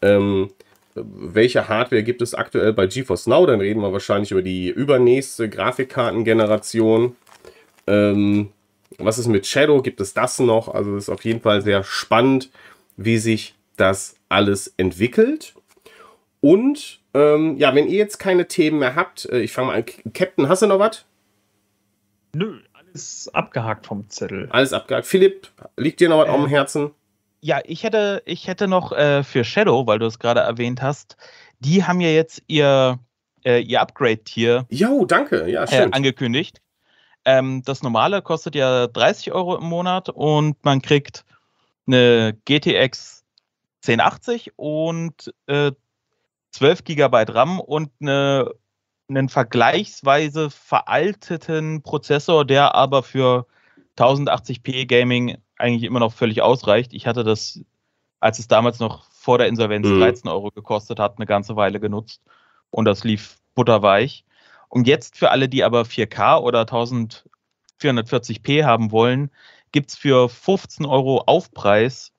Ähm, welche Hardware gibt es aktuell bei GeForce Now? Dann reden wir wahrscheinlich über die übernächste Grafikkartengeneration. Ähm, was ist mit Shadow? Gibt es das noch? Also es ist auf jeden Fall sehr spannend, wie sich das alles entwickelt. Und ähm, ja, wenn ihr jetzt keine Themen mehr habt, äh, ich fange mal an. Captain, hast du noch was? Nö, alles abgehakt vom Zettel. Alles abgehakt. Philipp, liegt dir noch was äh, auf Herzen? Ja, ich hätte, ich hätte noch äh, für Shadow, weil du es gerade erwähnt hast, die haben ja jetzt ihr, äh, ihr Upgrade-Tier. Jo, danke, ja, äh, stimmt. angekündigt. Ähm, das normale kostet ja 30 Euro im Monat und man kriegt eine GTX 1080 und äh, 12 GB RAM und eine, einen vergleichsweise veralteten Prozessor, der aber für 1080p Gaming eigentlich immer noch völlig ausreicht. Ich hatte das, als es damals noch vor der Insolvenz mhm. 13 Euro gekostet hat, eine ganze Weile genutzt und das lief butterweich. Und jetzt für alle, die aber 4K oder 1440p haben wollen, gibt es für 15 Euro Aufpreis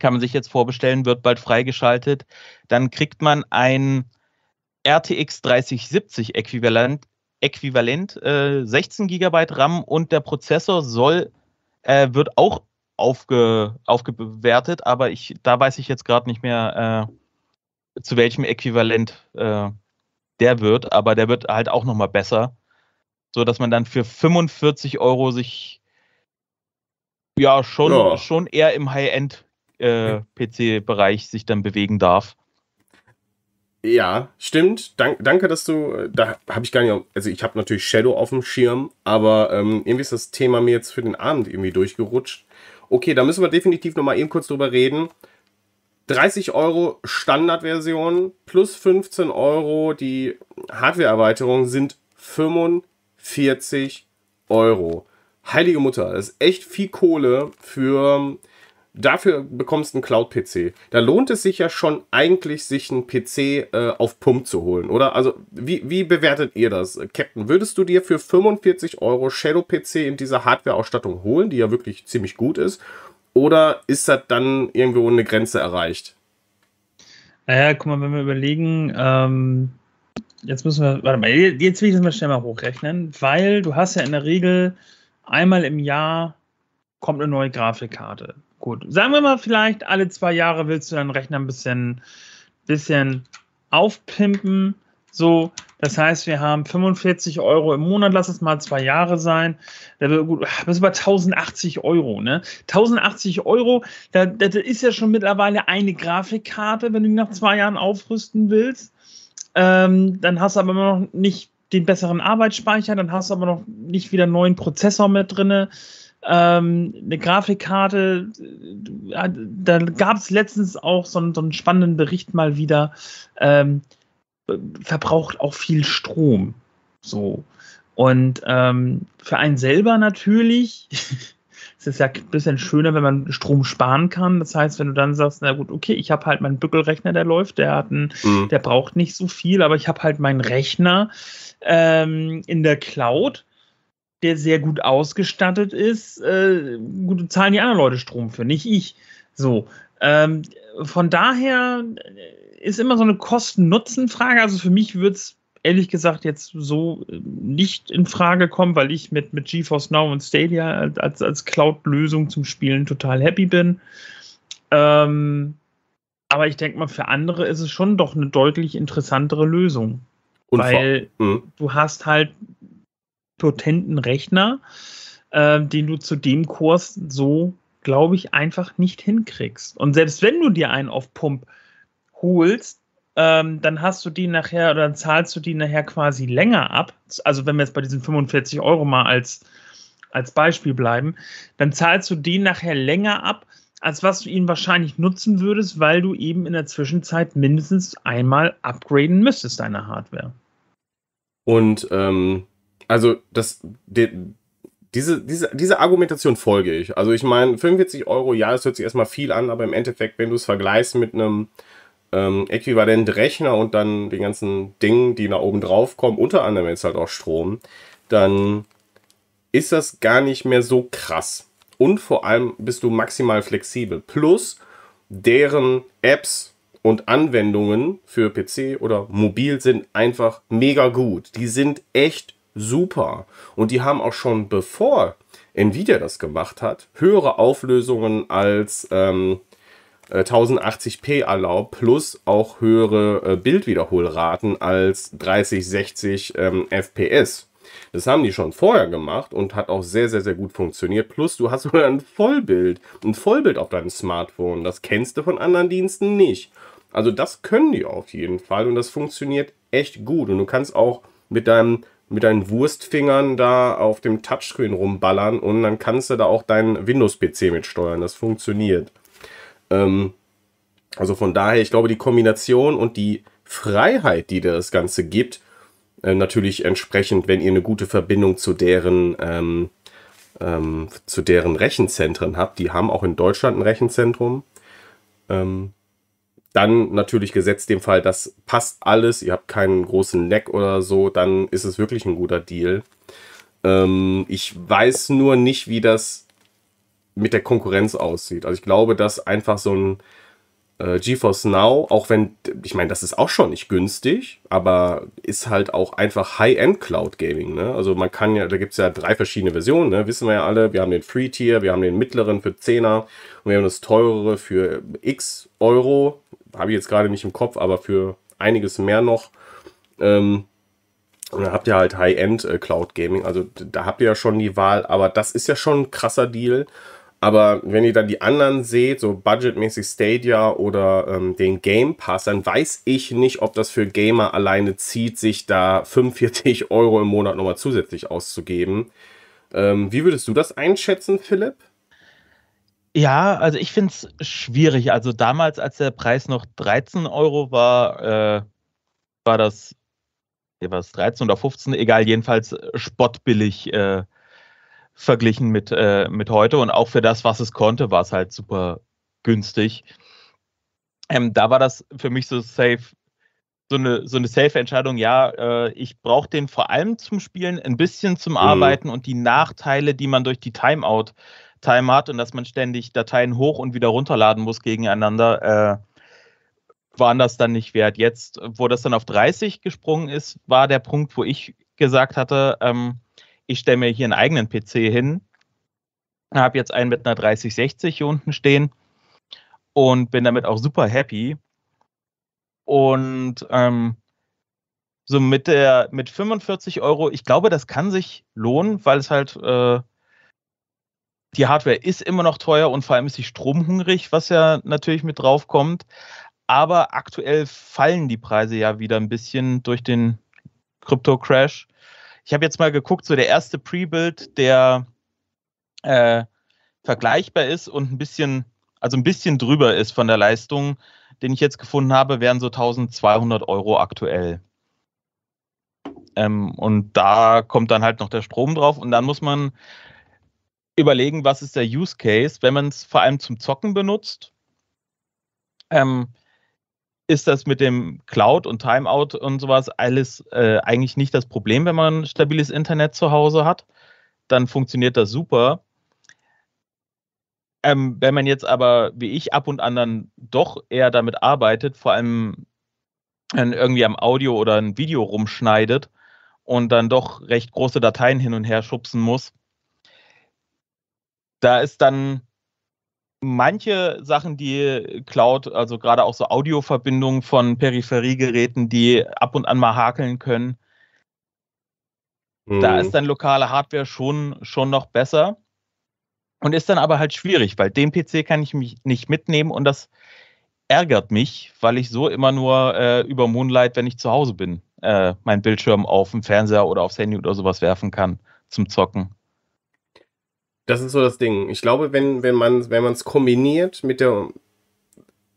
kann man sich jetzt vorbestellen, wird bald freigeschaltet. Dann kriegt man ein RTX 3070 Äquivalent, Äquivalent äh, 16 GB RAM und der Prozessor soll, äh, wird auch aufge, aufgewertet, aber ich, da weiß ich jetzt gerade nicht mehr, äh, zu welchem Äquivalent äh, der wird, aber der wird halt auch nochmal besser, sodass man dann für 45 Euro sich ja schon, ja. schon eher im High-End äh, PC-Bereich sich dann bewegen darf. Ja, stimmt. Dank, danke, dass du. Äh, da habe ich gar nicht. Also, ich habe natürlich Shadow auf dem Schirm, aber ähm, irgendwie ist das Thema mir jetzt für den Abend irgendwie durchgerutscht. Okay, da müssen wir definitiv nochmal eben kurz drüber reden. 30 Euro Standardversion plus 15 Euro die Hardware-Erweiterung sind 45 Euro. Heilige Mutter, das ist echt viel Kohle für dafür bekommst du einen Cloud-PC. Da lohnt es sich ja schon eigentlich, sich einen PC äh, auf Pump zu holen, oder? Also, wie, wie bewertet ihr das, Captain? Würdest du dir für 45 Euro Shadow-PC in dieser Hardware-Ausstattung holen, die ja wirklich ziemlich gut ist? Oder ist das dann irgendwo eine Grenze erreicht? Naja, guck mal, wenn wir überlegen, ähm, jetzt müssen wir, warte mal, jetzt will ich das mal schnell mal hochrechnen, weil du hast ja in der Regel einmal im Jahr kommt eine neue Grafikkarte gut. Sagen wir mal, vielleicht alle zwei Jahre willst du deinen Rechner ein bisschen, bisschen aufpimpen. So, das heißt, wir haben 45 Euro im Monat, lass es mal zwei Jahre sein. Da gut, ah, bist du bei 1080 Euro, ne? 1080 Euro, da, da ist ja schon mittlerweile eine Grafikkarte, wenn du nach zwei Jahren aufrüsten willst. Ähm, dann hast du aber noch nicht den besseren Arbeitsspeicher, dann hast du aber noch nicht wieder einen neuen Prozessor mit drinne ähm, eine Grafikkarte. Äh, äh, da gab es letztens auch so einen, so einen, spannenden Bericht mal wieder. Ähm, verbraucht auch viel Strom. So. Und ähm, für einen selber natürlich es ist ja ein bisschen schöner, wenn man Strom sparen kann. Das heißt, wenn du dann sagst, na gut, okay, ich habe halt meinen Bückelrechner, der läuft, der hat einen, mhm. der braucht nicht so viel, aber ich habe halt meinen Rechner ähm, in der Cloud der sehr gut ausgestattet ist, äh, gut, zahlen die anderen Leute Strom für, nicht ich. So. Ähm, von daher äh, ist immer so eine Kosten-Nutzen-Frage. Also für mich würde es ehrlich gesagt jetzt so äh, nicht in Frage kommen, weil ich mit, mit GeForce Now und Stadia als, als Cloud-Lösung zum Spielen total happy bin. Ähm, aber ich denke mal, für andere ist es schon doch eine deutlich interessantere Lösung. Und weil mhm. du hast halt potenten Rechner, äh, den du zu dem Kurs so, glaube ich, einfach nicht hinkriegst. Und selbst wenn du dir einen auf Pump holst, ähm, dann hast du die nachher oder dann zahlst du die nachher quasi länger ab. Also wenn wir jetzt bei diesen 45 Euro mal als, als Beispiel bleiben, dann zahlst du den nachher länger ab, als was du ihn wahrscheinlich nutzen würdest, weil du eben in der Zwischenzeit mindestens einmal upgraden müsstest, deine Hardware. Und ähm, also das, die, diese, diese, diese Argumentation folge ich. Also ich meine, 45 Euro, ja, das hört sich erstmal viel an, aber im Endeffekt, wenn du es vergleichst mit einem ähm, äquivalent Rechner und dann den ganzen Dingen, die nach oben drauf kommen, unter anderem jetzt halt auch Strom, dann ist das gar nicht mehr so krass. Und vor allem bist du maximal flexibel. Plus deren Apps und Anwendungen für PC oder mobil sind einfach mega gut. Die sind echt super. Und die haben auch schon bevor Nvidia das gemacht hat, höhere Auflösungen als ähm, 1080p äh, erlaubt, plus auch höhere äh, Bildwiederholraten als 30, 60 ähm, FPS. Das haben die schon vorher gemacht und hat auch sehr, sehr, sehr gut funktioniert. Plus, du hast sogar ein Vollbild, ein Vollbild auf deinem Smartphone. Das kennst du von anderen Diensten nicht. Also das können die auf jeden Fall und das funktioniert echt gut. Und du kannst auch mit deinem mit deinen Wurstfingern da auf dem Touchscreen rumballern und dann kannst du da auch deinen Windows-PC mit steuern. Das funktioniert. Ähm, also von daher, ich glaube, die Kombination und die Freiheit, die dir das Ganze gibt, äh, natürlich entsprechend, wenn ihr eine gute Verbindung zu deren, ähm, ähm, zu deren Rechenzentren habt. Die haben auch in Deutschland ein Rechenzentrum. Ähm, dann natürlich gesetzt dem Fall, das passt alles, ihr habt keinen großen Leck oder so, dann ist es wirklich ein guter Deal. Ähm, ich weiß nur nicht, wie das mit der Konkurrenz aussieht. Also ich glaube, dass einfach so ein äh, GeForce Now, auch wenn, ich meine, das ist auch schon nicht günstig, aber ist halt auch einfach High-End Cloud Gaming. Ne? Also man kann ja, da gibt es ja drei verschiedene Versionen, ne? wissen wir ja alle. Wir haben den Free-Tier, wir haben den mittleren für 10er und wir haben das teurere für x Euro habe ich jetzt gerade nicht im Kopf, aber für einiges mehr noch. Ähm, und dann habt ihr halt High-End äh, Cloud Gaming. Also da habt ihr ja schon die Wahl, aber das ist ja schon ein krasser Deal. Aber wenn ihr dann die anderen seht, so budgetmäßig Stadia oder ähm, den Game Pass, dann weiß ich nicht, ob das für Gamer alleine zieht, sich da 45 Euro im Monat nochmal zusätzlich auszugeben. Ähm, wie würdest du das einschätzen, Philipp? Ja, also ich finde es schwierig. Also damals, als der Preis noch 13 Euro war, äh, war das, ja, war es 13 oder 15, egal, jedenfalls äh, spottbillig äh, verglichen mit, äh, mit heute. Und auch für das, was es konnte, war es halt super günstig. Ähm, da war das für mich so safe, so eine, so eine safe Entscheidung. Ja, äh, ich brauche den vor allem zum Spielen, ein bisschen zum mhm. Arbeiten mhm. und die Nachteile, die man durch die Timeout äh, Time hat und dass man ständig Dateien hoch und wieder runterladen muss gegeneinander, äh, waren das dann nicht wert. Jetzt, wo das dann auf 30 gesprungen ist, war der Punkt, wo ich gesagt hatte, ähm, ich stelle mir hier einen eigenen PC hin, habe jetzt einen mit einer 3060 hier unten stehen und bin damit auch super happy. Und ähm, so mit der mit 45 Euro, ich glaube, das kann sich lohnen, weil es halt äh, die Hardware ist immer noch teuer und vor allem ist sie stromhungrig, was ja natürlich mit drauf kommt. Aber aktuell fallen die Preise ja wieder ein bisschen durch den Krypto-Crash. Ich habe jetzt mal geguckt, so der erste Pre-Build, der äh, vergleichbar ist und ein bisschen, also ein bisschen drüber ist von der Leistung, den ich jetzt gefunden habe, wären so 1200 Euro aktuell. Ähm, und da kommt dann halt noch der Strom drauf und dann muss man überlegen, was ist der Use Case, wenn man es vor allem zum Zocken benutzt. Ähm, ist das mit dem Cloud und Timeout und sowas alles äh, eigentlich nicht das Problem, wenn man ein stabiles Internet zu Hause hat? Dann funktioniert das super. Ähm, wenn man jetzt aber, wie ich, ab und an dann doch eher damit arbeitet, vor allem irgendwie am Audio oder ein Video rumschneidet und dann doch recht große Dateien hin und her schubsen muss, da ist dann manche Sachen, die Cloud, also gerade auch so Audioverbindungen von Peripheriegeräten, die ab und an mal hakeln können, da mhm. ist dann lokale Hardware schon, schon noch besser. Und ist dann aber halt schwierig, weil den PC kann ich mich nicht mitnehmen und das ärgert mich, weil ich so immer nur äh, über Moonlight, wenn ich zu Hause bin, äh, meinen Bildschirm auf dem Fernseher oder aufs Handy oder sowas werfen kann zum Zocken. Das ist so das Ding. Ich glaube, wenn, wenn man wenn es kombiniert mit der,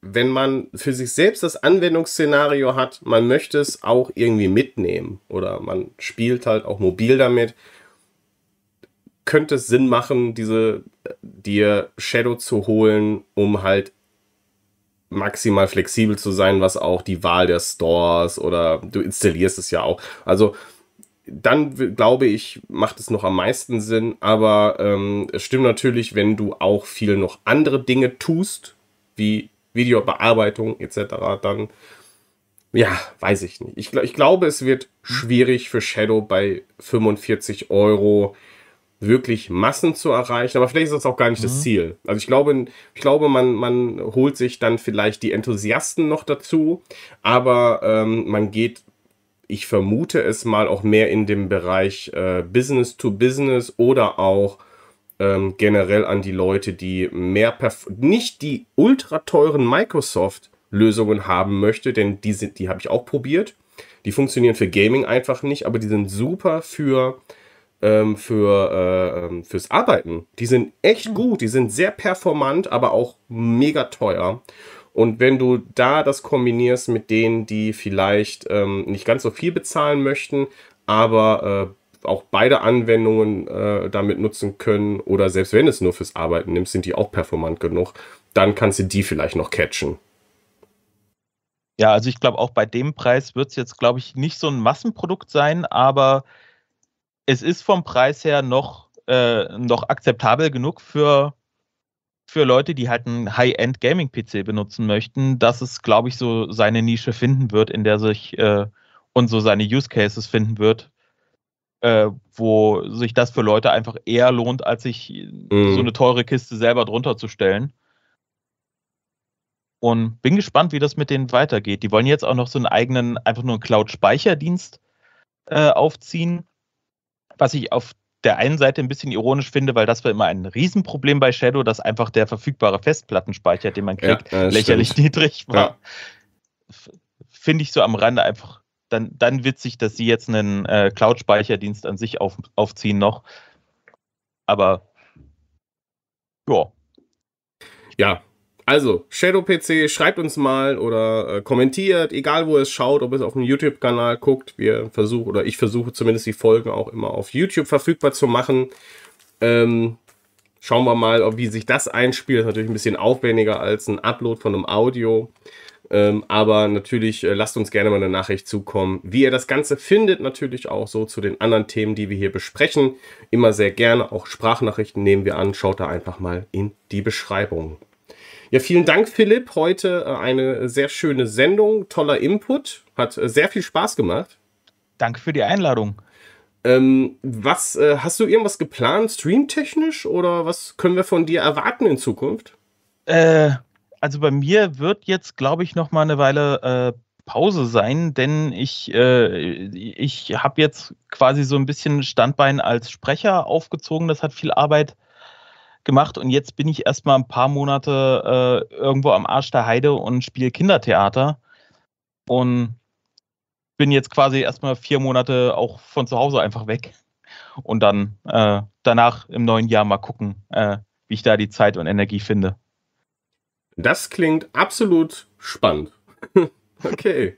wenn man für sich selbst das Anwendungsszenario hat, man möchte es auch irgendwie mitnehmen oder man spielt halt auch mobil damit, könnte es Sinn machen, diese dir Shadow zu holen, um halt maximal flexibel zu sein, was auch die Wahl der Stores oder du installierst es ja auch. Also dann glaube ich, macht es noch am meisten Sinn. Aber ähm, es stimmt natürlich, wenn du auch viel noch andere Dinge tust, wie Videobearbeitung etc., dann ja, weiß ich nicht. Ich, ich glaube, es wird schwierig für Shadow bei 45 Euro wirklich Massen zu erreichen, aber vielleicht ist das auch gar nicht mhm. das Ziel. Also ich glaube, ich glaube, man, man holt sich dann vielleicht die Enthusiasten noch dazu, aber ähm, man geht ich vermute es mal, auch mehr in dem Bereich äh, Business to Business oder auch ähm, generell an die Leute, die mehr, Perf nicht die ultra teuren Microsoft-Lösungen haben möchte, denn die, sind, die habe ich auch probiert. Die funktionieren für Gaming einfach nicht, aber die sind super für, ähm, für, äh, ähm, fürs Arbeiten. Die sind echt mhm. gut, die sind sehr performant, aber auch mega teuer. Und wenn du da das kombinierst mit denen, die vielleicht ähm, nicht ganz so viel bezahlen möchten, aber äh, auch beide Anwendungen äh, damit nutzen können oder selbst wenn es nur fürs Arbeiten nimmst, sind die auch performant genug, dann kannst du die vielleicht noch catchen. Ja, also ich glaube, auch bei dem Preis wird es jetzt, glaube ich, nicht so ein Massenprodukt sein, aber es ist vom Preis her noch, äh, noch akzeptabel genug für für Leute, die halt einen High-End Gaming-PC benutzen möchten, dass es, glaube ich, so seine Nische finden wird, in der sich äh, und so seine Use Cases finden wird, äh, wo sich das für Leute einfach eher lohnt, als sich mhm. so eine teure Kiste selber drunter zu stellen. Und bin gespannt, wie das mit denen weitergeht. Die wollen jetzt auch noch so einen eigenen, einfach nur einen Cloud-Speicherdienst äh, aufziehen, was ich auf der einen Seite ein bisschen ironisch finde, weil das war immer ein Riesenproblem bei Shadow, dass einfach der verfügbare Festplattenspeicher, den man kriegt, ja, lächerlich stimmt. niedrig war. Ja. Finde ich so am Rande einfach dann, dann witzig, dass sie jetzt einen äh, Cloud-Speicherdienst an sich auf, aufziehen noch. Aber ja. Ja, also, Shadow PC, schreibt uns mal oder äh, kommentiert, egal wo ihr es schaut, ob ihr es auf dem YouTube-Kanal guckt. Wir versuchen, oder ich versuche zumindest die Folgen auch immer auf YouTube verfügbar zu machen. Ähm, schauen wir mal, ob, wie sich das einspielt. Das Ist natürlich ein bisschen aufwendiger als ein Upload von einem Audio. Ähm, aber natürlich äh, lasst uns gerne mal eine Nachricht zukommen, wie ihr das Ganze findet. Natürlich auch so zu den anderen Themen, die wir hier besprechen. Immer sehr gerne. Auch Sprachnachrichten nehmen wir an. Schaut da einfach mal in die Beschreibung. Ja, vielen Dank, Philipp. Heute äh, eine sehr schöne Sendung, toller Input. Hat äh, sehr viel Spaß gemacht. Danke für die Einladung. Ähm, was äh, hast du irgendwas geplant, streamtechnisch oder was können wir von dir erwarten in Zukunft? Äh, also bei mir wird jetzt, glaube ich, noch mal eine Weile äh, Pause sein, denn ich äh, ich habe jetzt quasi so ein bisschen Standbein als Sprecher aufgezogen. Das hat viel Arbeit gemacht und jetzt bin ich erstmal ein paar Monate äh, irgendwo am Arsch der Heide und spiele Kindertheater und bin jetzt quasi erstmal vier Monate auch von zu Hause einfach weg und dann äh, danach im neuen Jahr mal gucken, äh, wie ich da die Zeit und Energie finde. Das klingt absolut spannend. okay.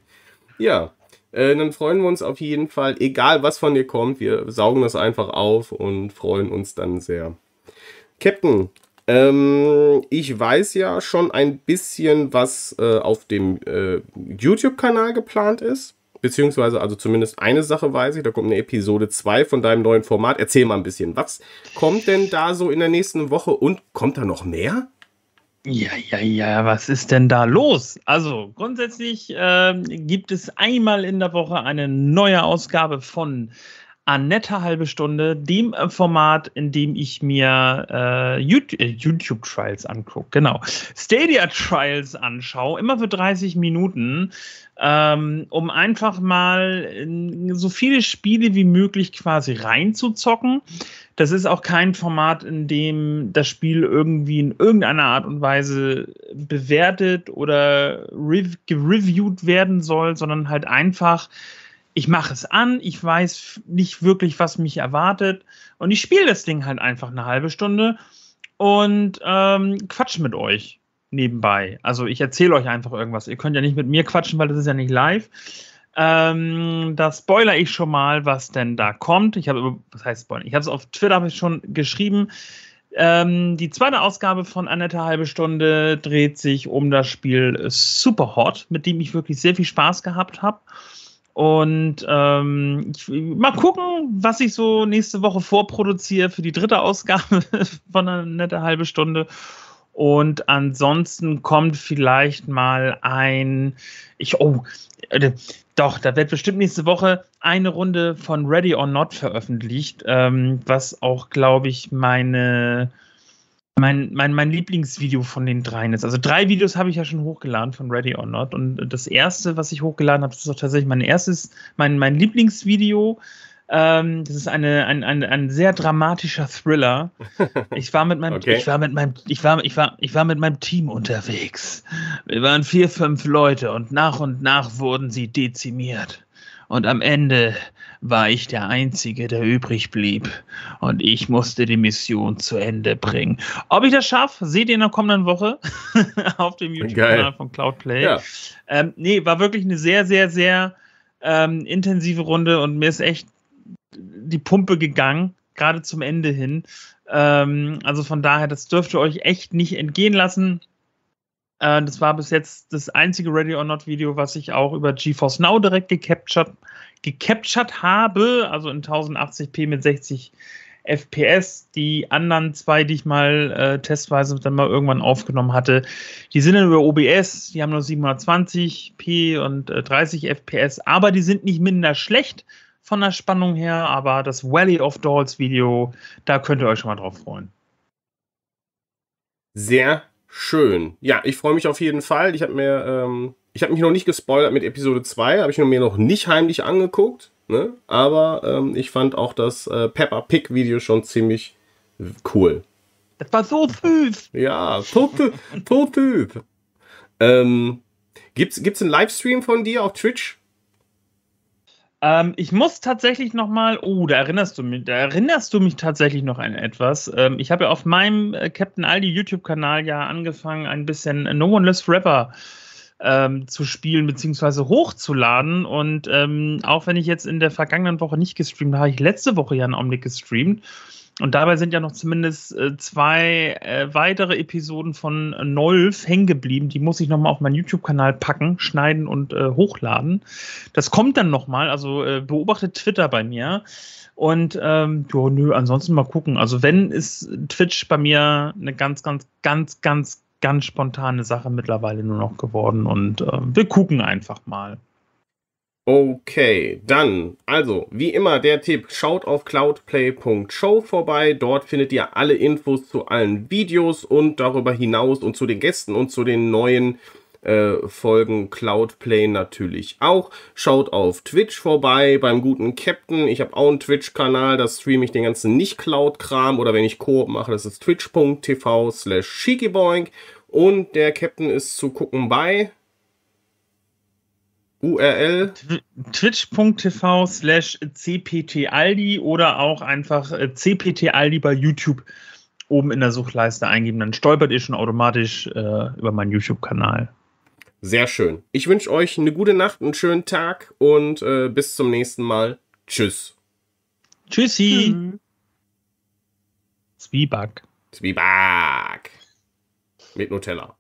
ja. Äh, dann freuen wir uns auf jeden Fall, egal was von dir kommt, wir saugen das einfach auf und freuen uns dann sehr. Captain, ähm, ich weiß ja schon ein bisschen, was äh, auf dem äh, YouTube-Kanal geplant ist. Beziehungsweise, also zumindest eine Sache weiß ich, da kommt eine Episode 2 von deinem neuen Format. Erzähl mal ein bisschen, was kommt denn da so in der nächsten Woche und kommt da noch mehr? Ja, ja, ja, was ist denn da los? Also grundsätzlich äh, gibt es einmal in der Woche eine neue Ausgabe von eine nette halbe Stunde dem äh, Format, in dem ich mir äh, YouTube, äh, YouTube, Trials angucke, genau. Stadia Trials anschaue, immer für 30 Minuten, ähm, um einfach mal ähm, so viele Spiele wie möglich quasi reinzuzocken. Das ist auch kein Format, in dem das Spiel irgendwie in irgendeiner Art und Weise bewertet oder rev gereviewt werden soll, sondern halt einfach ich mache es an, ich weiß nicht wirklich, was mich erwartet und ich spiele das Ding halt einfach eine halbe Stunde und ähm, quatsch mit euch nebenbei. Also ich erzähle euch einfach irgendwas. Ihr könnt ja nicht mit mir quatschen, weil das ist ja nicht live. Ähm, da spoiler ich schon mal, was denn da kommt. Ich habe, was heißt spoilern? Ich habe es auf Twitter ich schon geschrieben. Ähm, die zweite Ausgabe von Annette halbe Stunde dreht sich um das Spiel Superhot, mit dem ich wirklich sehr viel Spaß gehabt habe. Und ähm, ich, mal gucken, was ich so nächste Woche vorproduziere für die dritte Ausgabe von einer nette halbe Stunde. Und ansonsten kommt vielleicht mal ein, ich, oh, äh, doch, da wird bestimmt nächste Woche eine Runde von Ready or Not veröffentlicht, ähm, was auch, glaube ich, meine mein, mein, mein Lieblingsvideo von den dreien ist. Also drei Videos habe ich ja schon hochgeladen von Ready or Not. Und das erste, was ich hochgeladen habe, ist auch tatsächlich mein erstes, mein, mein Lieblingsvideo. Ähm, das ist eine, ein, ein, ein sehr dramatischer Thriller. Ich war mit meinem, okay. ich war mit meinem, ich war, ich war, ich war mit meinem Team unterwegs. Wir waren vier, fünf Leute und nach und nach wurden sie dezimiert. Und am Ende war ich der Einzige, der übrig blieb. Und ich musste die Mission zu Ende bringen. Ob ich das schaffe, seht ihr in der kommenden Woche auf dem YouTube-Kanal von Cloudplay. Ja. Ähm, nee, war wirklich eine sehr, sehr, sehr ähm, intensive Runde und mir ist echt die Pumpe gegangen, gerade zum Ende hin. Ähm, also von daher, das dürft ihr euch echt nicht entgehen lassen. Äh, das war bis jetzt das einzige Ready or Not Video, was ich auch über GeForce Now direkt gecaptured gecaptured habe, also in 1080p mit 60 FPS. Die anderen zwei, die ich mal äh, testweise dann mal irgendwann aufgenommen hatte, die sind dann über OBS, die haben nur 720p und äh, 30 FPS, aber die sind nicht minder schlecht von der Spannung her. Aber das Valley of Dolls Video, da könnt ihr euch schon mal drauf freuen. Sehr schön. Ja, ich freue mich auf jeden Fall. Ich habe mir ähm, ich habe mich noch nicht gespoilert mit Episode 2, habe ich mir noch nicht heimlich angeguckt, ne? aber ähm, ich fand auch das äh, Peppa Pig Video schon ziemlich cool. Das war so süß. Ja, tote, tote. ähm, gibt's, gibt's einen Livestream von dir auf Twitch? Ähm, ich muss tatsächlich noch mal, oh, da erinnerst du mich, da erinnerst du mich tatsächlich noch an etwas. Ähm, ich habe ja auf meinem äh, Captain Aldi YouTube-Kanal ja angefangen, ein bisschen No One Lives Forever äh, ähm, zu spielen beziehungsweise hochzuladen. Und ähm, auch wenn ich jetzt in der vergangenen Woche nicht gestreamt habe, ich letzte Woche ja einen Omnic gestreamt. Und dabei sind ja noch zumindest äh, zwei äh, weitere Episoden von Nolf hängen geblieben. Die muss ich nochmal auf meinen YouTube-Kanal packen, schneiden und äh, hochladen. Das kommt dann nochmal, also äh, beobachtet Twitter bei mir. Und ähm, ja, nö, ansonsten mal gucken. Also wenn ist Twitch bei mir eine ganz, ganz, ganz, ganz, ganz spontane Sache mittlerweile nur noch geworden und äh, wir gucken einfach mal. Okay, dann, also, wie immer der Tipp, schaut auf cloudplay.show vorbei. Dort findet ihr alle Infos zu allen Videos und darüber hinaus und zu den Gästen und zu den neuen äh, folgen Cloudplay natürlich auch. Schaut auf Twitch vorbei beim guten Captain. Ich habe auch einen Twitch-Kanal, da streame ich den ganzen Nicht-Cloud-Kram oder wenn ich Koop mache, das ist twitch.tv slash shikiboink und der Captain ist zu gucken bei URL twitch.tv slash cptaldi oder auch einfach äh, cptaldi bei YouTube oben in der Suchleiste eingeben, dann stolpert ihr schon automatisch äh, über meinen YouTube-Kanal. Sehr schön. Ich wünsche euch eine gute Nacht, einen schönen Tag und äh, bis zum nächsten Mal. Tschüss. Tschüssi. Mhm. Zwieback. Zwieback. Mit Nutella.